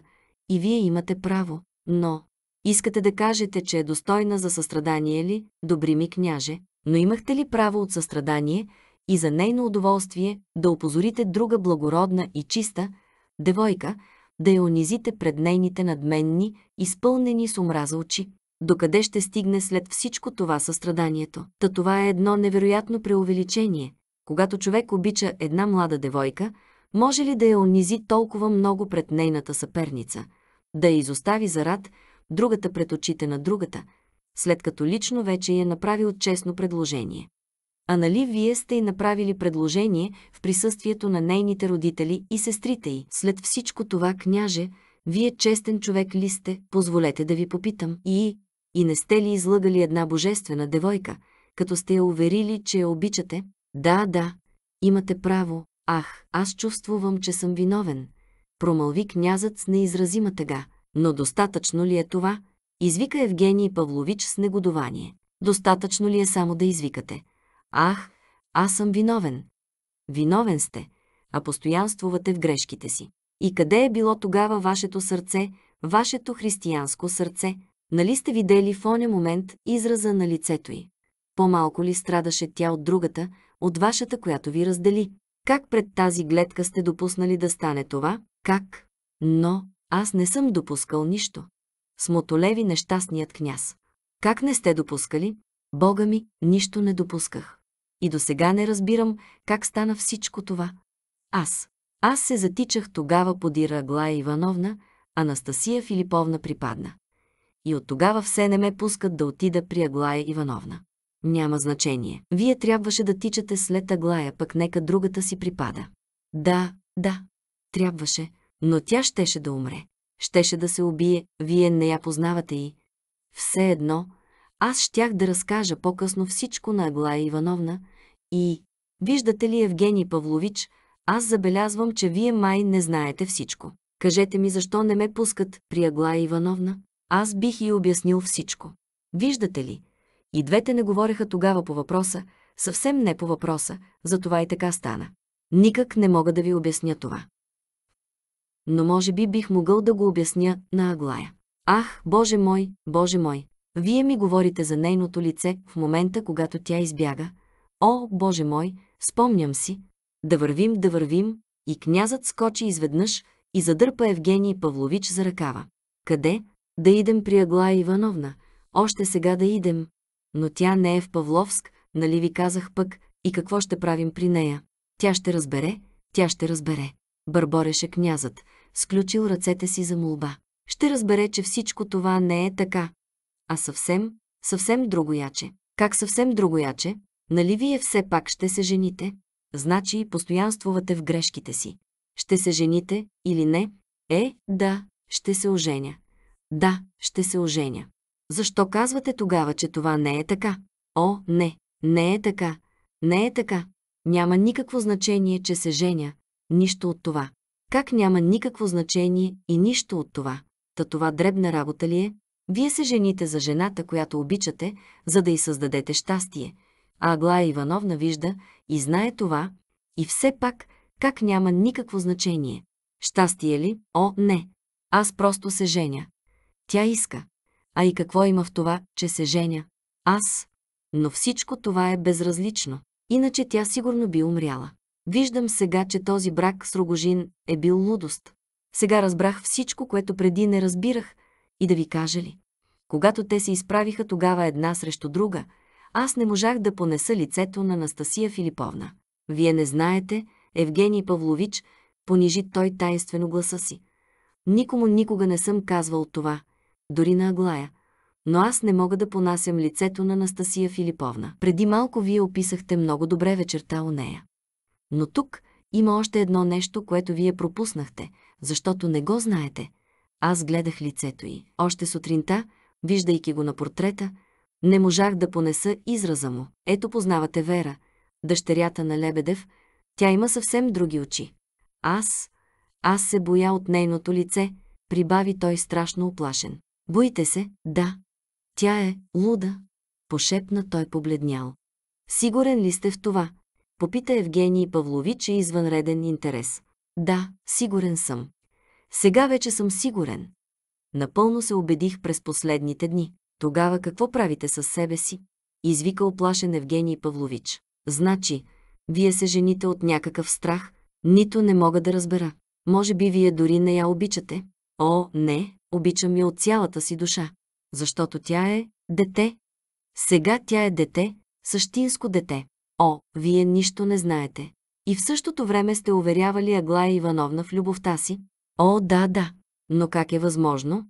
и вие имате право, но... Искате да кажете, че е достойна за състрадание ли, добри ми княже, но имахте ли право от състрадание и за нейно удоволствие да опозорите друга благородна и чиста девойка, да я унизите пред нейните надменни, изпълнени с омраза очи? Докъде ще стигне след всичко това състраданието? Та това е едно невероятно преувеличение, когато човек обича една млада девойка, може ли да я унизи толкова много пред нейната съперница, да я изостави за рад, другата пред очите на другата, след като лично вече е направил честно предложение? А нали вие сте и направили предложение в присъствието на нейните родители и сестрите й? След всичко това, княже, вие честен човек ли сте, позволете да ви попитам, и, и не сте ли излъгали една божествена девойка, като сте я уверили, че я обичате, да, да, имате право, ах, аз чувствувам, че съм виновен, промълви князът с неизразима тъга. Но достатъчно ли е това? Извика Евгений Павлович с негодование. Достатъчно ли е само да извикате? Ах, аз съм виновен. Виновен сте, а постоянствувате в грешките си. И къде е било тогава вашето сърце, вашето християнско сърце? Нали сте видели в оня момент израза на лицето й? По-малко ли страдаше тя от другата, от вашата, която ви раздели. Как пред тази гледка сте допуснали да стане това? Как? Но аз не съм допускал нищо. Смотолеви нещастният княз. Как не сте допускали? Бога ми, нищо не допусках. И до сега не разбирам как стана всичко това. Аз. Аз се затичах тогава подира Аглая Ивановна, Анастасия Филиповна припадна. И от тогава все не ме пускат да отида при Аглая Ивановна няма значение. Вие трябваше да тичате след Аглая, пък нека другата си припада. Да, да, трябваше, но тя щеше да умре. Щеше да се убие, вие не я познавате и... Все едно, аз щях да разкажа по-късно всичко на Аглая Ивановна и... Виждате ли, Евгений Павлович, аз забелязвам, че вие май не знаете всичко. Кажете ми защо не ме пускат при Аглая Ивановна? Аз бих и обяснил всичко. Виждате ли, и двете не говореха тогава по въпроса, съвсем не по въпроса, затова и така стана. Никак не мога да ви обясня това. Но може би бих могъл да го обясня на Аглая. Ах, Боже мой, Боже мой, вие ми говорите за нейното лице в момента, когато тя избяга. О, Боже мой, спомням си. Да вървим, да вървим. И князът скочи изведнъж и задърпа Евгений Павлович за ръкава. Къде? Да идем при Аглая Ивановна. Още сега да идем, но тя не е в Павловск, нали ви казах пък, и какво ще правим при нея? Тя ще разбере, тя ще разбере. Бърбореше князът, сключил ръцете си за молба. Ще разбере, че всичко това не е така, а съвсем, съвсем другояче. Как съвсем другояче? Нали вие все пак ще се жените? Значи и постоянствувате в грешките си. Ще се жените или не? Е, да, ще се оженя. Да, ще се оженя. Защо казвате тогава, че това не е така? О, не, не е така, не е така. Няма никакво значение, че се женя, нищо от това. Как няма никакво значение и нищо от това? Та това дребна работа ли е? Вие се жените за жената, която обичате, за да й създадете щастие. А Аглая Ивановна вижда и знае това, и все пак как няма никакво значение. Щастие ли? О, не. Аз просто се женя. Тя иска а и какво има в това, че се женя. Аз. Но всичко това е безразлично. Иначе тя сигурно би умряла. Виждам сега, че този брак с Рогожин е бил лудост. Сега разбрах всичко, което преди не разбирах, и да ви кажа ли. Когато те се изправиха тогава една срещу друга, аз не можах да понеса лицето на Анастасия Филиповна. Вие не знаете, Евгений Павлович понижи той тайнствено гласа си. Никому никога не съм казвал това – дори на Аглая. Но аз не мога да понасям лицето на Анастасия Филиповна. Преди малко вие описахте много добре вечерта у нея. Но тук има още едно нещо, което вие пропуснахте, защото не го знаете. Аз гледах лицето й. Още сутринта, виждайки го на портрета, не можах да понеса израза му. Ето познавате Вера, дъщерята на Лебедев. Тя има съвсем други очи. Аз, аз се боя от нейното лице, прибави той страшно оплашен. Бойте се, да. Тя е луда, пошепна той побледнял. Сигурен ли сте в това? Попита Евгений Павлович и извънреден интерес. Да, сигурен съм. Сега вече съм сигурен. Напълно се убедих през последните дни. Тогава какво правите със себе си? Извика оплашен Евгений Павлович. Значи, вие се жените от някакъв страх, нито не мога да разбера. Може би вие дори не я обичате? О, не, Обичам я от цялата си душа, защото тя е дете. Сега тя е дете, същинско дете. О, вие нищо не знаете. И в същото време сте уверявали Аглая Ивановна в любовта си. О, да, да. Но как е възможно?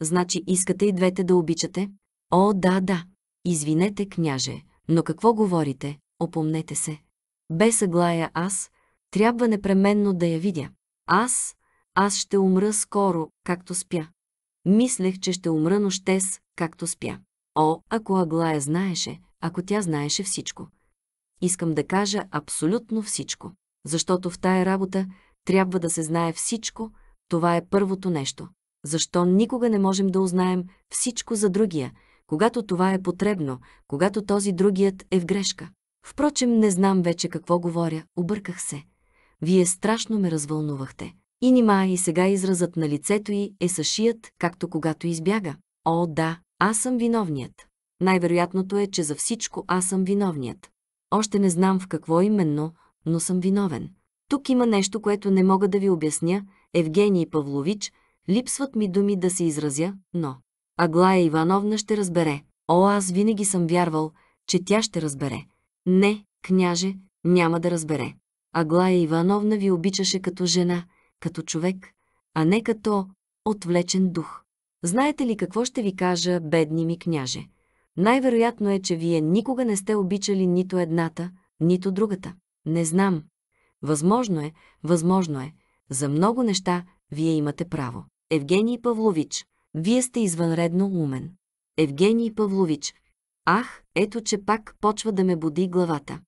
Значи искате и двете да обичате? О, да, да. Извинете, княже, но какво говорите? Опомнете се. Без Аглая аз, трябва непременно да я видя. Аз, аз ще умра скоро, както спя. Мислех, че ще умра, но щез, както спя. О, ако Аглая знаеше, ако тя знаеше всичко. Искам да кажа абсолютно всичко. Защото в тая работа трябва да се знае всичко, това е първото нещо. Защо никога не можем да узнаем всичко за другия, когато това е потребно, когато този другият е в грешка? Впрочем, не знам вече какво говоря, обърках се. Вие страшно ме развълнувахте. И нима и сега изразът на лицето й е съшият, както когато избяга. О, да, аз съм виновният. Най-вероятното е, че за всичко аз съм виновният. Още не знам в какво именно, но съм виновен. Тук има нещо, което не мога да ви обясня. Евгений Павлович, липсват ми думи да се изразя, но... Аглая Ивановна ще разбере. О, аз винаги съм вярвал, че тя ще разбере. Не, княже, няма да разбере. Аглая Ивановна ви обичаше като жена – като човек, а не като отвлечен дух. Знаете ли какво ще ви кажа, бедни ми княже? Най-вероятно е, че вие никога не сте обичали нито едната, нито другата. Не знам. Възможно е, възможно е. За много неща вие имате право. Евгений Павлович, вие сте извънредно умен. Евгений Павлович, ах, ето че пак почва да ме буди главата.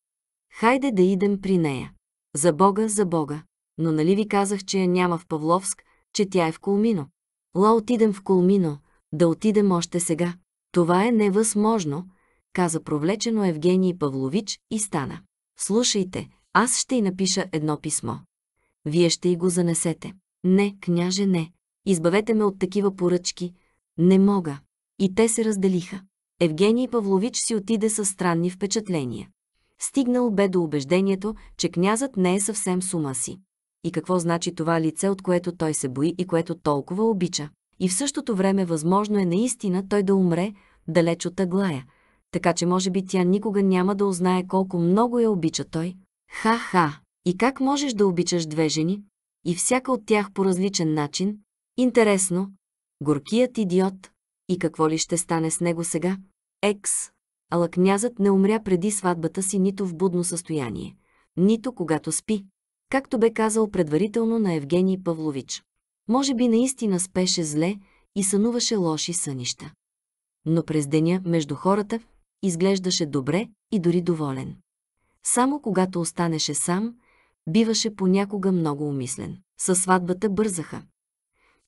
Хайде да идем при нея. За Бога, за Бога. Но нали ви казах, че я няма в Павловск, че тя е в Колмино? Ла отидем в Колмино, да отидем още сега. Това е невъзможно, каза провлечено Евгений Павлович и стана. Слушайте, аз ще й напиша едно писмо. Вие ще й го занесете. Не, княже, не. Избавете ме от такива поръчки. Не мога. И те се разделиха. Евгений Павлович си отиде със странни впечатления. Стигнал бе до убеждението, че князът не е съвсем сума си и какво значи това лице, от което той се бои и което толкова обича. И в същото време възможно е наистина той да умре далеч от Аглая, така че може би тя никога няма да узнае колко много я обича той. Ха-ха! И как можеш да обичаш две жени? И всяка от тях по различен начин? Интересно. Горкият идиот. И какво ли ще стане с него сега? Екс. Ала князът не умря преди сватбата си нито в будно състояние, нито когато спи както бе казал предварително на Евгений Павлович. Може би наистина спеше зле и сънуваше лоши сънища. Но през деня между хората изглеждаше добре и дори доволен. Само когато останеше сам, биваше понякога много умислен. Със сватбата бързаха.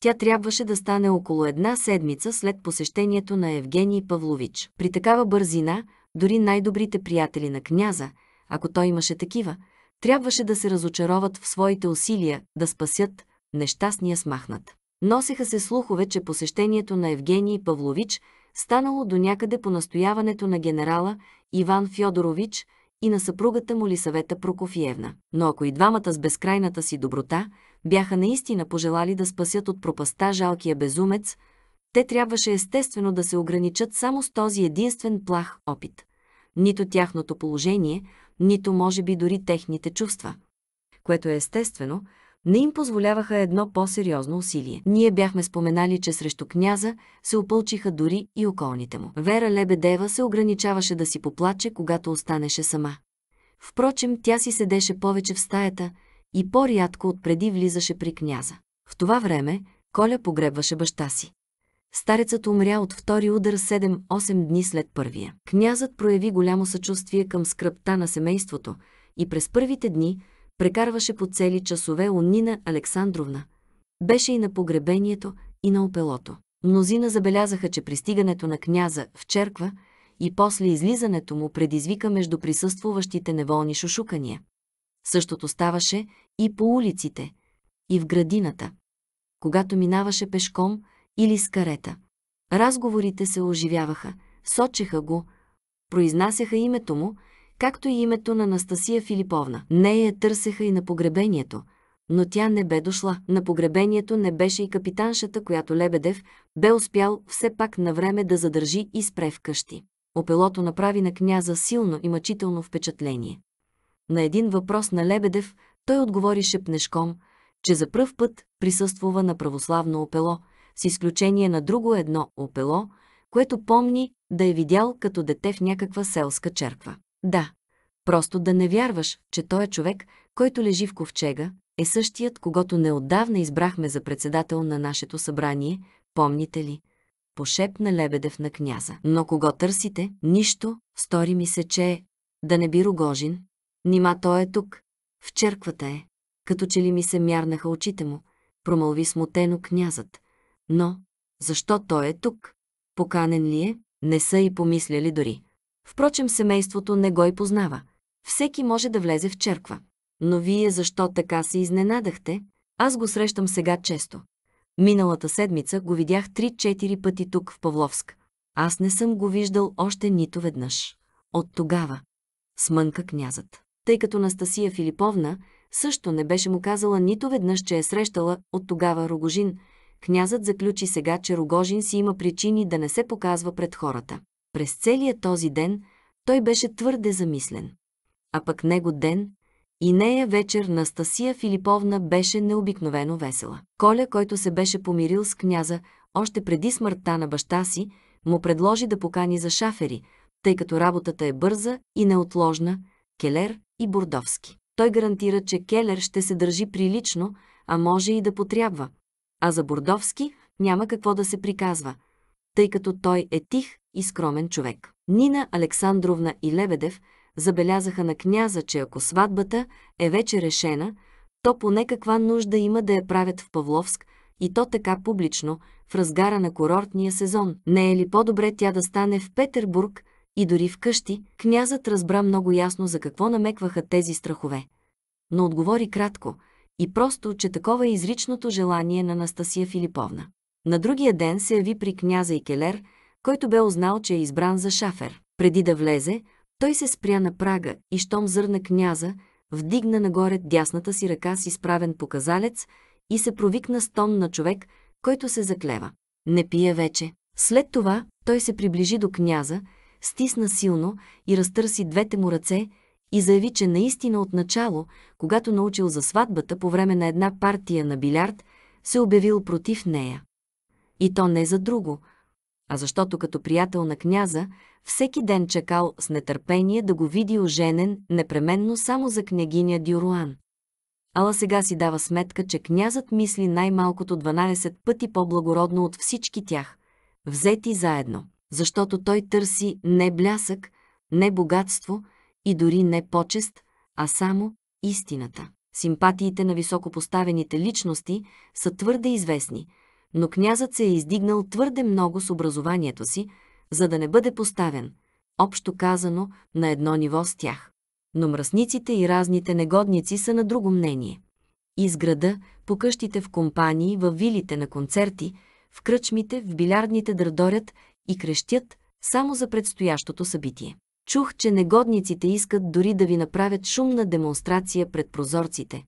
Тя трябваше да стане около една седмица след посещението на Евгений Павлович. При такава бързина, дори най-добрите приятели на княза, ако той имаше такива, трябваше да се разочароват в своите усилия да спасят нещастния смахнат. Носеха се слухове, че посещението на Евгений Павлович станало до някъде по настояването на генерала Иван Фьодорович и на съпругата му Лисавета Прокофиевна. Но ако и двамата с безкрайната си доброта бяха наистина пожелали да спасят от пропаста жалкия безумец, те трябваше естествено да се ограничат само с този единствен плах опит. Нито тяхното положение, нито може би дори техните чувства. Което е естествено, не им позволяваха едно по-сериозно усилие. Ние бяхме споменали, че срещу княза се опълчиха дори и околните му. Вера Лебедева се ограничаваше да си поплаче, когато останеше сама. Впрочем, тя си седеше повече в стаята и по-рядко отпреди влизаше при княза. В това време Коля погребваше баща си. Старецът умря от втори удар 7-8 дни след първия. Князът прояви голямо съчувствие към скръпта на семейството и през първите дни прекарваше по цели часове у Нина Александровна. Беше и на погребението, и на опелото. Мнозина забелязаха, че пристигането на княза в черква и после излизането му предизвика между присъствуващите неволни шушукания. Същото ставаше и по улиците, и в градината. Когато минаваше пешком – или с карета. Разговорите се оживяваха, сочеха го, произнасяха името му, както и името на Анастасия Филиповна. Нея я търсеха и на погребението, но тя не бе дошла. На погребението не беше и капитаншата, която Лебедев бе успял все пак на време да задържи и спре вкъщи. Опелото направи на княза силно и мъчително впечатление. На един въпрос на Лебедев той отговори шепнешком, че за пръв път присъствува на православно опело – с изключение на друго едно опело, което помни да е видял като дете в някаква селска черква. Да, просто да не вярваш, че той е човек, който лежи в ковчега, е същият, когато неотдавна избрахме за председател на нашето събрание, помните ли? Пошепна Лебедев на княза. Но кого търсите? Нищо, стори ми се, че е. Да не би Рогожин? Нима той е тук. В черквата е. Като че ли ми се мярнаха очите му, промълви смутено князът. Но, защо той е тук? Поканен ли е? Не са и помисляли дори. Впрочем, семейството не го и познава. Всеки може да влезе в черква. Но вие защо така се изненадахте? Аз го срещам сега често. Миналата седмица го видях 3-4 пъти тук в Павловск. Аз не съм го виждал още нито веднъж. От тогава. Смънка князът. Тъй като Настасия Филиповна също не беше му казала нито веднъж, че е срещала от тогава Рогожин – князът заключи сега, че Рогожин си има причини да не се показва пред хората. През целия този ден той беше твърде замислен. А пък него ден и нея вечер Настасия Филиповна беше необикновено весела. Коля, който се беше помирил с княза още преди смъртта на баща си, му предложи да покани за шафери, тъй като работата е бърза и неотложна, Келер и Бордовски. Той гарантира, че Келер ще се държи прилично, а може и да потрябва – а за Бордовски няма какво да се приказва, тъй като той е тих и скромен човек. Нина Александровна и Лебедев забелязаха на княза, че ако сватбата е вече решена, то поне каква нужда има да я правят в Павловск и то така публично, в разгара на курортния сезон. Не е ли по-добре тя да стане в Петербург и дори в къщи? Князът разбра много ясно за какво намекваха тези страхове. Но отговори кратко – и просто, че такова е изричното желание на Настасия Филиповна. На другия ден се яви при княза и келер, който бе узнал, че е избран за шафер. Преди да влезе, той се спря на прага и щом зърна княза, вдигна нагоре дясната си ръка с изправен показалец и се провикна с тон на човек, който се заклева. Не пие вече. След това той се приближи до княза, стисна силно и разтърси двете му ръце, и заяви, че наистина отначало, когато научил за сватбата по време на една партия на билярд, се обявил против нея. И то не за друго, а защото като приятел на княза, всеки ден чакал с нетърпение да го види оженен непременно само за княгиня Дюруан. Ала сега си дава сметка, че князът мисли най-малкото 12 пъти по-благородно от всички тях, взети заедно, защото той търси не блясък, не богатство, и дори не почест, а само истината. Симпатиите на високопоставените личности са твърде известни, но князът се е издигнал твърде много с образованието си, за да не бъде поставен, общо казано, на едно ниво с тях. Но мръсниците и разните негодници са на друго мнение. Изграда, по къщите в компании, във вилите на концерти, в кръчмите, в билярдните дърдорят и крещят само за предстоящото събитие. Чух, че негодниците искат дори да ви направят шумна демонстрация пред прозорците.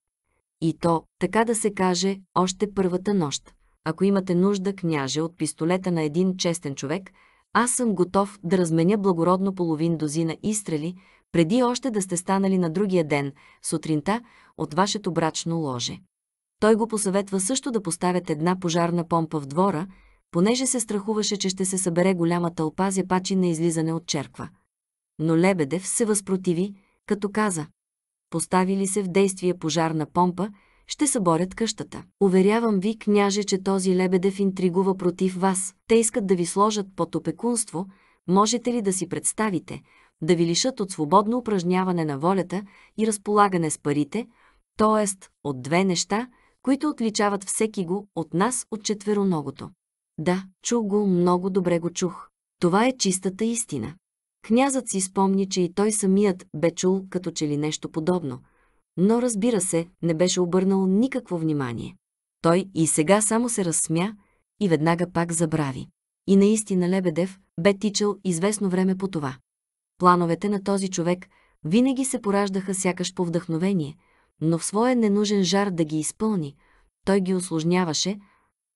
И то, така да се каже, още първата нощ. Ако имате нужда, княже, от пистолета на един честен човек, аз съм готов да разменя благородно половин дозина изстрели, преди още да сте станали на другия ден, сутринта, от вашето брачно ложе. Той го посъветва също да поставят една пожарна помпа в двора, понеже се страхуваше, че ще се събере голяма тълпа зепачи на излизане от черква но Лебедев се възпротиви, като каза «Поставили се в действие пожарна помпа, ще съборят къщата. Уверявам ви, княже, че този Лебедев интригува против вас. Те искат да ви сложат под опекунство, можете ли да си представите, да ви лишат от свободно упражняване на волята и разполагане с парите, т.е. от две неща, които отличават всеки го от нас от четвероногото. Да, чух го, много добре го чух. Това е чистата истина. Князът си спомни, че и той самият бе чул като че ли нещо подобно, но разбира се, не беше обърнал никакво внимание. Той и сега само се разсмя и веднага пак забрави. И наистина Лебедев бе тичал известно време по това. Плановете на този човек винаги се пораждаха сякаш по вдъхновение, но в своя ненужен жар да ги изпълни, той ги осложняваше,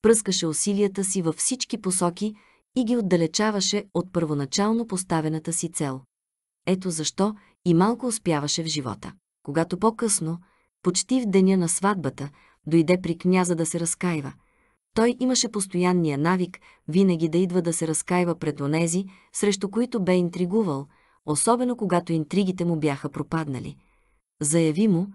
пръскаше усилията си във всички посоки и ги отдалечаваше от първоначално поставената си цел. Ето защо и малко успяваше в живота. Когато по-късно, почти в деня на сватбата, дойде при княза да се разкаива. Той имаше постоянния навик винаги да идва да се разкаива пред онези, срещу които бе интригувал, особено когато интригите му бяха пропаднали. Заяви му,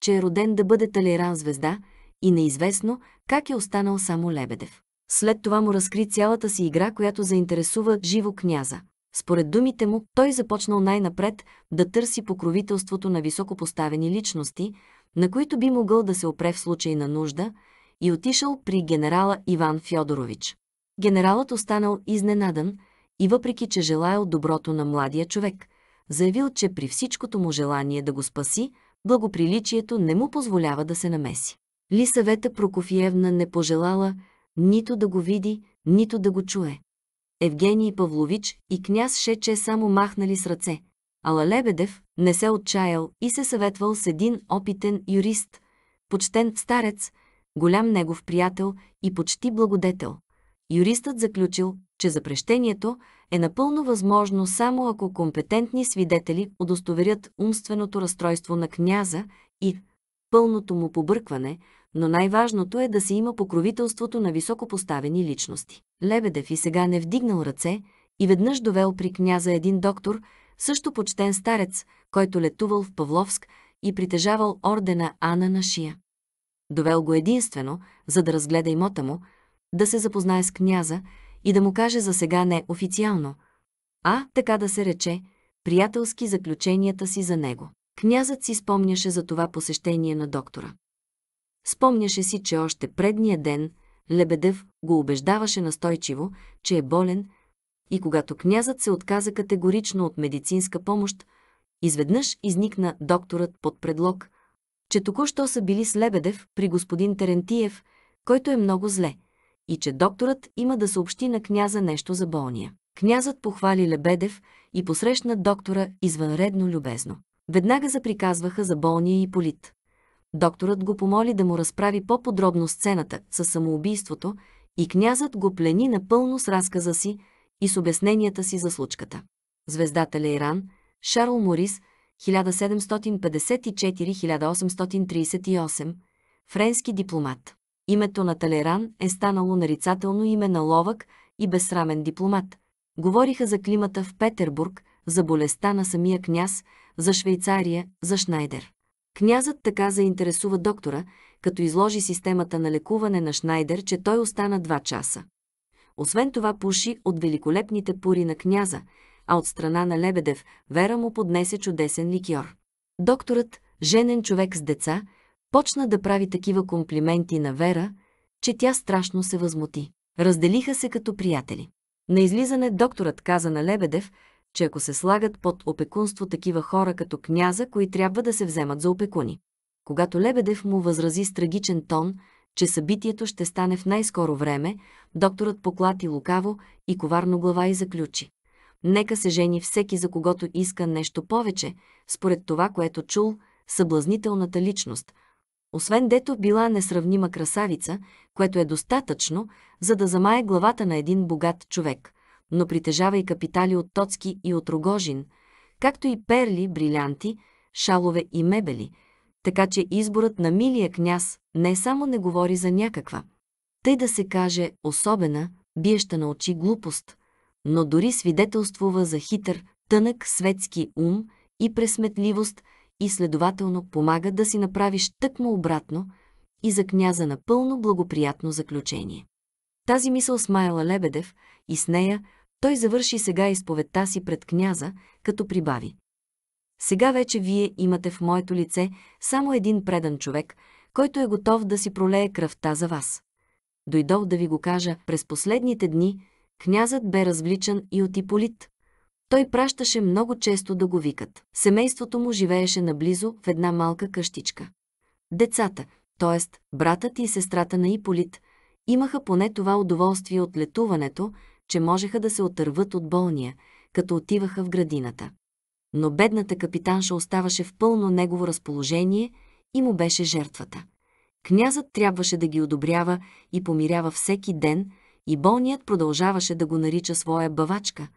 че е роден да бъде талеран звезда и неизвестно как е останал само Лебедев. След това му разкри цялата си игра, която заинтересува живо княза. Според думите му, той започнал най-напред да търси покровителството на високопоставени личности, на които би могъл да се опре в случай на нужда, и отишъл при генерала Иван Фьодорович. Генералът останал изненадан и въпреки, че желаял доброто на младия човек, заявил, че при всичкото му желание да го спаси, благоприличието не му позволява да се намеси. Лисавета Прокофиевна не пожелала – нито да го види, нито да го чуе. Евгений Павлович и княз Шече само махнали с ръце, ала Лебедев не се отчаял и се съветвал с един опитен юрист, почтен старец, голям негов приятел и почти благодетел. Юристът заключил, че запрещението е напълно възможно само ако компетентни свидетели удостоверят умственото разстройство на княза и пълното му побъркване – но най-важното е да се има покровителството на високопоставени личности. Лебедев и сега не вдигнал ръце и веднъж довел при княза един доктор, също почтен старец, който летувал в Павловск и притежавал ордена Ана на шия. Довел го единствено, за да разгледа имота му, да се запознае с княза и да му каже за сега не официално, а, така да се рече, приятелски заключенията си за него. Князът си спомняше за това посещение на доктора. Спомняше си, че още предния ден Лебедев го убеждаваше настойчиво, че е болен, и когато князът се отказа категорично от медицинска помощ, изведнъж изникна докторът под предлог, че току-що са били с Лебедев при господин Терентиев, който е много зле, и че докторът има да съобщи на княза нещо за болния. Князът похвали Лебедев и посрещна доктора извънредно любезно. Веднага заприказваха за болния и полит. Докторът го помоли да му разправи по-подробно сцената със самоубийството и князът го плени напълно с разказа си и с обясненията си за случката. Звездата Лейран, Шарл Морис, 1754-1838, френски дипломат. Името на Талеран е станало нарицателно име на ловък и безсрамен дипломат. Говориха за климата в Петербург, за болестта на самия княз, за Швейцария, за Шнайдер. Князът така заинтересува доктора, като изложи системата на лекуване на Шнайдер, че той остана два часа. Освен това пуши от великолепните пури на княза, а от страна на Лебедев Вера му поднесе чудесен ликьор. Докторът, женен човек с деца, почна да прави такива комплименти на Вера, че тя страшно се възмути. Разделиха се като приятели. На излизане докторът каза на Лебедев, че ако се слагат под опекунство такива хора като княза, кои трябва да се вземат за опекуни. Когато Лебедев му възрази с трагичен тон, че събитието ще стане в най-скоро време, докторът поклати лукаво и коварно глава и заключи. Нека се жени всеки за когото иска нещо повече, според това, което чул, съблазнителната личност. Освен дето била несравнима красавица, което е достатъчно, за да замае главата на един богат човек – но притежава и капитали от Тоцки и от Рогожин, както и перли, брилянти, шалове и мебели, така че изборът на милия княз не само не говори за някаква, тъй да се каже особена, биеща на очи глупост, но дори свидетелствува за хитър, тънък светски ум и пресметливост и следователно помага да си направиш тъкмо обратно и за княза напълно благоприятно заключение. Тази мисъл смаяла Лебедев и с нея той завърши сега изповедта си пред княза, като прибави. Сега вече вие имате в моето лице само един предан човек, който е готов да си пролее кръвта за вас. Дойдох да ви го кажа, през последните дни князът бе развличан и от Иполит. Той пращаше много често да го викат. Семейството му живееше наблизо в една малка къщичка. Децата, т.е. братът и сестрата на Иполит, имаха поне това удоволствие от летуването, че можеха да се отърват от болния, като отиваха в градината. Но бедната капитанша оставаше в пълно негово разположение и му беше жертвата. Князът трябваше да ги одобрява и помирява всеки ден, и болният продължаваше да го нарича своя бавачка,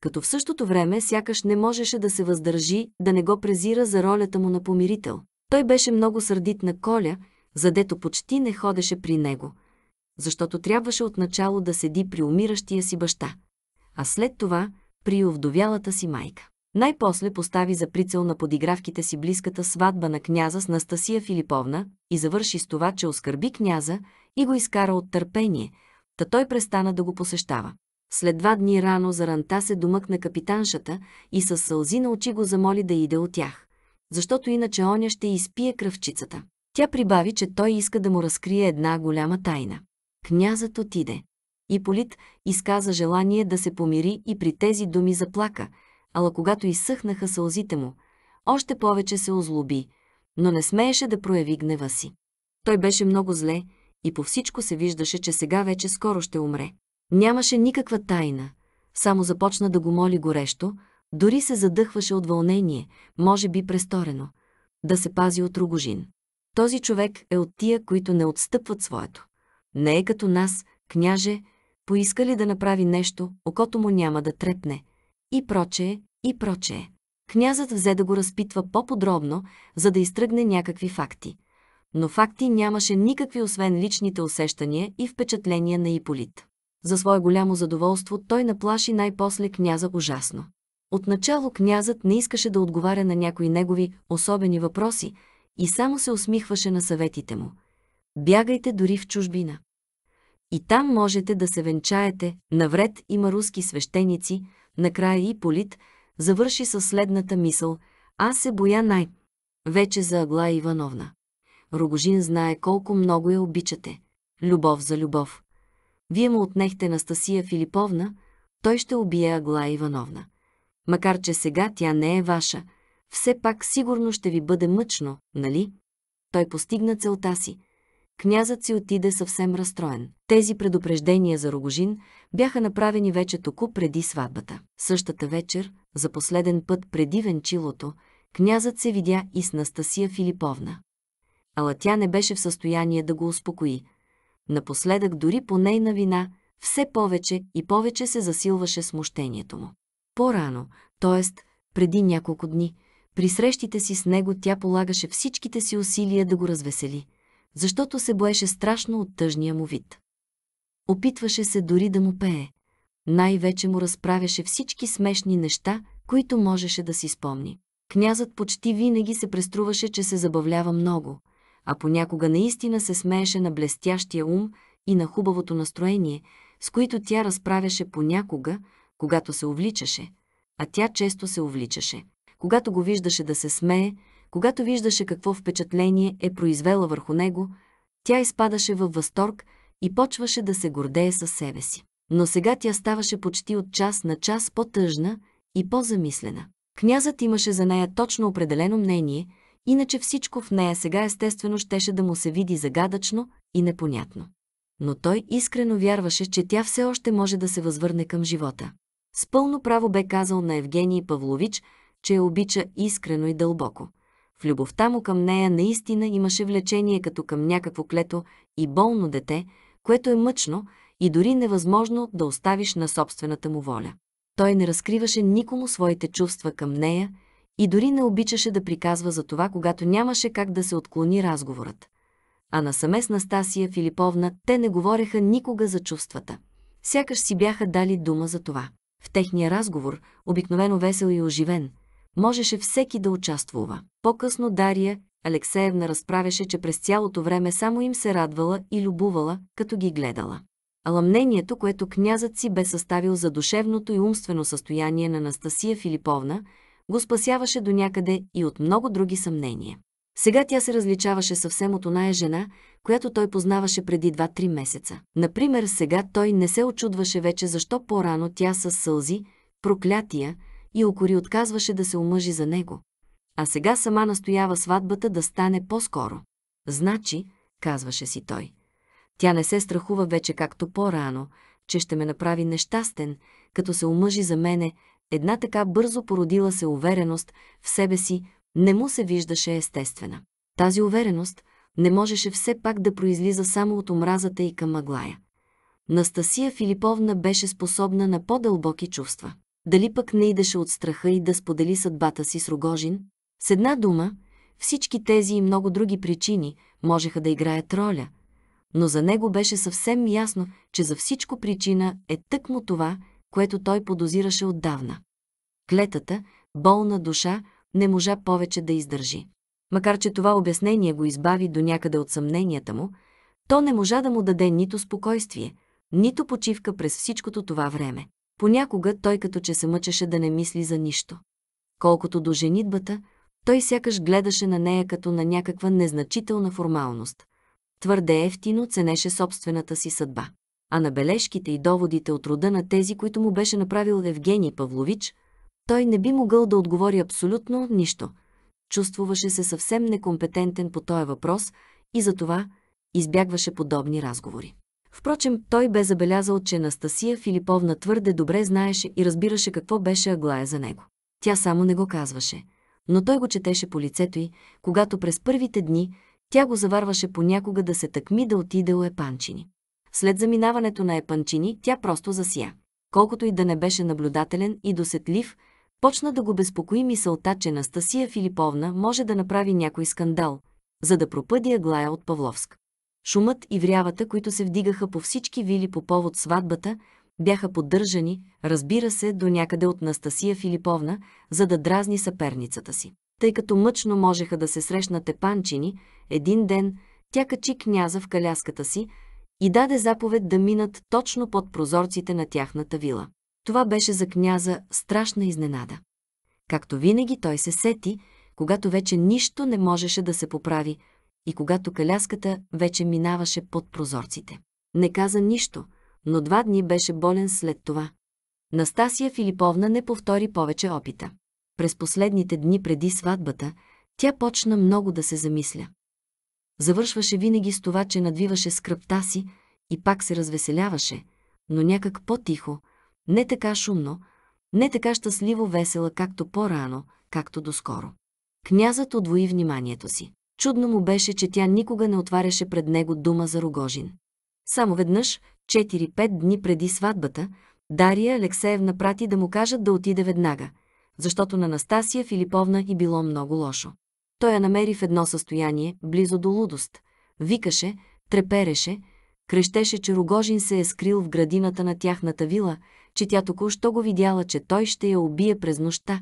като в същото време сякаш не можеше да се въздържи да не го презира за ролята му на помирител. Той беше много сърдит на Коля, задето почти не ходеше при него – защото трябваше отначало да седи при умиращия си баща, а след това при овдовялата си майка. Най-после постави за прицел на подигравките си близката сватба на княза с Настасия Филиповна и завърши с това, че оскърби княза и го изкара от търпение, та той престана да го посещава. След два дни рано заранта се домъкна капитаншата и със сълзи на очи го замоли да иде от тях, защото иначе оня ще изпие кръвчицата. Тя прибави, че той иска да му разкрие една голяма тайна. Князът отиде. Иполит изказа желание да се помири и при тези думи заплака, ала когато изсъхнаха сълзите му, още повече се озлоби, но не смееше да прояви гнева си. Той беше много зле и по всичко се виждаше, че сега вече скоро ще умре. Нямаше никаква тайна, само започна да го моли горещо, дори се задъхваше от вълнение, може би престорено, да се пази от Рогожин. Този човек е от тия, които не отстъпват своето. Не е като нас, княже, поиска ли да направи нещо, окото му няма да трепне. И прочее, и прочее. Князът взе да го разпитва по-подробно, за да изтръгне някакви факти. Но факти нямаше никакви, освен личните усещания и впечатления на Иполит. За свое голямо задоволство той наплаши най-после княза ужасно. Отначало князът не искаше да отговаря на някои негови особени въпроси и само се усмихваше на съветите му – Бягайте дори в чужбина. И там можете да се венчаете. Навред има руски свещеници, накрая и полит, завърши със следната мисъл. Аз се боя най. Вече за Агла Ивановна. Рогожин знае колко много я обичате. Любов за любов. Вие му отнехте Настасия Филиповна, той ще убие Агла Ивановна. Макар, че сега тя не е ваша, все пак сигурно ще ви бъде мъчно, нали? Той постигна целта си – Князът си отиде съвсем разстроен. Тези предупреждения за Рогожин бяха направени вече току преди сватбата. Същата вечер, за последен път преди венчилото, князът се видя и с Настасия Филиповна. Ала тя не беше в състояние да го успокои. Напоследък дори по нейна вина все повече и повече се засилваше смущението му. По-рано, т.е. преди няколко дни, при срещите си с него тя полагаше всичките си усилия да го развесели – защото се боеше страшно от тъжния му вид. Опитваше се дори да му пее. Най-вече му разправяше всички смешни неща, които можеше да си спомни. Князът почти винаги се преструваше, че се забавлява много, а понякога наистина се смееше на блестящия ум и на хубавото настроение, с които тя разправяше понякога, когато се увличаше, а тя често се увличаше. Когато го виждаше да се смее, когато виждаше какво впечатление е произвела върху него, тя изпадаше във възторг и почваше да се гордее със себе си. Но сега тя ставаше почти от час на час по-тъжна и по-замислена. Князът имаше за нея точно определено мнение, иначе всичко в нея сега естествено щеше да му се види загадъчно и непонятно. Но той искрено вярваше, че тя все още може да се възвърне към живота. С пълно право бе казал на Евгений Павлович, че я обича искрено и дълбоко. В любовта му към нея наистина имаше влечение като към някакво клето и болно дете, което е мъчно и дори невъзможно да оставиш на собствената му воля. Той не разкриваше никому своите чувства към нея и дори не обичаше да приказва за това, когато нямаше как да се отклони разговорът. А насаме с Настасия Филиповна те не говореха никога за чувствата. Сякаш си бяха дали дума за това. В техния разговор, обикновено весел и оживен – можеше всеки да участвува. По-късно Дария Алексеевна разправяше, че през цялото време само им се радвала и любувала, като ги гледала. Ала мнението, което князът си бе съставил за душевното и умствено състояние на Настасия Филиповна, го спасяваше до някъде и от много други съмнения. Сега тя се различаваше съвсем от оная жена, която той познаваше преди 2-3 месеца. Например, сега той не се очудваше вече защо по-рано тя с сълзи, проклятия, и окори отказваше да се омъжи за него. А сега сама настоява сватбата да стане по-скоро. Значи, казваше си той, тя не се страхува вече както по-рано, че ще ме направи нещастен, като се омъжи за мене, една така бързо породила се увереност в себе си, не му се виждаше естествена. Тази увереност не можеше все пак да произлиза само от омразата и към мъглая. Настасия Филиповна беше способна на по-дълбоки чувства дали пък не идеше от страха и да сподели съдбата си с Рогожин, с една дума, всички тези и много други причини можеха да играят роля, но за него беше съвсем ясно, че за всичко причина е тъкмо това, което той подозираше отдавна. Клетата, болна душа, не можа повече да издържи. Макар че това обяснение го избави до някъде от съмненията му, то не можа да му даде нито спокойствие, нито почивка през всичкото това време. Понякога той като че се мъчеше да не мисли за нищо. Колкото до женитбата, той сякаш гледаше на нея като на някаква незначителна формалност. Твърде ефтино ценеше собствената си съдба. А на бележките и доводите от рода на тези, които му беше направил Евгений Павлович, той не би могъл да отговори абсолютно нищо. Чувствуваше се съвсем некомпетентен по този въпрос и затова избягваше подобни разговори. Впрочем, той бе забелязал, че Настасия Филиповна твърде добре знаеше и разбираше какво беше Аглая за него. Тя само не го казваше, но той го четеше по лицето й, когато през първите дни тя го заварваше понякога да се такми да отиде у Епанчини. След заминаването на Епанчини тя просто засия. Колкото и да не беше наблюдателен и досетлив, почна да го безпокои мисълта, че Настасия Филиповна може да направи някой скандал, за да пропъди Аглая от Павловск. Шумът и врявата, които се вдигаха по всички вили по повод сватбата, бяха поддържани, разбира се, до някъде от Настасия Филиповна, за да дразни съперницата си. Тъй като мъчно можеха да се срещнат епанчини, един ден тя качи княза в каляската си и даде заповед да минат точно под прозорците на тяхната вила. Това беше за княза страшна изненада. Както винаги той се сети, когато вече нищо не можеше да се поправи – и когато каляската вече минаваше под прозорците. Не каза нищо, но два дни беше болен след това. Настасия Филиповна не повтори повече опита. През последните дни преди сватбата тя почна много да се замисля. Завършваше винаги с това, че надвиваше скръпта си и пак се развеселяваше, но някак по-тихо, не така шумно, не така щастливо весела, както по-рано, както доскоро. Князът отвои вниманието си. Чудно му беше, че тя никога не отваряше пред него дума за Рогожин. Само веднъж, 4-5 дни преди сватбата, Дария Алексеевна прати да му кажат да отиде веднага, защото на Настасия Филиповна и било много лошо. Той я намери в едно състояние, близо до лудост. Викаше, трепереше, крещеше, че Рогожин се е скрил в градината на тяхната вила, че тя току-що го видяла, че той ще я убие през нощта.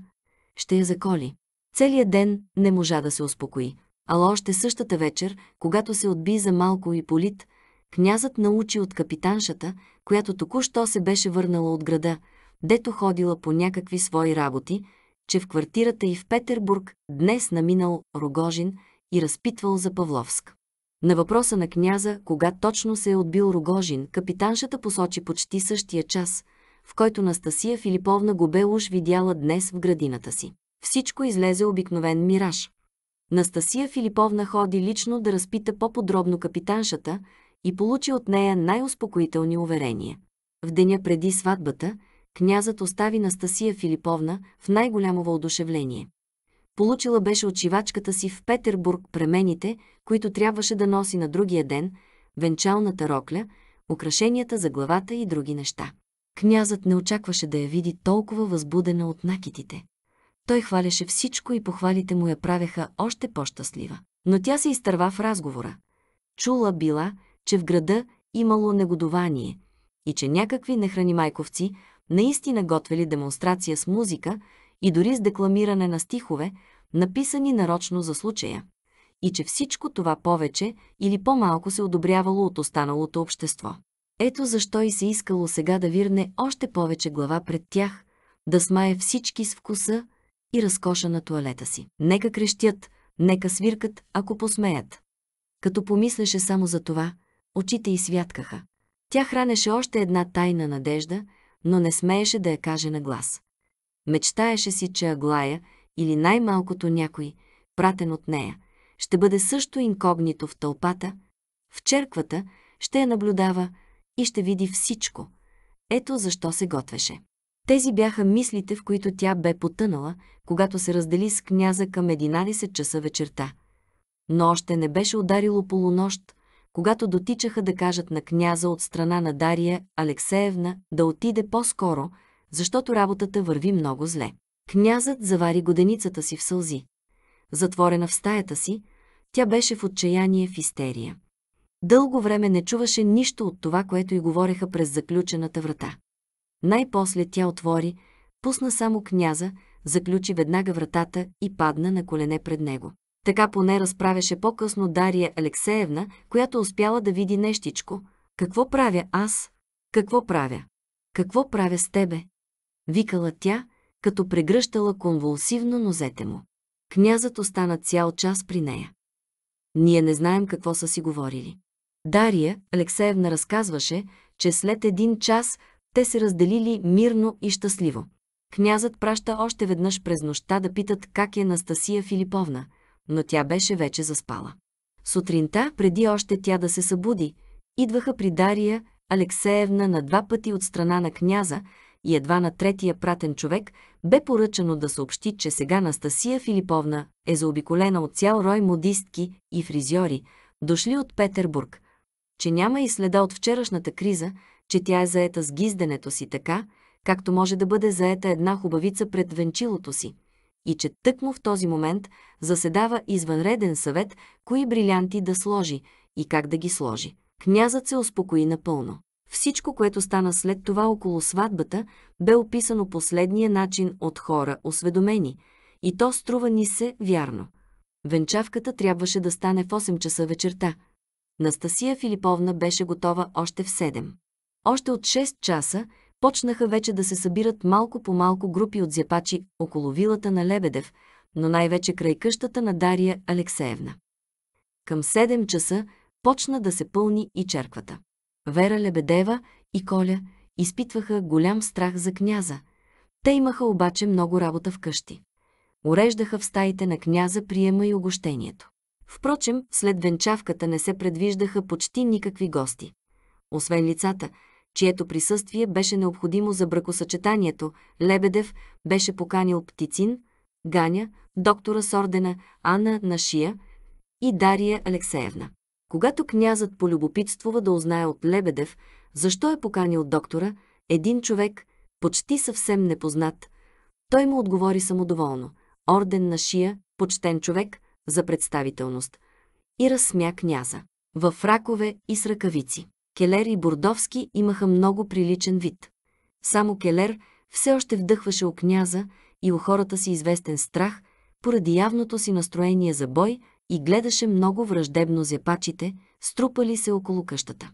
Ще я заколи. Целият ден не можа да се успокои. Ала още същата вечер, когато се отби за малко и полит, князът научи от капитаншата, която току-що се беше върнала от града, дето ходила по някакви свои работи, че в квартирата и в Петербург днес наминал Рогожин и разпитвал за Павловск. На въпроса на княза, кога точно се е отбил Рогожин, капитаншата посочи почти същия час, в който Настасия Филиповна го бе уж видяла днес в градината си. Всичко излезе обикновен мираж. Настасия Филиповна ходи лично да разпита по-подробно капитаншата и получи от нея най-успокоителни уверения. В деня преди сватбата, князът остави Настасия Филиповна в най-голямо въодушевление. Получила беше очивачката си в Петербург премените, които трябваше да носи на другия ден, венчалната рокля, украшенията за главата и други неща. Князът не очакваше да я види толкова възбудена от накитите. Той хваляше всичко и похвалите му я правеха още по-щастлива. Но тя се изтърва в разговора. Чула била, че в града имало негодование и че някакви нехранимайковци наистина готвели демонстрация с музика и дори с декламиране на стихове, написани нарочно за случая, и че всичко това повече или по-малко се одобрявало от останалото общество. Ето защо и се искало сега да вирне още повече глава пред тях, да смае всички с вкуса, и разкоша на туалета си. Нека крещят, нека свиркат, ако посмеят. Като помислеше само за това, очите й святкаха. Тя хранеше още една тайна надежда, но не смееше да я каже на глас. Мечтаеше си, че Аглая или най-малкото някой, пратен от нея, ще бъде също инкогнито в тълпата, в черквата, ще я наблюдава и ще види всичко. Ето защо се готвеше. Тези бяха мислите, в които тя бе потънала, когато се раздели с княза към 11 часа вечерта. Но още не беше ударило полунощ, когато дотичаха да кажат на княза от страна на Дария Алексеевна да отиде по-скоро, защото работата върви много зле. Князът завари годеницата си в сълзи. Затворена в стаята си, тя беше в отчаяние в истерия. Дълго време не чуваше нищо от това, което й говореха през заключената врата. Най-после тя отвори, пусна само княза, заключи веднага вратата и падна на колене пред него. Така поне разправяше по-късно Дария Алексеевна, която успяла да види нещичко. Какво правя аз? Какво правя? Какво правя с тебе? Викала тя, като прегръщала конвулсивно нозете му. Князът остана цял час при нея. Ние не знаем какво са си говорили. Дария Алексеевна разказваше, че след един час те се разделили мирно и щастливо. Князът праща още веднъж през нощта да питат как е Настасия Филиповна, но тя беше вече заспала. Сутринта, преди още тя да се събуди, идваха при Дария Алексеевна на два пъти от страна на княза и едва на третия пратен човек бе поръчано да съобщи, че сега Настасия Филиповна е заобиколена от цял рой модистки и фризьори, дошли от Петербург, че няма и следа от вчерашната криза, че тя е заета с гизденето си така, както може да бъде заета една хубавица пред венчилото си, и че тъкмо в този момент заседава извънреден съвет, кои брилянти да сложи и как да ги сложи. Князът се успокои напълно. Всичко, което стана след това около сватбата, бе описано последния начин от хора, осведомени, и то струва ни се вярно. Венчавката трябваше да стане в 8 часа вечерта. Настасия Филиповна беше готова още в 7. Още от 6 часа почнаха вече да се събират малко по малко групи от зяпачи около вилата на Лебедев, но най-вече край къщата на Дария Алексеевна. Към 7 часа почна да се пълни и черквата. Вера Лебедева и Коля изпитваха голям страх за княза. Те имаха обаче много работа вкъщи. Уреждаха в стаите на княза приема и огощението. Впрочем, след венчавката не се предвиждаха почти никакви гости. Освен лицата, чието присъствие беше необходимо за бракосъчетанието, Лебедев беше поканил Птицин, Ганя, доктора Сордена, Анна Нашия и Дария Алексеевна. Когато князът полюбопитствува да узнае от Лебедев защо е поканил доктора, един човек, почти съвсем непознат, той му отговори самодоволно. Орден на шия, почтен човек за представителност. И разсмя княза. В ракове и с ръкавици. Келер и Бордовски имаха много приличен вид. Само Келер все още вдъхваше у княза и у хората си известен страх, поради явното си настроение за бой и гледаше много враждебно зепачите, струпали се около къщата.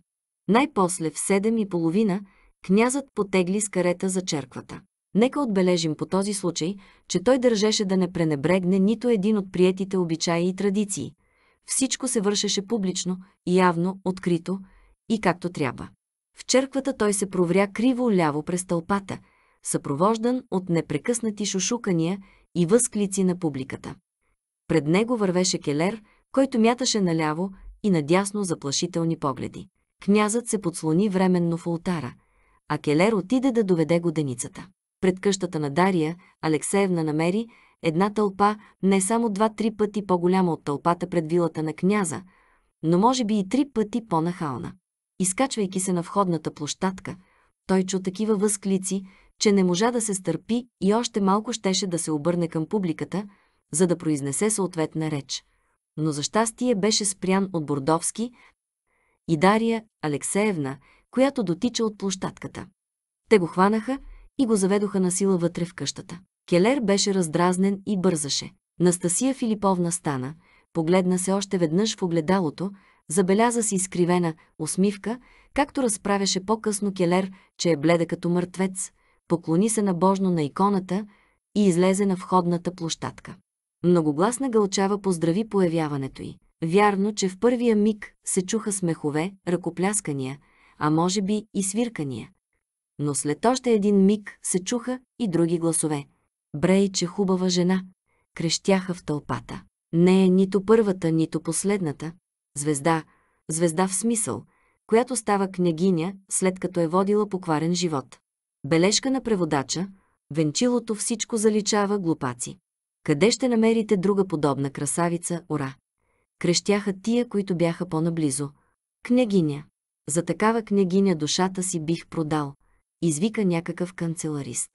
Най-после в седем и половина князът потегли с карета за черквата. Нека отбележим по този случай, че той държеше да не пренебрегне нито един от приетите обичаи и традиции. Всичко се вършеше публично, явно, открито, и както трябва. В черквата той се провря криво-ляво през тълпата, съпровождан от непрекъснати шушукания и възклици на публиката. Пред него вървеше Келер, който мяташе наляво и надясно заплашителни погледи. Князът се подслони временно в ултара, а Келер отиде да доведе годеницата. Пред къщата на Дария Алексеевна намери една тълпа не само два-три пъти по-голяма от тълпата пред вилата на княза, но може би и три пъти по-нахална. Изкачвайки се на входната площадка, той чу такива възклици, че не можа да се стърпи и още малко щеше да се обърне към публиката, за да произнесе съответна реч. Но за щастие беше спрян от Бордовски и Дария Алексеевна, която дотича от площадката. Те го хванаха и го заведоха на сила вътре в къщата. Келер беше раздразнен и бързаше. Настасия Филиповна стана, погледна се още веднъж в огледалото, Забеляза си изкривена усмивка, както разправяше по-късно Келер, че е бледа като мъртвец, поклони се набожно на иконата и излезе на входната площадка. Многогласна гълчава поздрави появяването й. Вярно, че в първия миг се чуха смехове, ръкопляскания, а може би и свиркания. Но след още един миг се чуха и други гласове. Брей, че хубава жена! Крещяха в тълпата. Не е нито първата, нито последната, звезда, звезда в смисъл, която става княгиня, след като е водила покварен живот. Бележка на преводача, венчилото всичко заличава глупаци. Къде ще намерите друга подобна красавица, ора? Крещяха тия, които бяха по-наблизо. Княгиня. За такава княгиня душата си бих продал, извика някакъв канцеларист.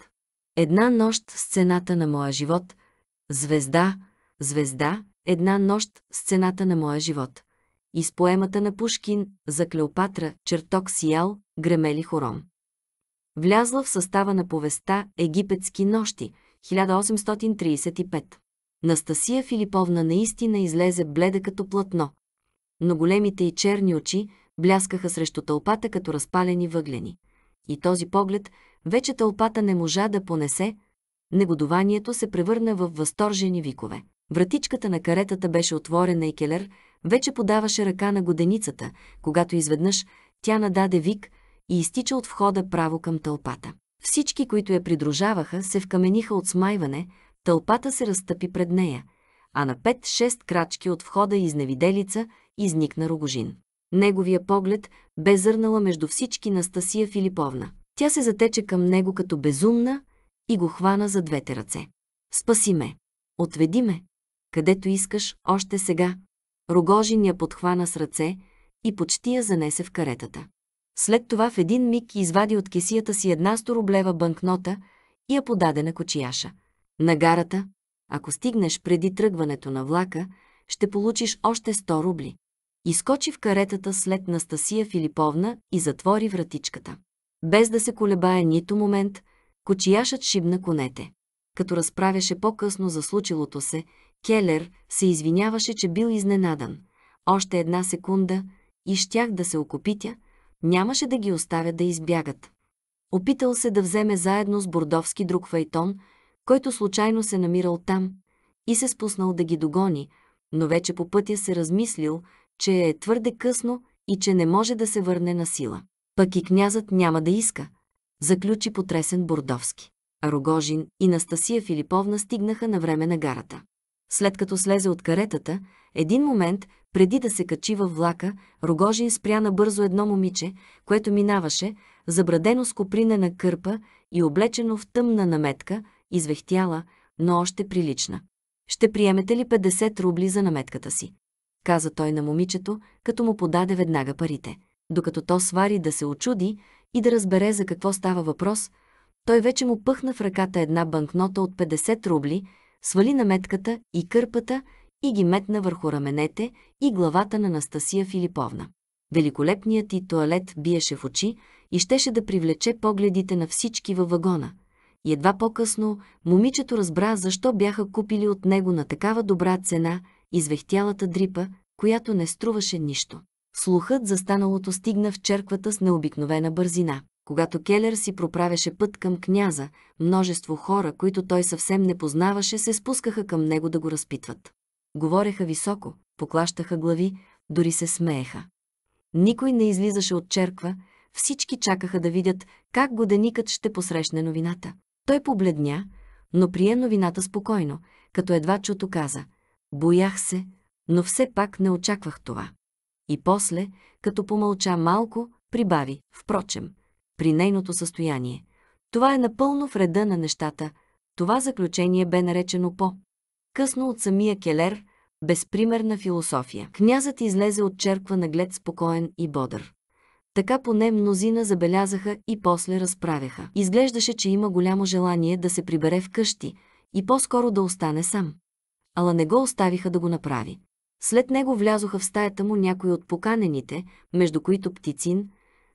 Една нощ с цената на моя живот, звезда, звезда, една нощ с цената на моя живот и с поемата на Пушкин за Клеопатра, черток Сиял, гремели хором. Влязла в състава на повеста «Египетски нощи» 1835. Настасия Филиповна наистина излезе бледа като платно, но големите и черни очи бляскаха срещу тълпата като разпалени въглени. И този поглед вече тълпата не можа да понесе, негодованието се превърна в възторжени викове. Вратичката на каретата беше отворена и Келер, вече подаваше ръка на годеницата, когато изведнъж тя нададе вик и изтича от входа право към тълпата. Всички, които я придружаваха, се вкамениха от смайване, тълпата се разтъпи пред нея, а на пет-шест крачки от входа изневиделица изникна Рогожин. Неговия поглед бе зърнала между всички Настасия Филиповна. Тя се затече към него като безумна и го хвана за двете ръце. «Спаси ме! Отведи ме! Където искаш, още сега!» Рогожин я подхвана с ръце и почти я занесе в каретата. След това в един миг извади от кесията си една сторублева банкнота и я подаде на кочияша. На гарата, ако стигнеш преди тръгването на влака, ще получиш още 100 рубли. Изкочи в каретата след Настасия Филиповна и затвори вратичката. Без да се колебае нито момент, кочияшът шибна конете. Като разправяше по-късно за случилото се Келер се извиняваше, че бил изненадан. Още една секунда и щях да се окопитя, нямаше да ги оставя да избягат. Опитал се да вземе заедно с Бордовски друг файтон, който случайно се намирал там, и се спуснал да ги догони, но вече по пътя се размислил, че е твърде късно и че не може да се върне на сила. Пък и князът няма да иска, заключи потресен Бордовски. Рогожин и Настасия Филиповна стигнаха на време на гарата. След като слезе от каретата, един момент, преди да се качи във влака, Рогожин спря набързо едно момиче, което минаваше, забрадено с копринена кърпа и облечено в тъмна наметка, извехтяла, но още прилична. «Ще приемете ли 50 рубли за наметката си?» каза той на момичето, като му подаде веднага парите. Докато то свари да се очуди и да разбере за какво става въпрос, той вече му пъхна в ръката една банкнота от 50 рубли – свали наметката и кърпата и ги метна върху раменете и главата на Настасия Филиповна. Великолепният ти туалет биеше в очи и щеше да привлече погледите на всички във вагона. И едва по-късно момичето разбра защо бяха купили от него на такава добра цена извехтялата дрипа, която не струваше нищо. Слухът за станалото стигна в черквата с необикновена бързина. Когато Келер си проправяше път към княза, множество хора, които той съвсем не познаваше, се спускаха към него да го разпитват. Говореха високо, поклащаха глави, дори се смееха. Никой не излизаше от черква, всички чакаха да видят как годеникът ще посрещне новината. Той побледня, но прие новината спокойно, като едва чуто каза «Боях се, но все пак не очаквах това». И после, като помълча малко, прибави «Впрочем, при нейното състояние. Това е напълно в реда на нещата. Това заключение бе наречено по. Късно от самия Келер, безпримерна философия. Князът излезе от черква на глед спокоен и бодър. Така поне мнозина забелязаха и после разправяха. Изглеждаше, че има голямо желание да се прибере в къщи и по-скоро да остане сам. Ала не го оставиха да го направи. След него влязоха в стаята му някои от поканените, между които Птицин,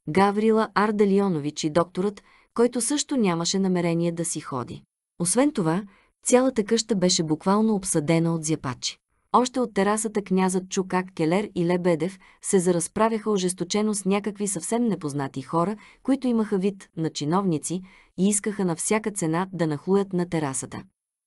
Гаврила Ардалионович и докторът, който също нямаше намерение да си ходи. Освен това, цялата къща беше буквално обсадена от зяпачи. Още от терасата князът Чукак Келер и Лебедев се заразправяха ожесточено с някакви съвсем непознати хора, които имаха вид на чиновници и искаха на всяка цена да нахлуят на терасата.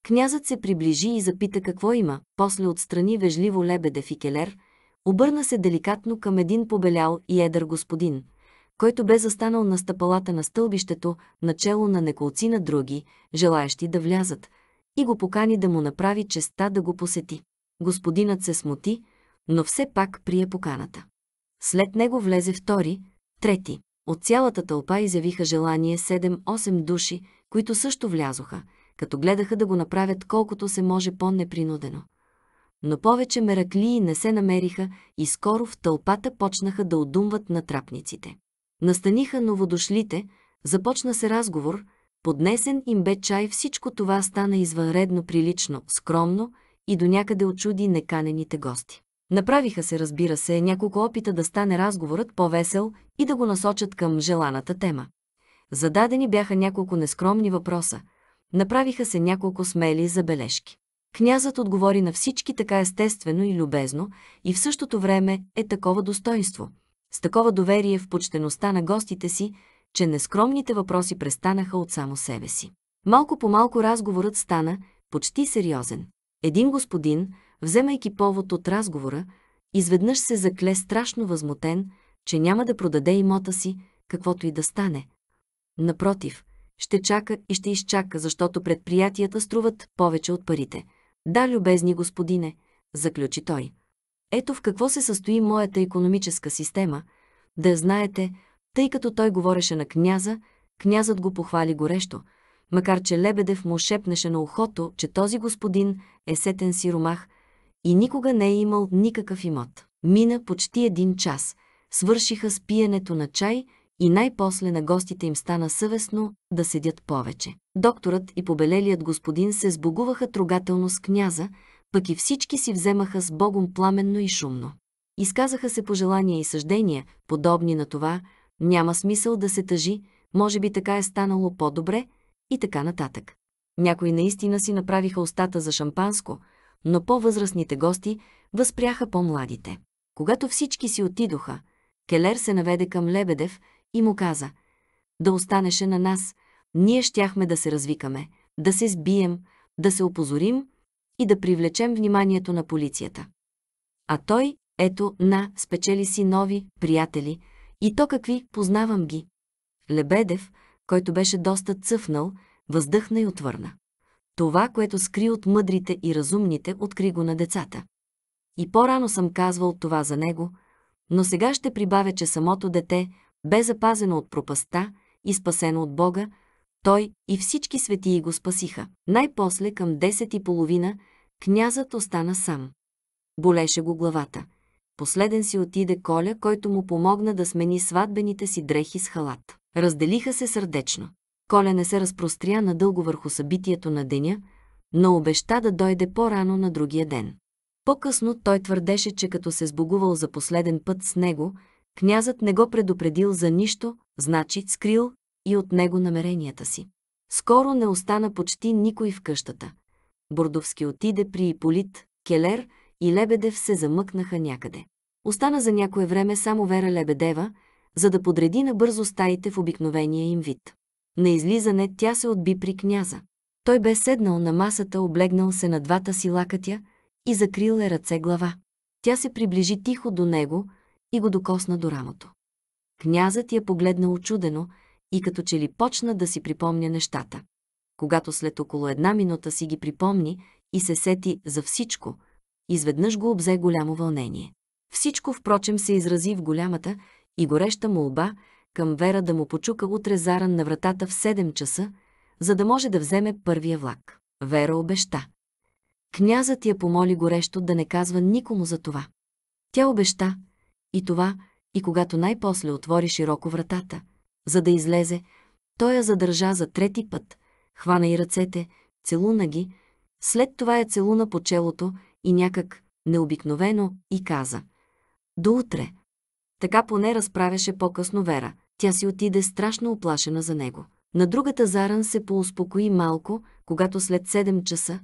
Князът се приближи и запита какво има, после отстрани вежливо Лебедев и Келер, обърна се деликатно към един побелял и едър господин – който бе застанал на стъпалата на стълбището, начело на неколци на други, желаящи да влязат, и го покани да му направи честа да го посети. Господинът се смути, но все пак прие поканата. След него влезе втори, трети. От цялата тълпа изявиха желание 7-8 души, които също влязоха, като гледаха да го направят колкото се може по-непринудено. Но повече мераклии не се намериха и скоро в тълпата почнаха да удумват на трапниците. Настаниха новодошлите, започна се разговор, поднесен им бе чай, всичко това стана извънредно прилично, скромно и до някъде очуди неканените гости. Направиха се, разбира се, няколко опита да стане разговорът по-весел и да го насочат към желаната тема. Зададени бяха няколко нескромни въпроса. Направиха се няколко смели забележки. Князът отговори на всички така естествено и любезно и в същото време е такова достоинство – с такова доверие в почтеността на гостите си, че нескромните въпроси престанаха от само себе си. Малко по малко разговорът стана почти сериозен. Един господин, вземайки повод от разговора, изведнъж се закле страшно възмутен, че няма да продаде имота си, каквото и да стане. Напротив, ще чака и ще изчака, защото предприятията струват повече от парите. Да, любезни господине, заключи той. Ето в какво се състои моята економическа система, да знаете, тъй като той говореше на княза, князът го похвали горещо, макар че Лебедев му шепнеше на ухото, че този господин е сетен сиромах и никога не е имал никакъв имот. Мина почти един час. Свършиха с пиенето на чай и най-после на гостите им стана съвестно да седят повече. Докторът и побелелият господин се сбогуваха трогателно с княза, пък и всички си вземаха с Богом пламенно и шумно. Изказаха се пожелания и съждения, подобни на това, няма смисъл да се тъжи, може би така е станало по-добре и така нататък. Някои наистина си направиха устата за шампанско, но по-възрастните гости възпряха по-младите. Когато всички си отидоха, Келер се наведе към Лебедев и му каза «Да останеше на нас, ние щяхме да се развикаме, да се сбием, да се опозорим и да привлечем вниманието на полицията. А той, ето, на, спечели си нови приятели, и то какви, познавам ги. Лебедев, който беше доста цъфнал, въздъхна и отвърна. Това, което скри от мъдрите и разумните, откри го на децата. И по-рано съм казвал това за него, но сега ще прибавя, че самото дете бе запазено от пропаста и спасено от Бога, той и всички светии го спасиха. Най-после към 10 и половина Князът остана сам. Болеше го главата. Последен си отиде Коля, който му помогна да смени сватбените си дрехи с халат. Разделиха се сърдечно. Коля не се разпростря надълго върху събитието на деня, но обеща да дойде по-рано на другия ден. По-късно той твърдеше, че като се сбогувал за последен път с него, князът не го предупредил за нищо, значи скрил и от него намеренията си. Скоро не остана почти никой в къщата. Бордовски отиде при Иполит, Келер и Лебедев се замъкнаха някъде. Остана за някое време само Вера Лебедева, за да подреди набързо стаите в обикновения им вид. На излизане тя се отби при княза. Той бе седнал на масата, облегнал се на двата си лакътя и закрил е ръце глава. Тя се приближи тихо до него и го докосна до рамото. Князът я погледна очудено и като че ли почна да си припомня нещата когато след около една минута си ги припомни и се сети за всичко, изведнъж го обзе голямо вълнение. Всичко, впрочем, се изрази в голямата и гореща молба към Вера да му почука утре заран на вратата в 7 часа, за да може да вземе първия влак. Вера обеща. Князът я помоли горещо да не казва никому за това. Тя обеща и това, и когато най-после отвори широко вратата, за да излезе, той я задържа за трети път, Хвана и ръцете, целуна ги, след това я е целуна по челото и някак необикновено и каза «До утре». Така поне разправяше по-късно Вера. Тя си отиде страшно оплашена за него. На другата заран се поуспокои малко, когато след 7 часа,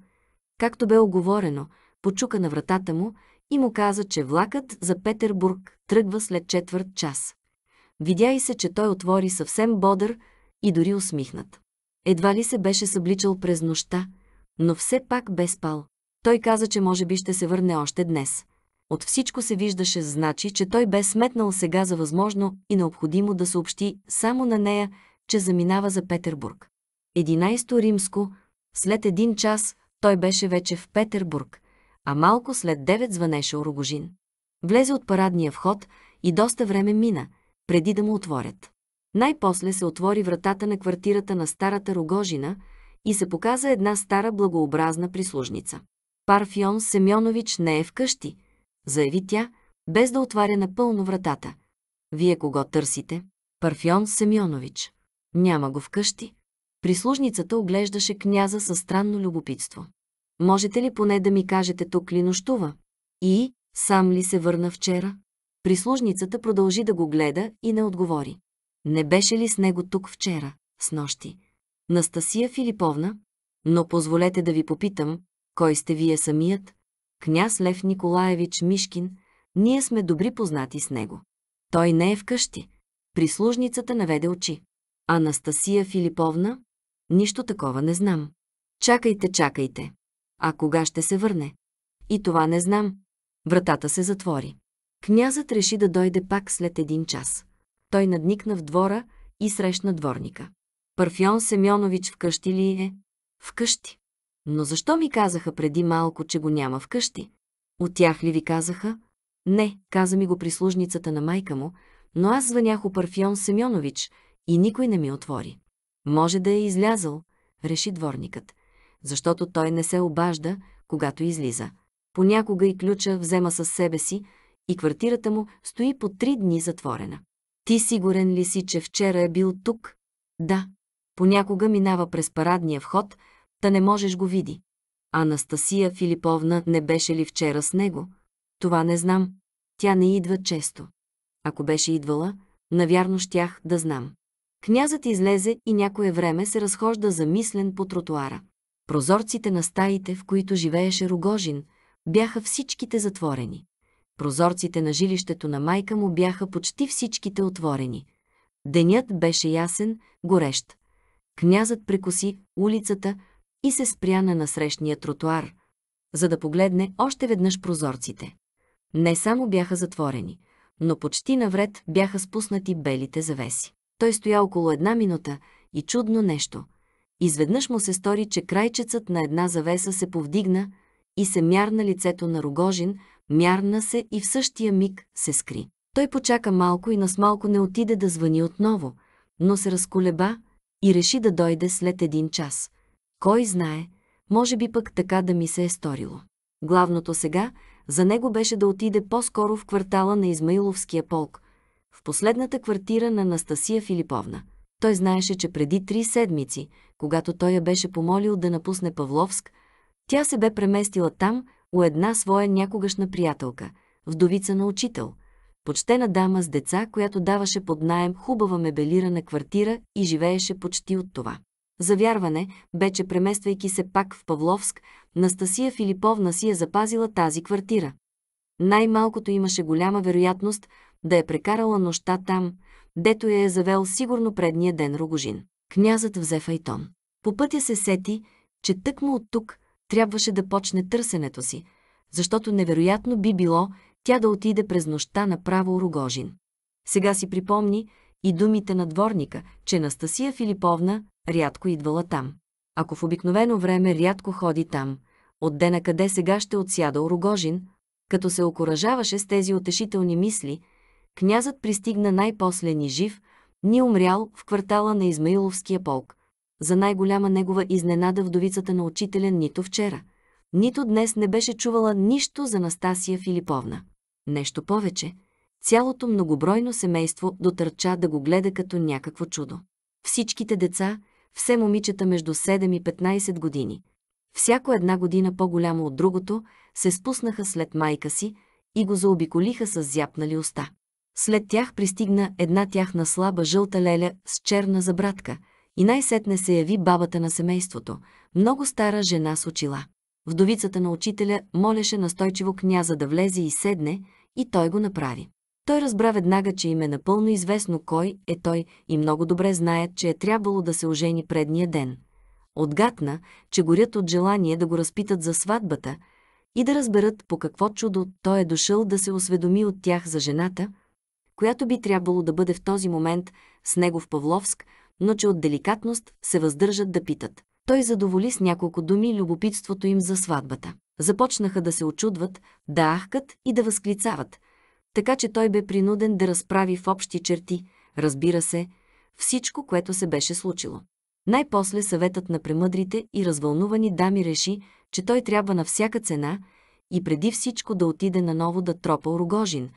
както бе оговорено, почука на вратата му и му каза, че влакът за Петербург тръгва след четвърт час. Видя и се, че той отвори съвсем бодър и дори усмихнат. Едва ли се беше събличал през нощта, но все пак бе спал. Той каза, че може би ще се върне още днес. От всичко се виждаше, значи, че той бе сметнал сега за възможно и необходимо да съобщи само на нея, че заминава за Петербург. 11 римско, след един час, той беше вече в Петербург, а малко след 9 звънеше Орогожин. Влезе от парадния вход и доста време мина, преди да му отворят. Най-после се отвори вратата на квартирата на старата Рогожина и се показа една стара благообразна прислужница. Парфион Семенович не е вкъщи, заяви тя, без да отваря напълно вратата. Вие кого търсите? Парфион Семенович. Няма го вкъщи. Прислужницата оглеждаше княза със странно любопитство. Можете ли поне да ми кажете тук ли нощува? И сам ли се върна вчера? Прислужницата продължи да го гледа и не отговори. Не беше ли с него тук вчера, с нощи? Настасия Филиповна? Но позволете да ви попитам, кой сте вие самият? Княз Лев Николаевич Мишкин, ние сме добри познати с него. Той не е вкъщи. Прислужницата наведе очи. Анастасия Филиповна? Нищо такова не знам. Чакайте, чакайте. А кога ще се върне? И това не знам. Вратата се затвори. Князът реши да дойде пак след един час той надникна в двора и срещна дворника. Парфион Семенович вкъщи ли е? Вкъщи. Но защо ми казаха преди малко, че го няма вкъщи? От тях ли ви казаха? Не, каза ми го прислужницата на майка му, но аз звънях у Парфион Семенович и никой не ми отвори. Може да е излязъл, реши дворникът, защото той не се обажда, когато излиза. Понякога и ключа взема със себе си и квартирата му стои по три дни затворена. Ти сигурен ли си, че вчера е бил тук? Да. Понякога минава през парадния вход, та не можеш го види. Анастасия Филиповна не беше ли вчера с него? Това не знам. Тя не идва често. Ако беше идвала, навярно щях да знам. Князът излезе и някое време се разхожда замислен по тротуара. Прозорците на стаите, в които живееше Рогожин, бяха всичките затворени. Прозорците на жилището на майка му бяха почти всичките отворени. Денят беше ясен, горещ. Князът прекоси улицата и се спря на насрещния тротуар, за да погледне още веднъж прозорците. Не само бяха затворени, но почти навред бяха спуснати белите завеси. Той стоя около една минута и чудно нещо. Изведнъж му се стори, че крайчецът на една завеса се повдигна и се мярна лицето на Рогожин, Мярна се и в същия миг се скри. Той почака малко и нас малко не отиде да звъни отново, но се разколеба и реши да дойде след един час. Кой знае, може би пък така да ми се е сторило. Главното сега за него беше да отиде по-скоро в квартала на Измаиловския полк, в последната квартира на Настасия Филиповна. Той знаеше, че преди три седмици, когато той я беше помолил да напусне Павловск, тя се бе преместила там у една своя някогашна приятелка, вдовица на учител, почтена дама с деца, която даваше под найем хубава мебелирана квартира и живееше почти от това. Завярване бе, че премествайки се пак в Павловск, Настасия Филиповна си е запазила тази квартира. Най-малкото имаше голяма вероятност да е прекарала нощта там, дето я е завел сигурно предния ден Рогожин. Князът взе файтон. По пътя се сети, че тъкмо от тук – трябваше да почне търсенето си, защото невероятно би било тя да отиде през нощта направо Рогожин. Сега си припомни и думите на дворника, че Настасия Филиповна рядко идвала там. Ако в обикновено време рядко ходи там, от дена къде сега ще отсяда Рогожин, като се окоръжаваше с тези утешителни мисли, князът пристигна най-после ни жив, ни умрял в квартала на Измаиловския полк – за най-голяма негова изненада вдовицата на учителя нито вчера, нито днес не беше чувала нищо за Настасия Филиповна. Нещо повече, цялото многобройно семейство дотърча да го гледа като някакво чудо. Всичките деца, все момичета между 7 и 15 години, всяко една година по-голямо от другото, се спуснаха след майка си и го заобиколиха с зяпнали уста. След тях пристигна една тяхна слаба жълта леля с черна забратка – и най-сетне се яви бабата на семейството, много стара жена с очила. Вдовицата на учителя молеше настойчиво княза да влезе и седне, и той го направи. Той разбра веднага, че им е напълно известно кой е той и много добре знаят, че е трябвало да се ожени предния ден. Отгатна, че горят от желание да го разпитат за сватбата и да разберат по какво чудо той е дошъл да се осведоми от тях за жената, която би трябвало да бъде в този момент с него в Павловск, но че от деликатност се въздържат да питат. Той задоволи с няколко думи любопитството им за сватбата. Започнаха да се очудват, да ахкат и да възклицават. Така че той бе принуден да разправи в общи черти, разбира се, всичко, което се беше случило. Най-после съветът на премъдрите и развълнувани дами реши, че той трябва на всяка цена и преди всичко да отиде наново да тропа Рогожин,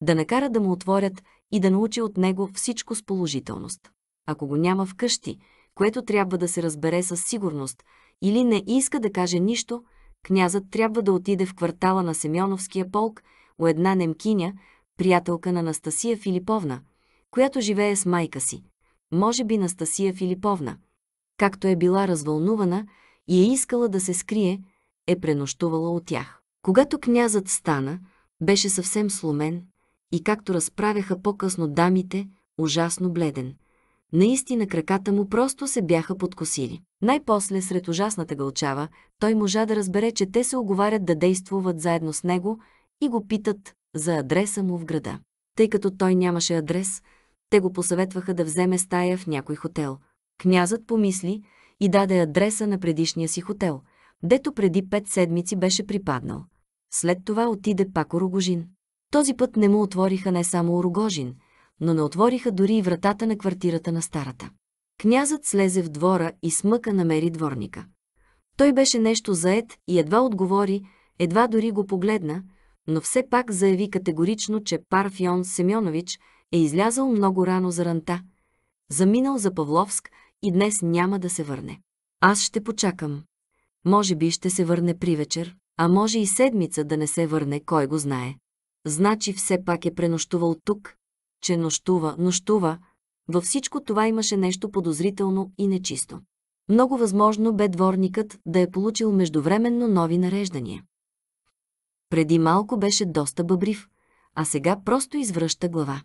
да накара да му отворят и да научи от него всичко с положителност ако го няма вкъщи, което трябва да се разбере със сигурност, или не иска да каже нищо, князът трябва да отиде в квартала на Семеновския полк у една немкиня, приятелка на Настасия Филиповна, която живее с майка си. Може би Настасия Филиповна. Както е била развълнувана и е искала да се скрие, е пренощувала от тях. Когато князът стана, беше съвсем сломен и, както разправяха по-късно дамите, ужасно бледен – Наистина краката му просто се бяха подкосили. Най-после сред ужасната гълчава, той можа да разбере, че те се оговарят да действуват заедно с него и го питат за адреса му в града. Тъй като той нямаше адрес, те го посъветваха да вземе стая в някой хотел. Князът помисли и даде адреса на предишния си хотел, дето преди пет седмици беше припаднал. След това отиде пак Орогожин. Този път не му отвориха не само Орогожин – но не отвориха дори и вратата на квартирата на старата. Князът слезе в двора и смъка намери дворника. Той беше нещо заед и едва отговори, едва дори го погледна, но все пак заяви категорично, че Парфион Семенович е излязал много рано за ранта, заминал за Павловск и днес няма да се върне. Аз ще почакам. Може би ще се върне при вечер, а може и седмица да не се върне, кой го знае. Значи все пак е пренощувал тук, че нощува, нощува, във всичко това имаше нещо подозрително и нечисто. Много възможно бе дворникът да е получил междувременно нови нареждания. Преди малко беше доста бъбрив, а сега просто извръща глава.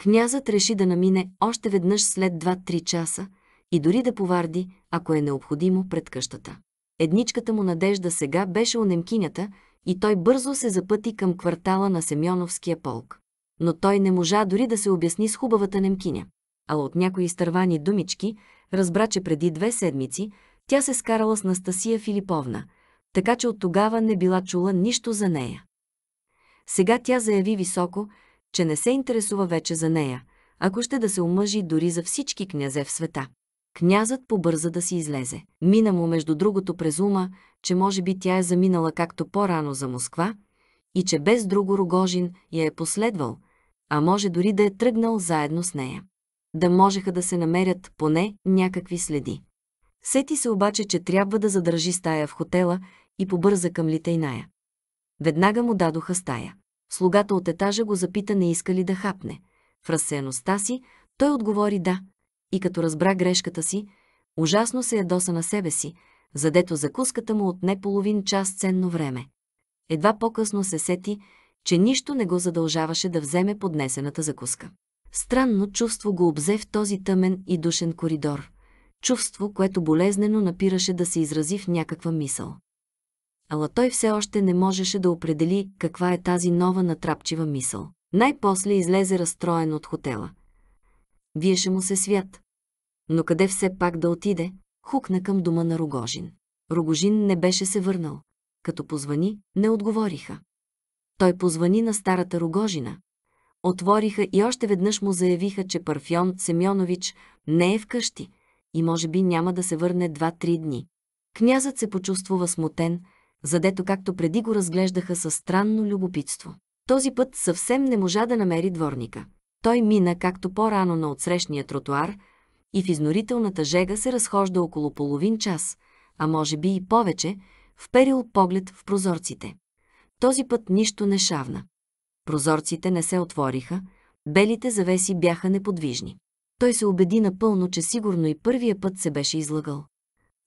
Князът реши да намине още веднъж след 2-3 часа и дори да поварди, ако е необходимо, пред къщата. Едничката му надежда сега беше у немкинята и той бързо се запъти към квартала на Семеновския полк но той не можа дори да се обясни с хубавата немкиня. Ала от някои изтървани думички разбра, че преди две седмици тя се скарала с Настасия Филиповна, така че от тогава не била чула нищо за нея. Сега тя заяви високо, че не се интересува вече за нея, ако ще да се омъжи дори за всички князе в света. Князът побърза да си излезе. Мина му между другото през ума, че може би тя е заминала както по-рано за Москва и че без друго Рогожин я е последвал – а може дори да е тръгнал заедно с нея. Да можеха да се намерят поне някакви следи. Сети се обаче, че трябва да задържи стая в хотела и побърза към литейная. Веднага му дадоха стая. Слугата от етажа го запита не иска ли да хапне. В разсеяността си той отговори да. И като разбра грешката си, ужасно се ядоса на себе си, задето закуската му отне половин час ценно време. Едва по-късно се сети, че нищо не го задължаваше да вземе поднесената закуска. Странно чувство го обзе в този тъмен и душен коридор. Чувство, което болезнено напираше да се изрази в някаква мисъл. Ала той все още не можеше да определи каква е тази нова натрапчива мисъл. Най-после излезе разстроен от хотела. Виеше му се свят. Но къде все пак да отиде, хукна към дома на Рогожин. Рогожин не беше се върнал. Като позвани, не отговориха. Той позвани на старата Рогожина. Отвориха и още веднъж му заявиха, че Парфьон Семенович не е вкъщи и може би няма да се върне два-три дни. Князът се почувства смутен, задето както преди го разглеждаха със странно любопитство. Този път съвсем не можа да намери дворника. Той мина както по-рано на отсрещния тротуар и в изнорителната жега се разхожда около половин час, а може би и повече, вперил поглед в прозорците. Този път нищо не шавна. Прозорците не се отвориха, белите завеси бяха неподвижни. Той се убеди напълно, че сигурно и първия път се беше излагал.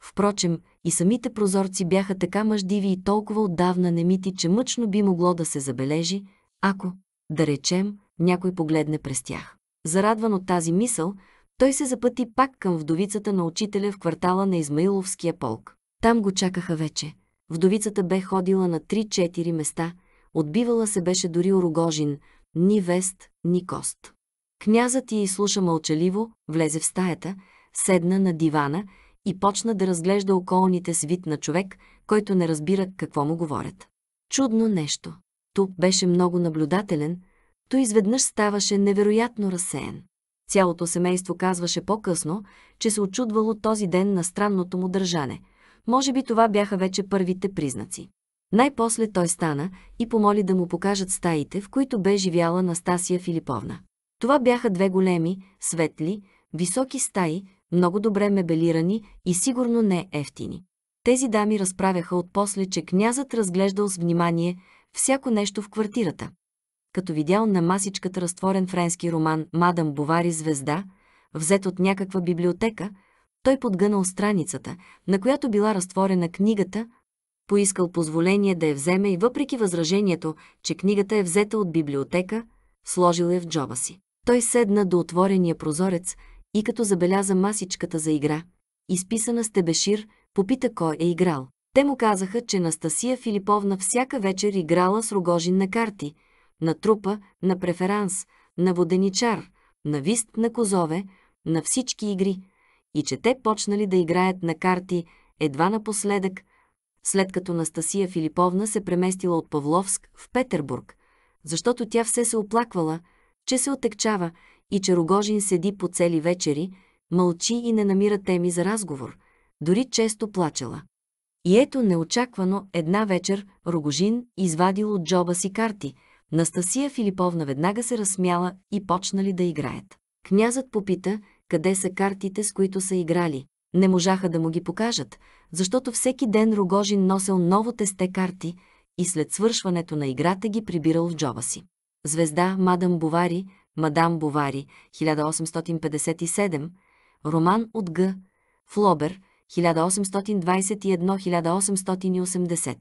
Впрочем, и самите прозорци бяха така мъждиви и толкова отдавна немити, че мъчно би могло да се забележи, ако, да речем, някой погледне през тях. Зарадван от тази мисъл, той се запъти пак към вдовицата на учителя в квартала на Измаиловския полк. Там го чакаха вече. Вдовицата бе ходила на 3-4 места, отбивала се беше дори урогожин, ни вест, ни кост. Князът я изслуша мълчаливо, влезе в стаята, седна на дивана и почна да разглежда околните с вид на човек, който не разбира какво му говорят. Чудно нещо. Тук беше много наблюдателен, то изведнъж ставаше невероятно разсеян. Цялото семейство казваше по-късно, че се очудвало този ден на странното му държане – може би това бяха вече първите признаци. Най-после той стана и помоли да му покажат стаите, в които бе живяла Настасия Филиповна. Това бяха две големи, светли, високи стаи, много добре мебелирани и сигурно не ефтини. Тези дами разправяха отпосле, че князът разглеждал с внимание всяко нещо в квартирата. Като видял на масичката разтворен френски роман «Мадам Бовари звезда», взет от някаква библиотека – той подгънал страницата, на която била разтворена книгата, поискал позволение да я вземе и въпреки възражението, че книгата е взета от библиотека, сложил я в джоба си. Той седна до отворения прозорец и като забеляза масичката за игра, изписана с тебешир, попита кой е играл. Те му казаха, че Настасия Филиповна всяка вечер играла с Рогожин на карти, на трупа, на преферанс, на воденичар, на вист на козове, на всички игри – и че те почнали да играят на карти едва напоследък, след като Настасия Филиповна се преместила от Павловск в Петербург, защото тя все се оплаквала, че се отекчава и че Рогожин седи по цели вечери, мълчи и не намира теми за разговор, дори често плачела. И ето неочаквано една вечер Рогожин извадил от джоба си карти. Настасия Филиповна веднага се разсмяла и почнали да играят. Князът попита къде са картите, с които са играли. Не можаха да му ги покажат, защото всеки ден Рогожин носел ново тесте карти и след свършването на играта ги прибирал в джоба си. Звезда Мадам Бовари, Мадам Бовари, 1857, роман от Г. Флобер, 1821-1880.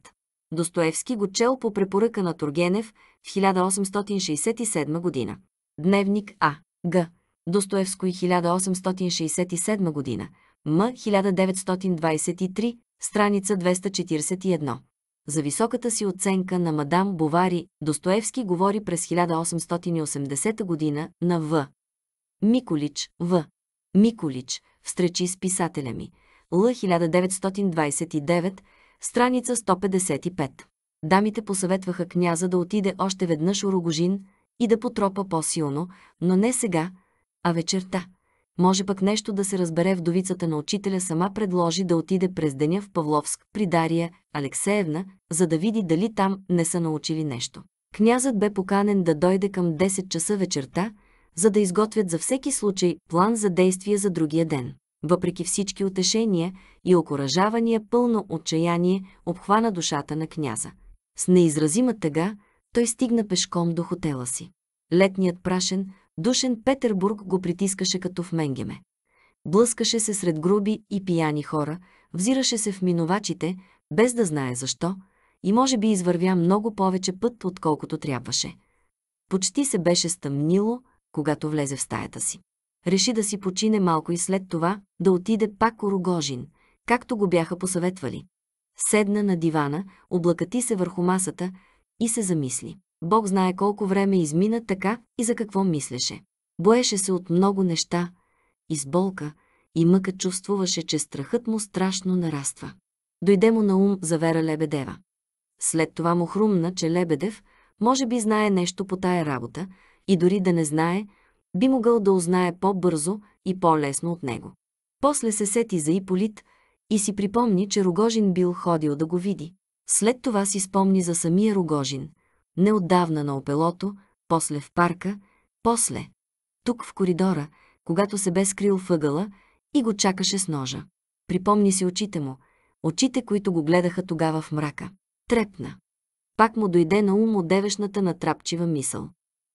Достоевски го чел по препоръка на Тургенев в 1867 година. Дневник А. Г. Достоевско и 1867 година, М. 1923, страница 241. За високата си оценка на мадам Бовари, Достоевски говори през 1880 година на В. Миколич, В. Миколич, встречи с писателя ми. Л. 1929, страница 155. Дамите посъветваха княза да отиде още веднъж у Рогожин и да потропа по-силно, но не сега, а вечерта. Може пък нещо да се разбере вдовицата на учителя сама предложи да отиде през деня в Павловск при Дария Алексеевна, за да види дали там не са научили нещо. Князът бе поканен да дойде към 10 часа вечерта, за да изготвят за всеки случай план за действие за другия ден. Въпреки всички утешения и окоръжавания, пълно отчаяние обхвана душата на княза. С неизразима тъга той стигна пешком до хотела си. Летният прашен, Душен Петербург го притискаше като в менгеме. Блъскаше се сред груби и пияни хора, взираше се в минувачите, без да знае защо, и може би извървя много повече път, отколкото трябваше. Почти се беше стъмнило, когато влезе в стаята си. Реши да си почине малко и след това да отиде пак рогожин, както го бяха посъветвали. Седна на дивана, облакати се върху масата и се замисли. Бог знае колко време измина така и за какво мислеше. Боеше се от много неща, изболка и мъка чувствуваше, че страхът му страшно нараства. Дойде му на ум за Вера Лебедева. След това му хрумна, че Лебедев може би знае нещо по тая работа и дори да не знае, би могъл да узнае по-бързо и по-лесно от него. После се сети за Иполит и си припомни, че Рогожин бил ходил да го види. След това си спомни за самия Рогожин, неотдавна на опелото, после в парка, после тук в коридора, когато се бе скрил въгъла и го чакаше с ножа. Припомни си очите му, очите, които го гледаха тогава в мрака. Трепна. Пак му дойде на ум одевешната натрапчива мисъл.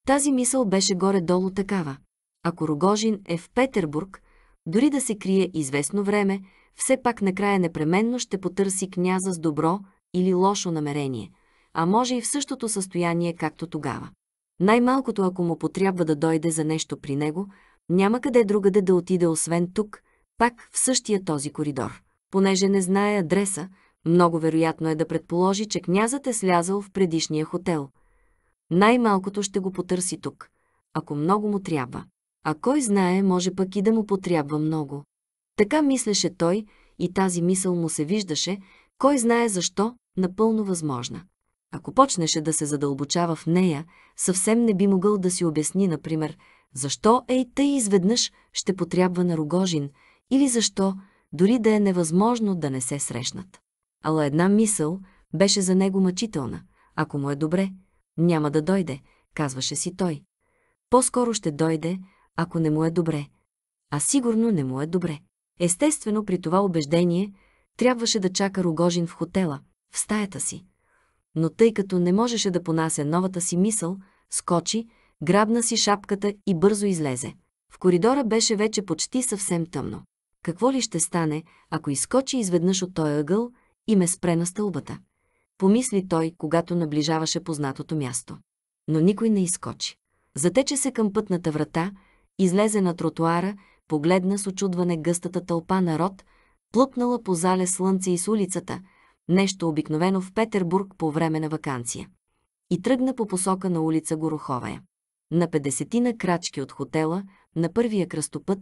Тази мисъл беше горе-долу такава. Ако Рогожин е в Петербург, дори да се крие известно време, все пак накрая непременно ще потърси княза с добро или лошо намерение – а може и в същото състояние, както тогава. Най-малкото, ако му потрябва да дойде за нещо при него, няма къде другаде да отиде, освен тук, пак в същия този коридор. Понеже не знае адреса, много вероятно е да предположи, че князът е слязал в предишния хотел. Най-малкото ще го потърси тук, ако много му трябва. А кой знае, може пък и да му потрябва много. Така мислеше той и тази мисъл му се виждаше, кой знае защо, напълно възможна. Ако почнеше да се задълбочава в нея, съвсем не би могъл да си обясни, например, защо ей тъй изведнъж ще потрябва на Рогожин или защо, дори да е невъзможно да не се срещнат. Ала една мисъл беше за него мъчителна. Ако му е добре, няма да дойде, казваше си той. По-скоро ще дойде, ако не му е добре. А сигурно не му е добре. Естествено, при това убеждение, трябваше да чака Рогожин в хотела, в стаята си но тъй като не можеше да понася новата си мисъл, скочи, грабна си шапката и бързо излезе. В коридора беше вече почти съвсем тъмно. Какво ли ще стане, ако изкочи изведнъж от този ъгъл и ме спре на стълбата? Помисли той, когато наближаваше познатото място. Но никой не изкочи. Затече се към пътната врата, излезе на тротуара, погледна с очудване гъстата тълпа народ, плъпнала по зале слънце и с улицата – нещо обикновено в Петербург по време на вакансия. И тръгна по посока на улица Гороховая. На 50 на крачки от хотела, на първия кръстопът,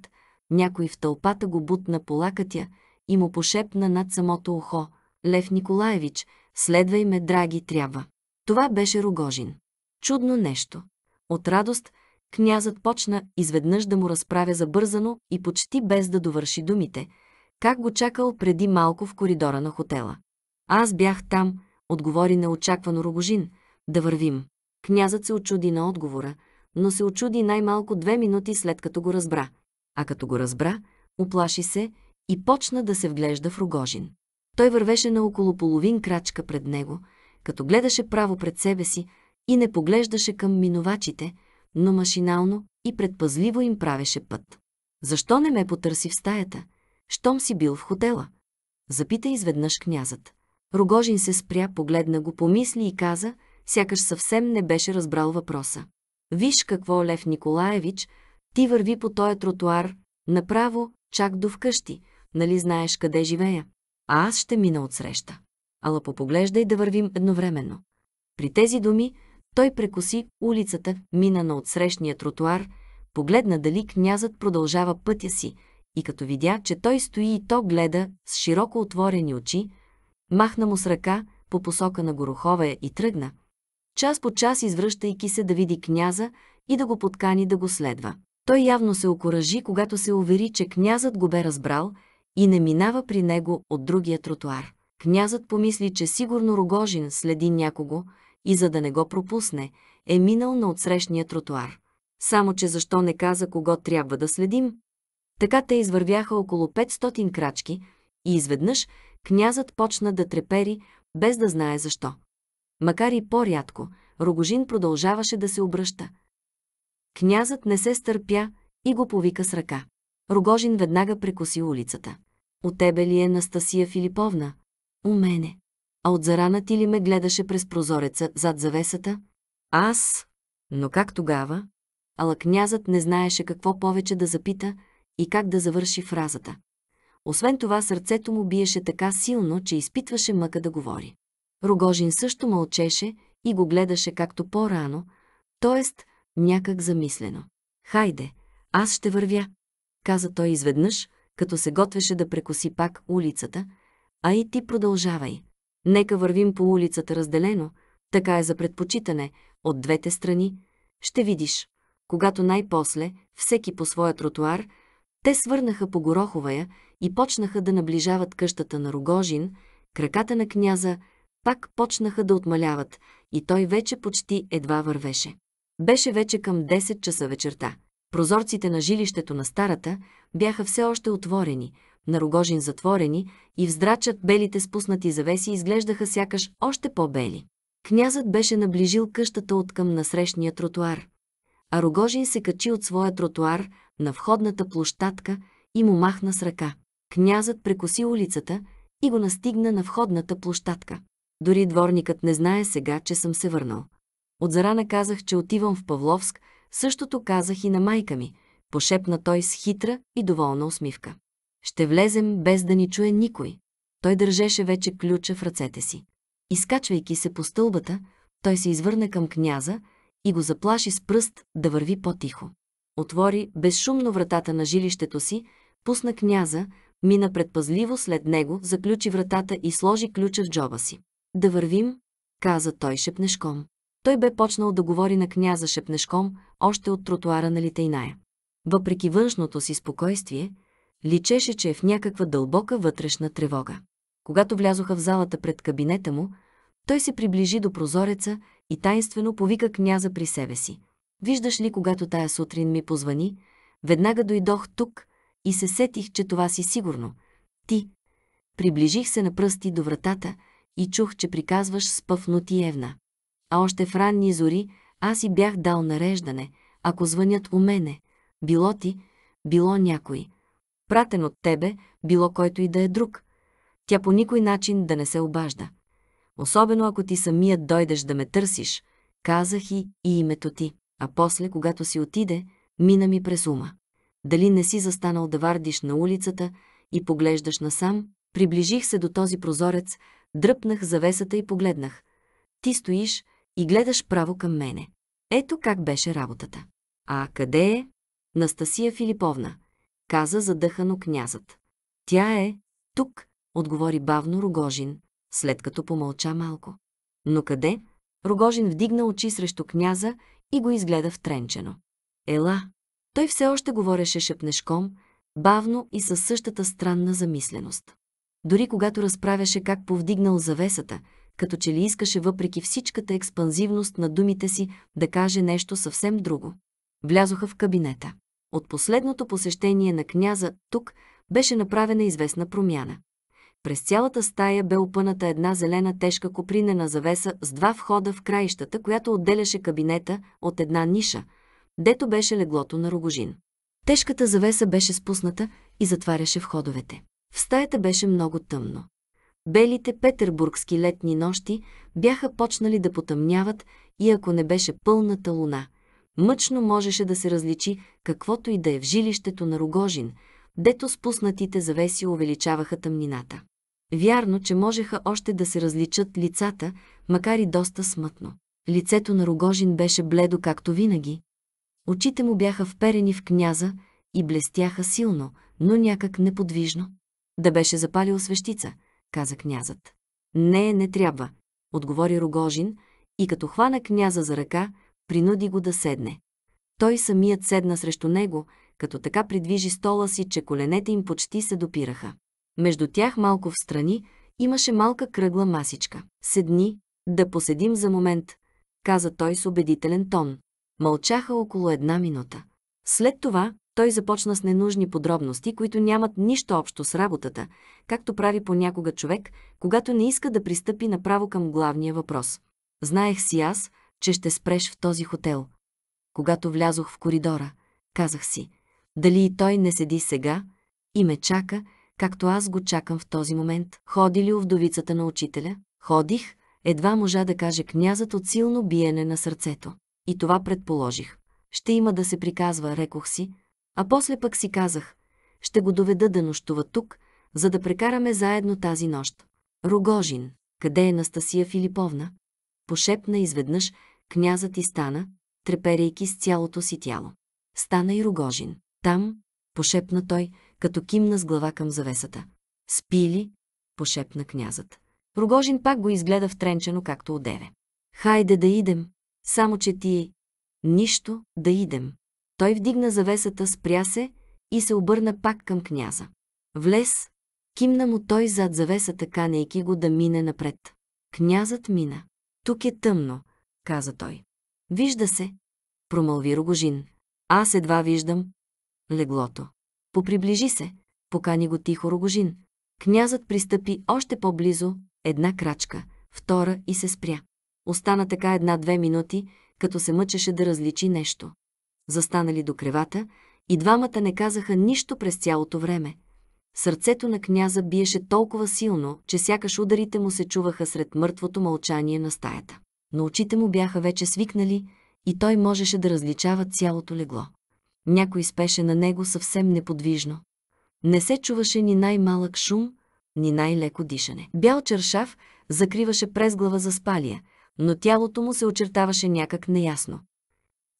някой в тълпата го бутна по лакътя и му пошепна над самото ухо «Лев Николаевич, следвай ме, драги, трябва». Това беше Рогожин. Чудно нещо. От радост князът почна изведнъж да му разправя забързано и почти без да довърши думите, как го чакал преди малко в коридора на хотела. Аз бях там, отговори неочаквано Рогожин. Да вървим. Князът се очуди на отговора, но се очуди най-малко две минути след като го разбра. А като го разбра, оплаши се и почна да се вглежда в Рогожин. Той вървеше на около половин крачка пред него, като гледаше право пред себе си и не поглеждаше към минувачите, но машинално и предпазливо им правеше път. Защо не ме потърси в стаята? Щом си бил в хотела? Запита изведнъж князът. Рогожин се спря, погледна го, помисли и каза, сякаш съвсем не беше разбрал въпроса. Виж какво, Лев Николаевич, ти върви по този тротуар, направо, чак до вкъщи, нали знаеш къде живея? А аз ще мина отсреща. Ала попоглеждай да вървим едновременно. При тези думи той прекоси улицата, мина на отсрещния тротуар, погледна дали князът продължава пътя си и като видя, че той стои и то гледа с широко отворени очи, Махна му с ръка по посока на Горохове и тръгна, час по час извръщайки се да види княза и да го подкани да го следва. Той явно се окоръжи, когато се увери, че князът го бе разбрал и не минава при него от другия тротуар. Князът помисли, че сигурно Рогожин следи някого и за да не го пропусне, е минал на отсрещния тротуар. Само, че защо не каза кого трябва да следим? Така те извървяха около 500 крачки и изведнъж Князът почна да трепери, без да знае защо. Макар и по-рядко, Рогожин продължаваше да се обръща. Князът не се стърпя и го повика с ръка. Рогожин веднага прекоси улицата. От тебе ли е Настасия Филиповна? У мене. А от зарана ти ли ме гледаше през прозореца зад завесата? Аз. Но как тогава? Ала князът не знаеше какво повече да запита и как да завърши фразата. Освен това, сърцето му биеше така силно, че изпитваше мъка да говори. Рогожин също мълчеше и го гледаше както по-рано, т.е. някак замислено. «Хайде, аз ще вървя», каза той изведнъж, като се готвеше да прекоси пак улицата, а и ти продължавай. Нека вървим по улицата разделено, така е за предпочитане, от двете страни. Ще видиш, когато най-после, всеки по своя тротуар, те свърнаха по Гороховая и почнаха да наближават къщата на Рогожин, краката на княза пак почнаха да отмаляват и той вече почти едва вървеше. Беше вече към 10 часа вечерта. Прозорците на жилището на старата бяха все още отворени, на Рогожин затворени и вздрачат белите спуснати завеси изглеждаха сякаш още по-бели. Князът беше наближил къщата от към насрещния тротуар а Рогожин се качи от своя тротуар на входната площадка и му махна с ръка. Князът прекоси улицата и го настигна на входната площадка. Дори дворникът не знае сега, че съм се върнал. От зарана казах, че отивам в Павловск, същото казах и на майка ми, пошепна той с хитра и доволна усмивка. Ще влезем без да ни чуе никой. Той държеше вече ключа в ръцете си. Изкачвайки се по стълбата, той се извърна към княза, и го заплаши с пръст да върви по-тихо. Отвори безшумно вратата на жилището си, пусна княза, мина предпазливо след него, заключи вратата и сложи ключа в джоба си. Да вървим, каза той шепнешком. Той бе почнал да говори на княза шепнешком още от тротуара на Литейная. Въпреки външното си спокойствие, личеше, че е в някаква дълбока вътрешна тревога. Когато влязоха в залата пред кабинета му, той се приближи до прозореца и тайнствено повика княза при себе си. Виждаш ли, когато тая сутрин ми позвани, веднага дойдох тук и се сетих, че това си сигурно. Ти. Приближих се на пръсти до вратата и чух, че приказваш с пъфноти Евна. А още в ранни зори аз и бях дал нареждане, ако звънят у мене. Било ти, било някой. Пратен от тебе, било който и да е друг. Тя по никой начин да не се обажда особено ако ти самият дойдеш да ме търсиш, казах и, и името ти. А после, когато си отиде, мина ми през ума. Дали не си застанал да вардиш на улицата и поглеждаш насам? Приближих се до този прозорец, дръпнах завесата и погледнах. Ти стоиш и гледаш право към мене. Ето как беше работата. А къде е? Настасия Филиповна, каза задъхано князът. Тя е тук, отговори бавно Рогожин след като помълча малко. Но къде? Рогожин вдигна очи срещу княза и го изгледа втренчено. Ела! Той все още говореше шепнешком, бавно и със същата странна замисленост. Дори когато разправяше как повдигнал завесата, като че ли искаше въпреки всичката експанзивност на думите си да каже нещо съвсем друго. Влязоха в кабинета. От последното посещение на княза тук беше направена известна промяна. През цялата стая бе опъната една зелена тежка копринена завеса с два входа в краищата, която отделяше кабинета от една ниша, дето беше леглото на Рогожин. Тежката завеса беше спусната и затваряше входовете. В стаята беше много тъмно. Белите петербургски летни нощи бяха почнали да потъмняват и ако не беше пълната луна, мъчно можеше да се различи каквото и да е в жилището на Рогожин, дето спуснатите завеси увеличаваха тъмнината. Вярно, че можеха още да се различат лицата, макар и доста смътно. Лицето на Рогожин беше бледо, както винаги. Очите му бяха вперени в княза и блестяха силно, но някак неподвижно. Да беше запалил свещица, каза князът. Не, не трябва, отговори Рогожин и като хвана княза за ръка, принуди го да седне. Той самият седна срещу него, като така придвижи стола си, че коленете им почти се допираха. Между тях малко в страни имаше малка кръгла масичка. Седни, да поседим за момент, каза той с убедителен тон. Мълчаха около една минута. След това той започна с ненужни подробности, които нямат нищо общо с работата, както прави понякога човек, когато не иска да пристъпи направо към главния въпрос. Знаех си аз, че ще спреш в този хотел. Когато влязох в коридора, казах си, дали и той не седи сега и ме чака както аз го чакам в този момент. Ходи ли овдовицата на учителя? Ходих, едва можа да каже князът от силно биене на сърцето. И това предположих. Ще има да се приказва, рекох си, а после пък си казах, ще го доведа да нощува тук, за да прекараме заедно тази нощ. Рогожин, къде е Настасия Филиповна? Пошепна изведнъж, князът и стана, треперейки с цялото си тяло. Стана и Рогожин. Там, пошепна той, като кимна с глава към завесата. Спи ли? пошепна князът. Рогожин пак го изгледа втренчено, както одеве. Хайде да идем, само че ти... Нищо да идем. Той вдигна завесата, спря се и се обърна пак към княза. Влез, кимна му той зад завесата, канейки го да мине напред. Князът мина. Тук е тъмно, каза той. Вижда се, промълви Рогожин. Аз едва виждам. Леглото. Поприближи се, покани го тихо Рогожин. Князът пристъпи още по-близо, една крачка, втора и се спря. Остана така една-две минути, като се мъчеше да различи нещо. Застанали до кревата и двамата не казаха нищо през цялото време. Сърцето на княза биеше толкова силно, че сякаш ударите му се чуваха сред мъртвото мълчание на стаята. Но очите му бяха вече свикнали и той можеше да различава цялото легло. Някой спеше на него съвсем неподвижно. Не се чуваше ни най-малък шум, ни най-леко дишане. Бял чершав закриваше през глава за спалия, но тялото му се очертаваше някак неясно.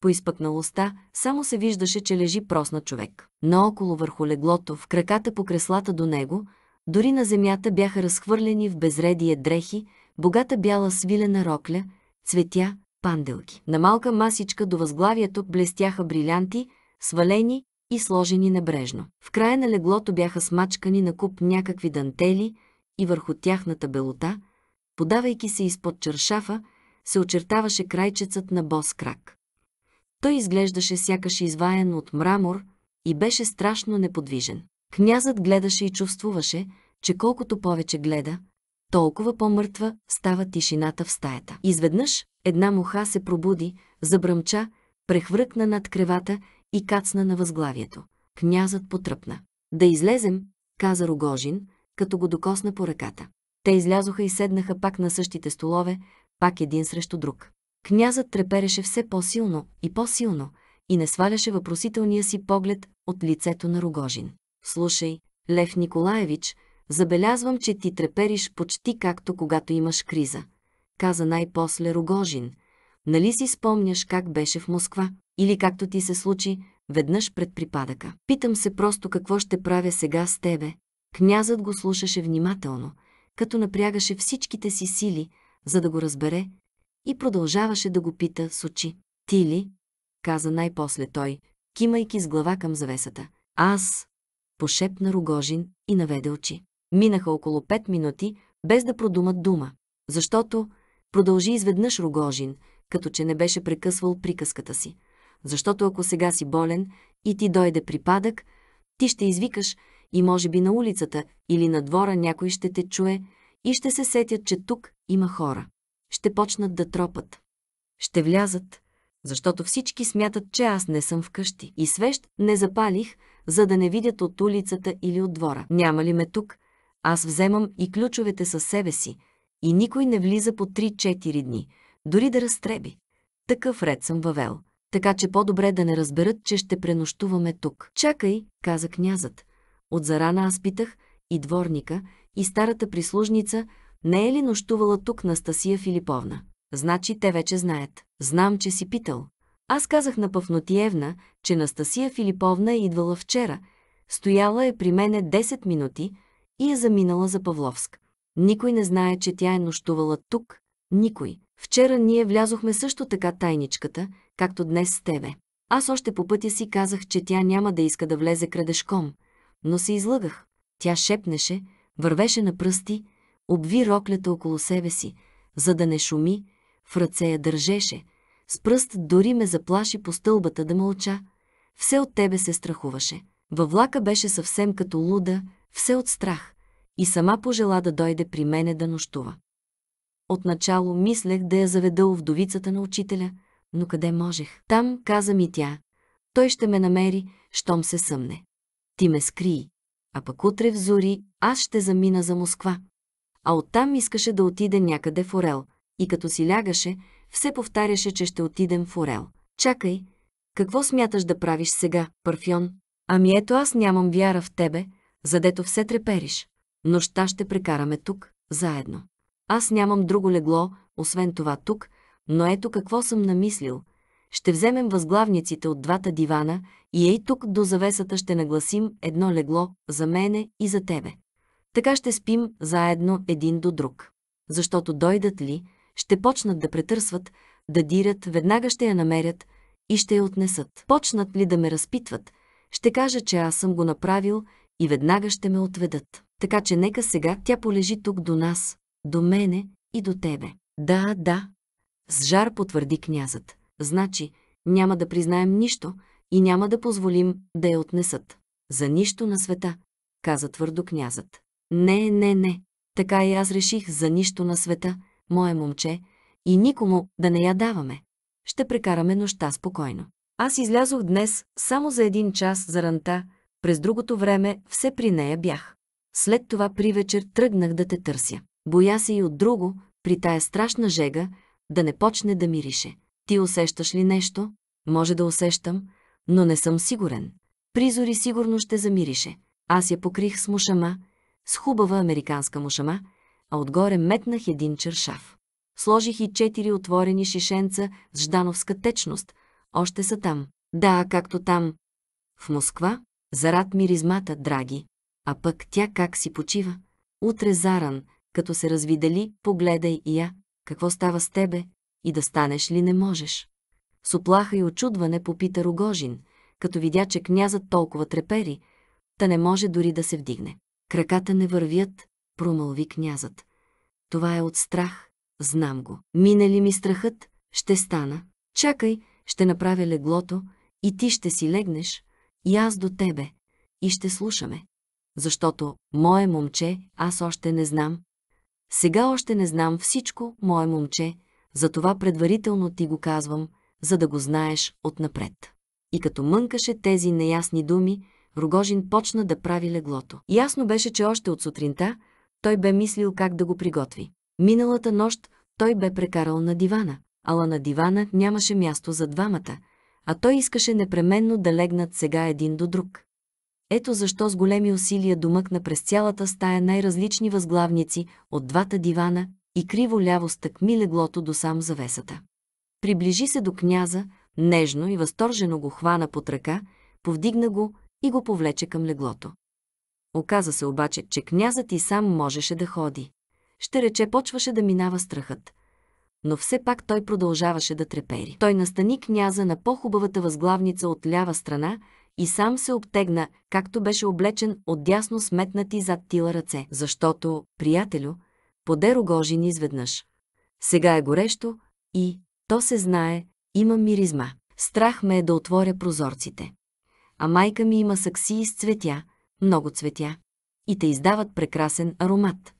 По изпъкналостта само се виждаше, че лежи просна човек. Наоколо върху леглото, в краката по креслата до него, дори на земята бяха разхвърлени в безредие дрехи, богата бяла свилена рокля, цветя, панделки. На малка масичка до възглавието блестяха брилянти – свалени и сложени небрежно. В края на леглото бяха смачкани на куп някакви дантели и върху тяхната белота, подавайки се изпод чершафа, се очертаваше крайчецът на бос крак. Той изглеждаше сякаш изваян от мрамор и беше страшно неподвижен. Князът гледаше и чувствуваше, че колкото повече гледа, толкова по-мъртва става тишината в стаята. Изведнъж една муха се пробуди, забръмча, прехвъркна над кревата и кацна на възглавието. Князът потръпна. Да излезем, каза Рогожин, като го докосна по ръката. Те излязоха и седнаха пак на същите столове, пак един срещу друг. Князът трепереше все по-силно и по-силно и не сваляше въпросителния си поглед от лицето на Рогожин. Слушай, Лев Николаевич, забелязвам, че ти трепериш почти както когато имаш криза, каза най-после Рогожин, Нали си спомняш как беше в Москва? Или както ти се случи, веднъж пред припадъка. Питам се просто какво ще правя сега с тебе. Князът го слушаше внимателно, като напрягаше всичките си сили, за да го разбере, и продължаваше да го пита с очи. Ти ли? каза най-после той, кимайки с глава към завесата. Аз! пошепна Рогожин и наведе очи. Минаха около пет минути, без да продумат дума, защото, продължи изведнъж Рогожин, като че не беше прекъсвал приказката си. Защото ако сега си болен и ти дойде припадък, ти ще извикаш и може би на улицата или на двора някой ще те чуе и ще се сетят, че тук има хора. Ще почнат да тропат. Ще влязат, защото всички смятат, че аз не съм вкъщи. И свещ не запалих, за да не видят от улицата или от двора. Няма ли ме тук? Аз вземам и ключовете със себе си и никой не влиза по 3-4 дни – дори да разтреби. Такъв ред съм въвел, така че по-добре да не разберат, че ще пренощуваме тук. Чакай, каза князът. От зарана аз питах и дворника, и старата прислужница, не е ли нощувала тук Настасия Филиповна? Значи те вече знаят. Знам, че си питал. Аз казах на Павнотиевна, че Настасия Филиповна е идвала вчера, стояла е при мене 10 минути и е заминала за Павловск. Никой не знае, че тя е нощувала тук. Никой. Вчера ние влязохме също така тайничката, както днес с тебе. Аз още по пътя си казах, че тя няма да иска да влезе крадешком, но се излъгах. Тя шепнеше, вървеше на пръсти, обви роклята около себе си, за да не шуми, в ръце я държеше. С пръст дори ме заплаши по стълбата да мълча. Все от тебе се страхуваше. Във влака беше съвсем като луда, все от страх. И сама пожела да дойде при мене да нощува. Отначало мислех да я заведа у вдовицата на учителя, но къде можех? Там, каза ми тя, той ще ме намери, щом се съмне. Ти ме скри, а пък утре в зори аз ще замина за Москва. А оттам искаше да отиде някъде в Орел, и като си лягаше, все повтаряше, че ще отидем в Орел. Чакай, какво смяташ да правиш сега, Парфьон? Ами ето аз нямам вяра в тебе, задето все трепериш. Нощта ще прекараме тук, заедно. Аз нямам друго легло, освен това тук, но ето какво съм намислил. Ще вземем възглавниците от двата дивана и ей тук до завесата ще нагласим едно легло за мене и за тебе. Така ще спим заедно един до друг. Защото дойдат ли, ще почнат да претърсват, да дирят, веднага ще я намерят и ще я отнесат. Почнат ли да ме разпитват, ще кажа, че аз съм го направил и веднага ще ме отведат. Така че нека сега тя полежи тук до нас, до мене и до тебе. Да, да, с жар потвърди князът. Значи, няма да признаем нищо и няма да позволим да я отнесат. За нищо на света, каза твърдо князът. Не, не, не. Така и аз реших за нищо на света, мое момче, и никому да не я даваме. Ще прекараме нощта спокойно. Аз излязох днес само за един час за ранта, през другото време все при нея бях. След това при вечер тръгнах да те търся. Боя се и от друго, при тая страшна жега, да не почне да мирише. Ти усещаш ли нещо? Може да усещам, но не съм сигурен. Призори сигурно ще замирише. Аз я покрих с мушама, с хубава американска мушама, а отгоре метнах един чершав. Сложих и четири отворени шишенца с ждановска течност. Още са там. Да, както там. В Москва, зарад миризмата, драги. А пък тя как си почива? Утре заран, като се развидели, погледай и я, какво става с тебе, и да станеш ли не можеш. С оплаха и очудване попита Рогожин, като видя, че князът толкова трепери, та не може дори да се вдигне. Краката не вървят, промълви князът. Това е от страх, знам го. Мине ли ми страхът, ще стана. Чакай, ще направя леглото и ти ще си легнеш, и аз до тебе, и ще слушаме. Защото, мое момче, аз още не знам, сега още не знам всичко, мое момче, затова предварително ти го казвам, за да го знаеш отнапред. И като мънкаше тези неясни думи, Рогожин почна да прави леглото. Ясно беше, че още от сутринта той бе мислил как да го приготви. Миналата нощ той бе прекарал на дивана, ала на дивана нямаше място за двамата, а той искаше непременно да легнат сега един до друг. Ето защо с големи усилия домъкна през цялата стая най-различни възглавници от двата дивана и криво-ляво стъкми леглото до сам завесата. Приближи се до княза, нежно и възторжено го хвана под ръка, повдигна го и го повлече към леглото. Оказа се обаче, че князът и сам можеше да ходи. Ще рече, почваше да минава страхът. Но все пак той продължаваше да трепери. Той настани княза на по-хубавата възглавница от лява страна, и сам се обтегна, както беше облечен от дясно сметнати зад тила ръце. Защото, приятелю, поде Рогожин изведнъж. Сега е горещо и, то се знае, има миризма. Страх ме е да отворя прозорците. А майка ми има сакси с цветя, много цветя, и те издават прекрасен аромат.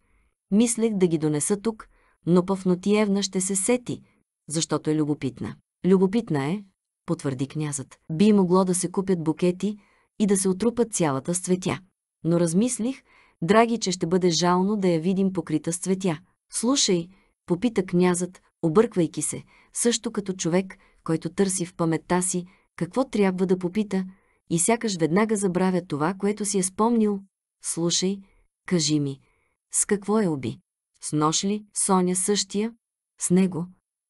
Мислех да ги донеса тук, но пъвнотиевна ще се сети, защото е любопитна. Любопитна е, потвърди князът. Би могло да се купят букети и да се отрупат цялата светя. цветя. Но размислих, драги, че ще бъде жално да я видим покрита с цветя. Слушай, попита князът, обърквайки се, също като човек, който търси в паметта си какво трябва да попита и сякаш веднага забравя това, което си е спомнил. Слушай, кажи ми, с какво е уби? С нож ли? Соня същия? С него?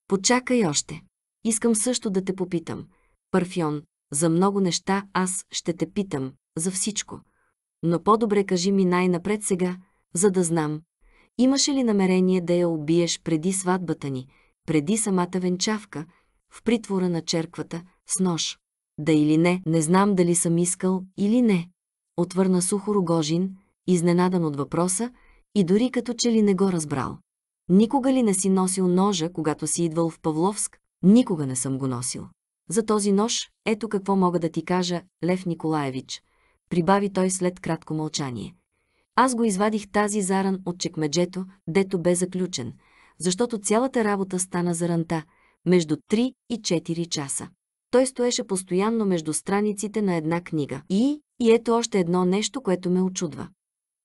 Почакай още. Искам също да те попитам. Парфион, за много неща аз ще те питам, за всичко. Но по-добре кажи ми най-напред сега, за да знам. Имаше ли намерение да я убиеш преди сватбата ни, преди самата венчавка, в притвора на черквата, с нож? Да или не, не знам дали съм искал или не. Отвърна сухо Рогожин, изненадан от въпроса и дори като че ли не го разбрал. Никога ли не си носил ножа, когато си идвал в Павловск, Никога не съм го носил. За този нож, ето какво мога да ти кажа, Лев Николаевич, прибави той след кратко мълчание. Аз го извадих тази заран от чекмеджето, дето бе заключен, защото цялата работа стана заранта, между 3 и 4 часа. Той стоеше постоянно между страниците на една книга. И, и ето още едно нещо, което ме очудва.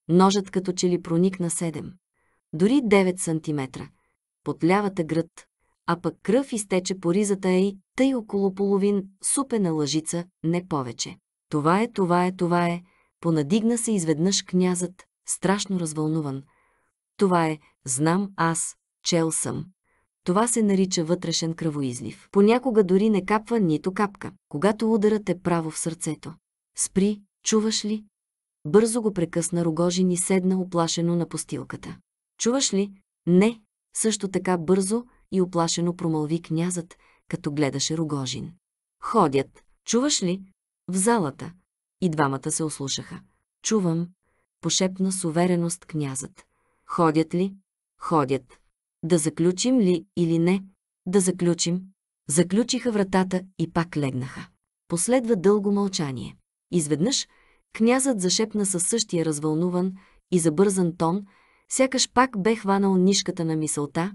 Ножът като че ли проникна 7, дори 9 сантиметра Под лявата гръд, а пък кръв изтече по ризата й, тъй около половин супена лъжица, не повече. Това е, това е, това е, понадигна се изведнъж князът, страшно развълнуван. Това е, знам аз, чел съм. Това се нарича вътрешен кръвоизлив. Понякога дори не капва нито капка, когато ударът е право в сърцето. Спри, чуваш ли? Бързо го прекъсна Рогожин и седна оплашено на постилката. Чуваш ли? Не. Също така бързо, и оплашено промълви князът, като гледаше Рогожин. Ходят, чуваш ли? В залата. И двамата се ослушаха. Чувам, пошепна с увереност князът. Ходят ли? Ходят. Да заключим ли или не? Да заключим. Заключиха вратата и пак легнаха. Последва дълго мълчание. Изведнъж князът зашепна със същия развълнуван и забързан тон, сякаш пак бе хванал нишката на мисълта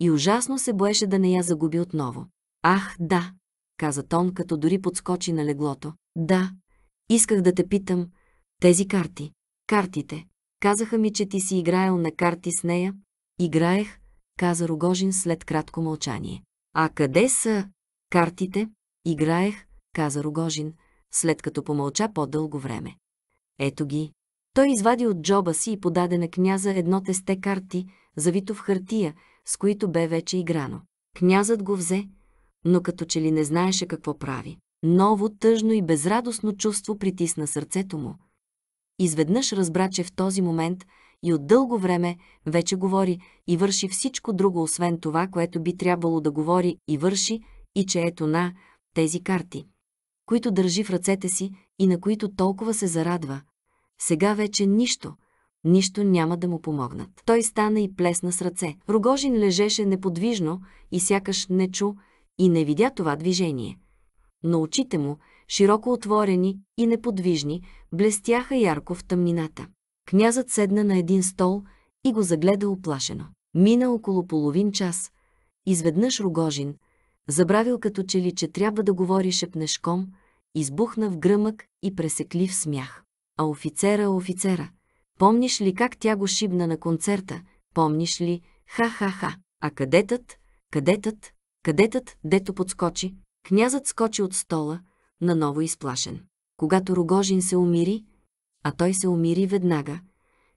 и ужасно се боеше да не я загуби отново. Ах, да, каза Тон, като дори подскочи на леглото. Да, исках да те питам. Тези карти. Картите. Казаха ми, че ти си играел на карти с нея. Играех, каза Рогожин след кратко мълчание. А къде са картите? Играех, каза Рогожин, след като помълча по-дълго време. Ето ги. Той извади от джоба си и подаде на княза едно тесте карти, завито в хартия, с които бе вече играно. Князът го взе, но като че ли не знаеше какво прави. Ново, тъжно и безрадостно чувство притисна сърцето му. Изведнъж разбра, че в този момент и от дълго време вече говори и върши всичко друго, освен това, което би трябвало да говори и върши, и че ето на тези карти, които държи в ръцете си и на които толкова се зарадва. Сега вече нищо – нищо няма да му помогнат. Той стана и плесна с ръце. Рогожин лежеше неподвижно и сякаш не чу и не видя това движение. Но очите му, широко отворени и неподвижни, блестяха ярко в тъмнината. Князът седна на един стол и го загледа оплашено. Мина около половин час. Изведнъж Рогожин, забравил като че ли, че трябва да говори шепнешком, избухна в гръмък и пресеклив смях. А офицера, офицера, Помниш ли как тя го шибна на концерта? Помниш ли? Ха-ха-ха. А кадетът? Кадетът? Кадетът, дето подскочи? Князът скочи от стола, наново изплашен. Когато Рогожин се умири, а той се умири веднага,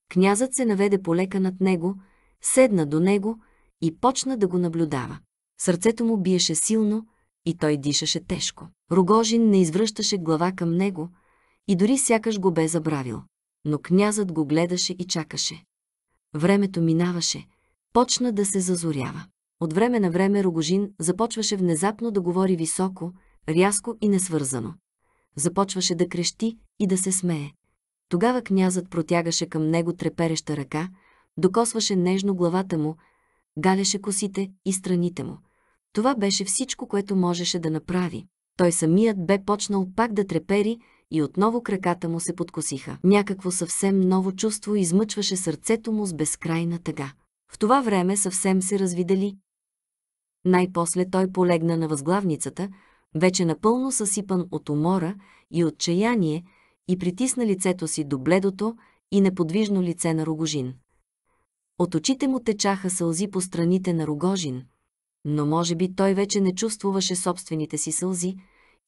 князът се наведе полека над него, седна до него и почна да го наблюдава. Сърцето му биеше силно и той дишаше тежко. Рогожин не извръщаше глава към него и дори сякаш го бе забравил но князът го гледаше и чакаше. Времето минаваше, почна да се зазорява. От време на време Рогожин започваше внезапно да говори високо, рязко и несвързано. Започваше да крещи и да се смее. Тогава князът протягаше към него трепереща ръка, докосваше нежно главата му, галяше косите и страните му. Това беше всичко, което можеше да направи. Той самият бе почнал пак да трепери и отново краката му се подкосиха. Някакво съвсем ново чувство измъчваше сърцето му с безкрайна тъга. В това време съвсем се развидели. Най-после той полегна на възглавницата, вече напълно съсипан от умора и отчаяние, и притисна лицето си до бледото и неподвижно лице на Рогожин. От очите му течаха сълзи по страните на Рогожин, но може би той вече не чувствуваше собствените си сълзи,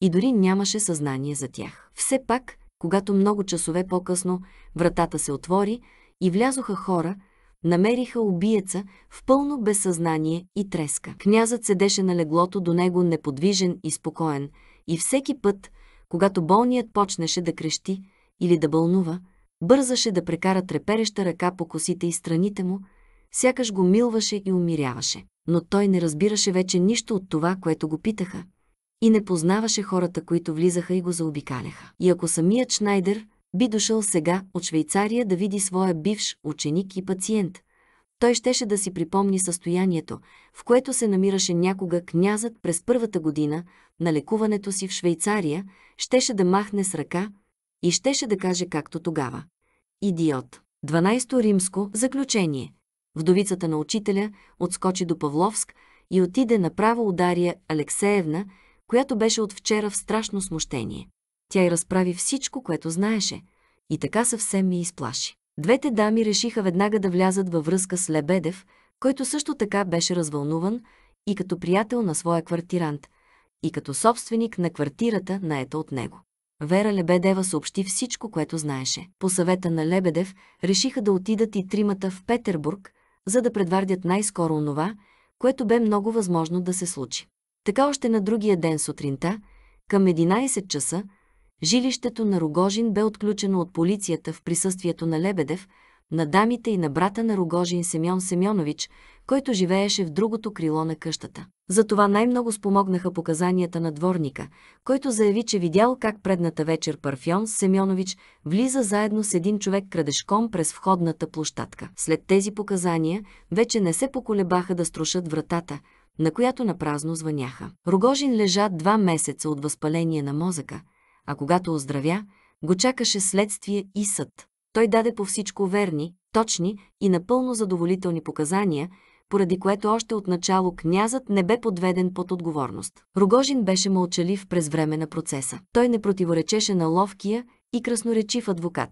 и дори нямаше съзнание за тях. Все пак, когато много часове по-късно вратата се отвори и влязоха хора, намериха убиеца в пълно безсъзнание и треска. Князът седеше на леглото до него неподвижен и спокоен и всеки път, когато болният почнеше да крещи или да бълнува, бързаше да прекара трепереща ръка по косите и страните му, сякаш го милваше и умиряваше. Но той не разбираше вече нищо от това, което го питаха и не познаваше хората, които влизаха и го заобикаляха. И ако самият Шнайдер би дошъл сега от Швейцария да види своя бивш ученик и пациент, той щеше да си припомни състоянието, в което се намираше някога князът през първата година на лекуването си в Швейцария, щеше да махне с ръка и щеше да каже както тогава. Идиот. 12 римско заключение. Вдовицата на учителя отскочи до Павловск и отиде направо удария Алексеевна, която беше от вчера в страшно смущение. Тя й разправи всичко, което знаеше, и така съвсем ми изплаши. Двете дами решиха веднага да влязат във връзка с Лебедев, който също така беше развълнуван и като приятел на своя квартирант, и като собственик на квартирата, наета от него. Вера Лебедева съобщи всичко, което знаеше. По съвета на Лебедев решиха да отидат и тримата в Петербург, за да предвардят най-скоро онова, което бе много възможно да се случи. Така още на другия ден сутринта, към 11 часа, жилището на Рогожин бе отключено от полицията в присъствието на Лебедев, на дамите и на брата на Рогожин Семён Семёнович, който живееше в другото крило на къщата. Затова най-много спомогнаха показанията на дворника, който заяви, че видял как предната вечер Парфьон Семёнович влиза заедно с един човек крадешком през входната площадка. След тези показания вече не се поколебаха да струшат вратата, на която напразно звъняха. Рогожин лежа два месеца от възпаление на мозъка, а когато оздравя, го чакаше следствие и съд. Той даде по всичко верни, точни и напълно задоволителни показания, поради което още начало князът не бе подведен под отговорност. Рогожин беше мълчалив през време на процеса. Той не противоречеше на ловкия и красноречив адвокат,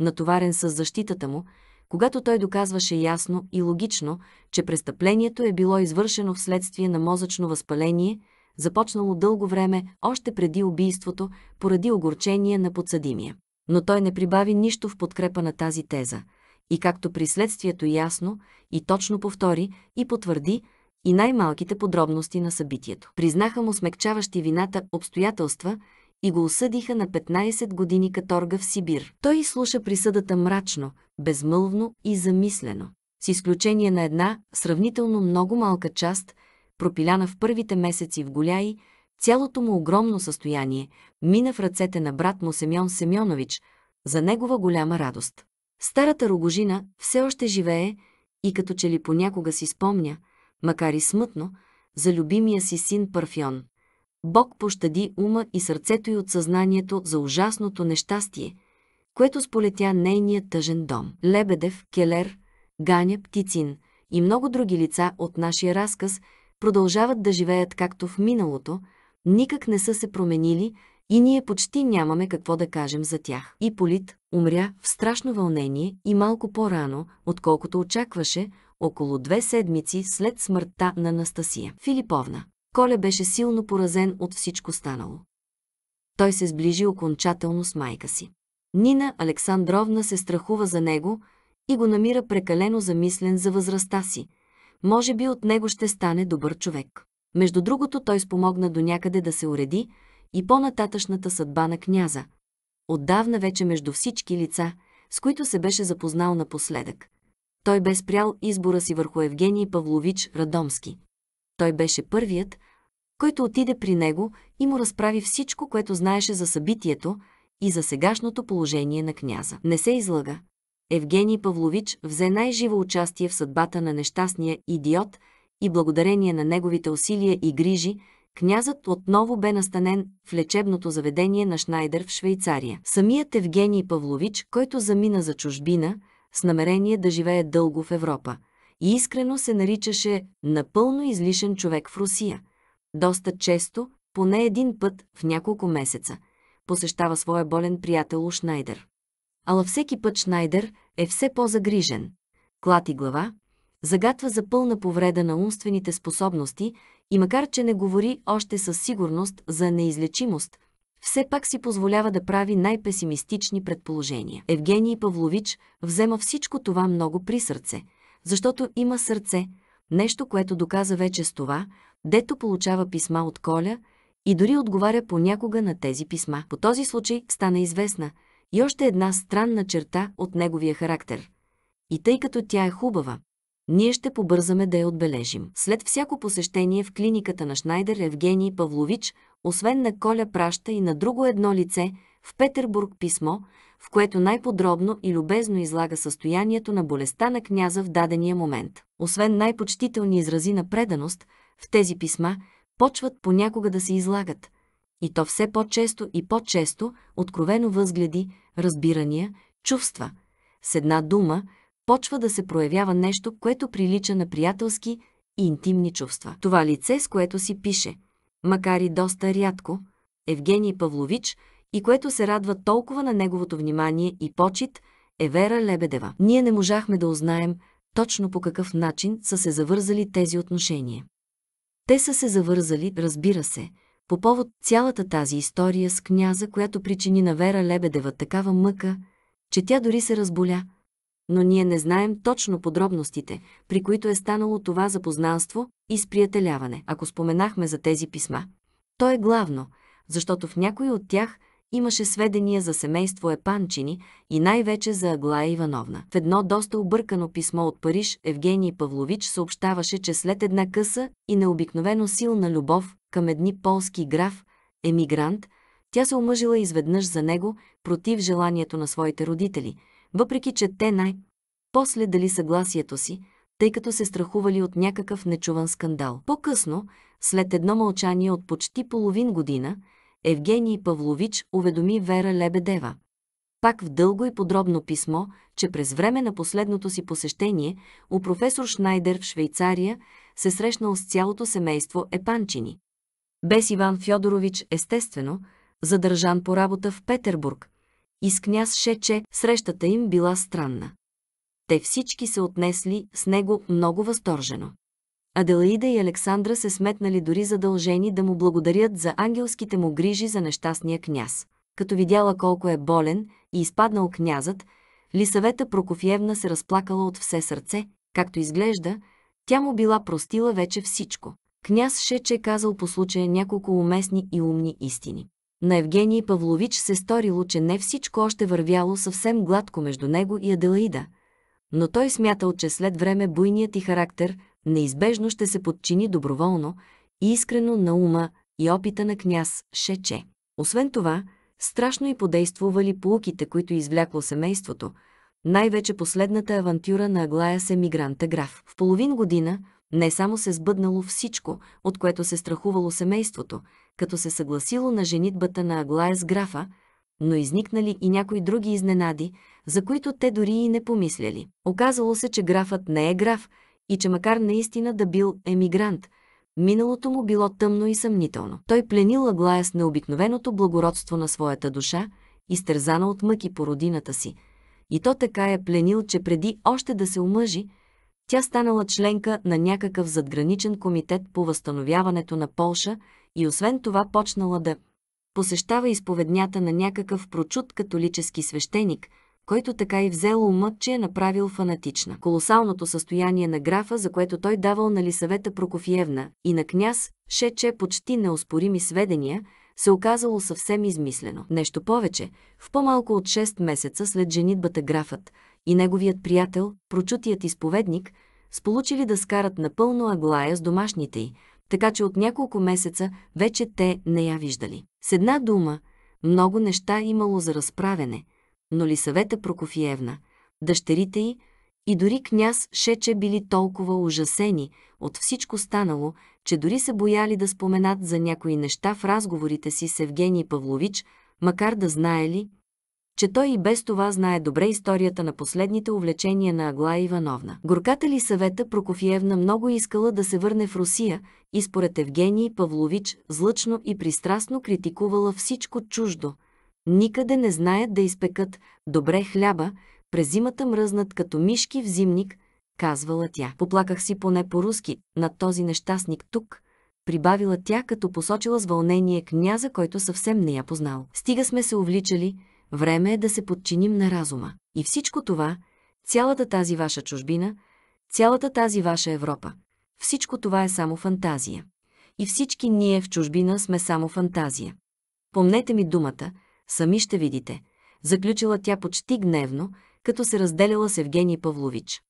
натоварен с защитата му, когато той доказваше ясно и логично, че престъплението е било извършено вследствие на мозъчно възпаление, започнало дълго време още преди убийството, поради огорчение на подсъдимия. Но той не прибави нищо в подкрепа на тази теза. И както при следствието ясно и точно повтори и потвърди, и най-малките подробности на събитието. Признаха му смекчаващи вината обстоятелства – и го осъдиха на 15 години каторга в Сибир. Той изслуша присъдата мрачно, безмълвно и замислено. С изключение на една, сравнително много малка част, пропиляна в първите месеци в Голяй, цялото му огромно състояние мина в ръцете на брат му Семьон Семенович, за негова голяма радост. Старата рогожина все още живее и като че ли понякога си спомня, макар и смътно, за любимия си син Парфьон – Бог пощади ума и сърцето й от съзнанието за ужасното нещастие, което сполетя нейния тъжен дом. Лебедев, Келер, Ганя, Птицин и много други лица от нашия разказ продължават да живеят както в миналото, никак не са се променили и ние почти нямаме какво да кажем за тях. Иполит умря в страшно вълнение и малко по-рано, отколкото очакваше, около две седмици след смъртта на Анастасия. Филиповна Коля беше силно поразен от всичко станало. Той се сближи окончателно с майка си. Нина Александровна се страхува за него и го намира прекалено замислен за възрастта си. Може би от него ще стане добър човек. Между другото, той спомогна до някъде да се уреди и по-нататъчната съдба на княза. Отдавна вече между всички лица, с които се беше запознал напоследък. Той бе спрял избора си върху Евгений Павлович Радомски. Той беше първият, който отиде при него и му разправи всичко, което знаеше за събитието и за сегашното положение на княза. Не се излага. Евгений Павлович взе най-живо участие в съдбата на нещастния идиот и благодарение на неговите усилия и грижи, князът отново бе настанен в лечебното заведение на Шнайдер в Швейцария. Самият Евгений Павлович, който замина за чужбина, с намерение да живее дълго в Европа – и искрено се наричаше напълно излишен човек в Русия. Доста често, поне един път в няколко месеца, посещава своя болен приятел Шнайдер. Ала всеки път Шнайдер е все по-загрижен. Клати глава, загатва за пълна повреда на умствените способности и макар, че не говори още със сигурност за неизлечимост, все пак си позволява да прави най-песимистични предположения. Евгений Павлович взема всичко това много при сърце – защото има сърце, нещо, което доказа вече с това, дето получава писма от Коля и дори отговаря понякога на тези писма. По този случай стана известна и още една странна черта от неговия характер. И тъй като тя е хубава, ние ще побързаме да я отбележим. След всяко посещение в клиниката на Шнайдер Евгений Павлович, освен на Коля праща и на друго едно лице в Петербург писмо, в което най-подробно и любезно излага състоянието на болестта на княза в дадения момент. Освен най-почтителни изрази на преданост, в тези писма почват понякога да се излагат. И то все по-често и по-често откровено възгледи, разбирания, чувства. С една дума почва да се проявява нещо, което прилича на приятелски и интимни чувства. Това лице, с което си пише, макар и доста рядко, Евгений Павлович – и което се радва толкова на неговото внимание и почет, е Вера Лебедева. Ние не можахме да узнаем точно по какъв начин са се завързали тези отношения. Те са се завързали, разбира се, по повод цялата тази история с княза, която причини на Вера Лебедева такава мъка, че тя дори се разболя. Но ние не знаем точно подробностите, при които е станало това запознанство и сприятеляване, ако споменахме за тези писма. То е главно, защото в някои от тях – Имаше сведения за семейство Епанчини и най-вече за Аглая Ивановна. В едно доста объркано писмо от Париж Евгений Павлович съобщаваше, че след една къса и необикновено силна любов към едни полски граф, емигрант, тя се омъжила изведнъж за него против желанието на своите родители, въпреки че те най-после дали съгласието си, тъй като се страхували от някакъв нечуван скандал. По-късно, след едно мълчание от почти половин година, Евгений Павлович уведоми Вера Лебедева. Пак в дълго и подробно писмо, че през време на последното си посещение у професор Шнайдер в Швейцария се срещнал с цялото семейство Епанчини. Без Иван Фьодорович, естествено, задържан по работа в Петербург, и с княз Шече срещата им била странна. Те всички се отнесли с него много възторжено. Аделаида и Александра се сметнали дори задължени да му благодарят за ангелските му грижи за нещастния княз. Като видяла колко е болен и изпаднал князът, Лисавета Прокофиевна се разплакала от все сърце, както изглежда, тя му била простила вече всичко. Княз Шече казал по случая няколко уместни и умни истини. На Евгений Павлович се сторило, че не всичко още вървяло съвсем гладко между него и Аделаида, но той смятал, че след време буйният и характер – неизбежно ще се подчини доброволно и искрено на ума и опита на княз Шече. Освен това, страшно и подействували полуките, които извлякло семейството, най-вече последната авантюра на Аглая се мигранта граф. В половин година не само се сбъднало всичко, от което се страхувало семейството, като се съгласило на женитбата на Аглая с графа, но изникнали и някои други изненади, за които те дори и не помисляли. Оказало се, че графът не е граф, и че макар наистина да бил емигрант, миналото му било тъмно и съмнително. Той пленил Аглая с необикновеното благородство на своята душа, изтързана от мъки по родината си. И то така е пленил, че преди още да се омъжи, тя станала членка на някакъв задграничен комитет по възстановяването на Полша и освен това почнала да посещава изповеднята на някакъв прочут католически свещеник – който така и взел умът, че е направил фанатична. Колосалното състояние на графа, за което той давал на Лисавета Прокофиевна и на княз, шече почти неоспорими сведения, се оказало съвсем измислено. Нещо повече, в по-малко от 6 месеца след женитбата графът и неговият приятел, прочутият изповедник, сполучили да скарат напълно Аглая с домашните й, така че от няколко месеца вече те не я виждали. С една дума, много неща имало за разправене – но Лисавета Прокофиевна, дъщерите й и дори княз Шече били толкова ужасени от всичко станало, че дори се бояли да споменат за някои неща в разговорите си с Евгений Павлович, макар да знае ли, че той и без това знае добре историята на последните увлечения на Агла Ивановна. Горката ли съвета Прокофиевна много искала да се върне в Русия и според Евгений Павлович злъчно и пристрастно критикувала всичко чуждо – Никъде не знаят да изпекат добре хляба, през зимата мръзнат като мишки в зимник, казвала тя. Поплаках си поне по-руски над този нещастник тук, прибавила тя, като посочила с вълнение княза, който съвсем не я познал. Стига сме се увличали, време е да се подчиним на разума. И всичко това, цялата тази ваша чужбина, цялата тази ваша Европа, всичко това е само фантазия. И всички ние в чужбина сме само фантазия. Помнете ми думата – Сами ще видите, заключила тя почти гневно, като се разделяла с Евгений Павлович.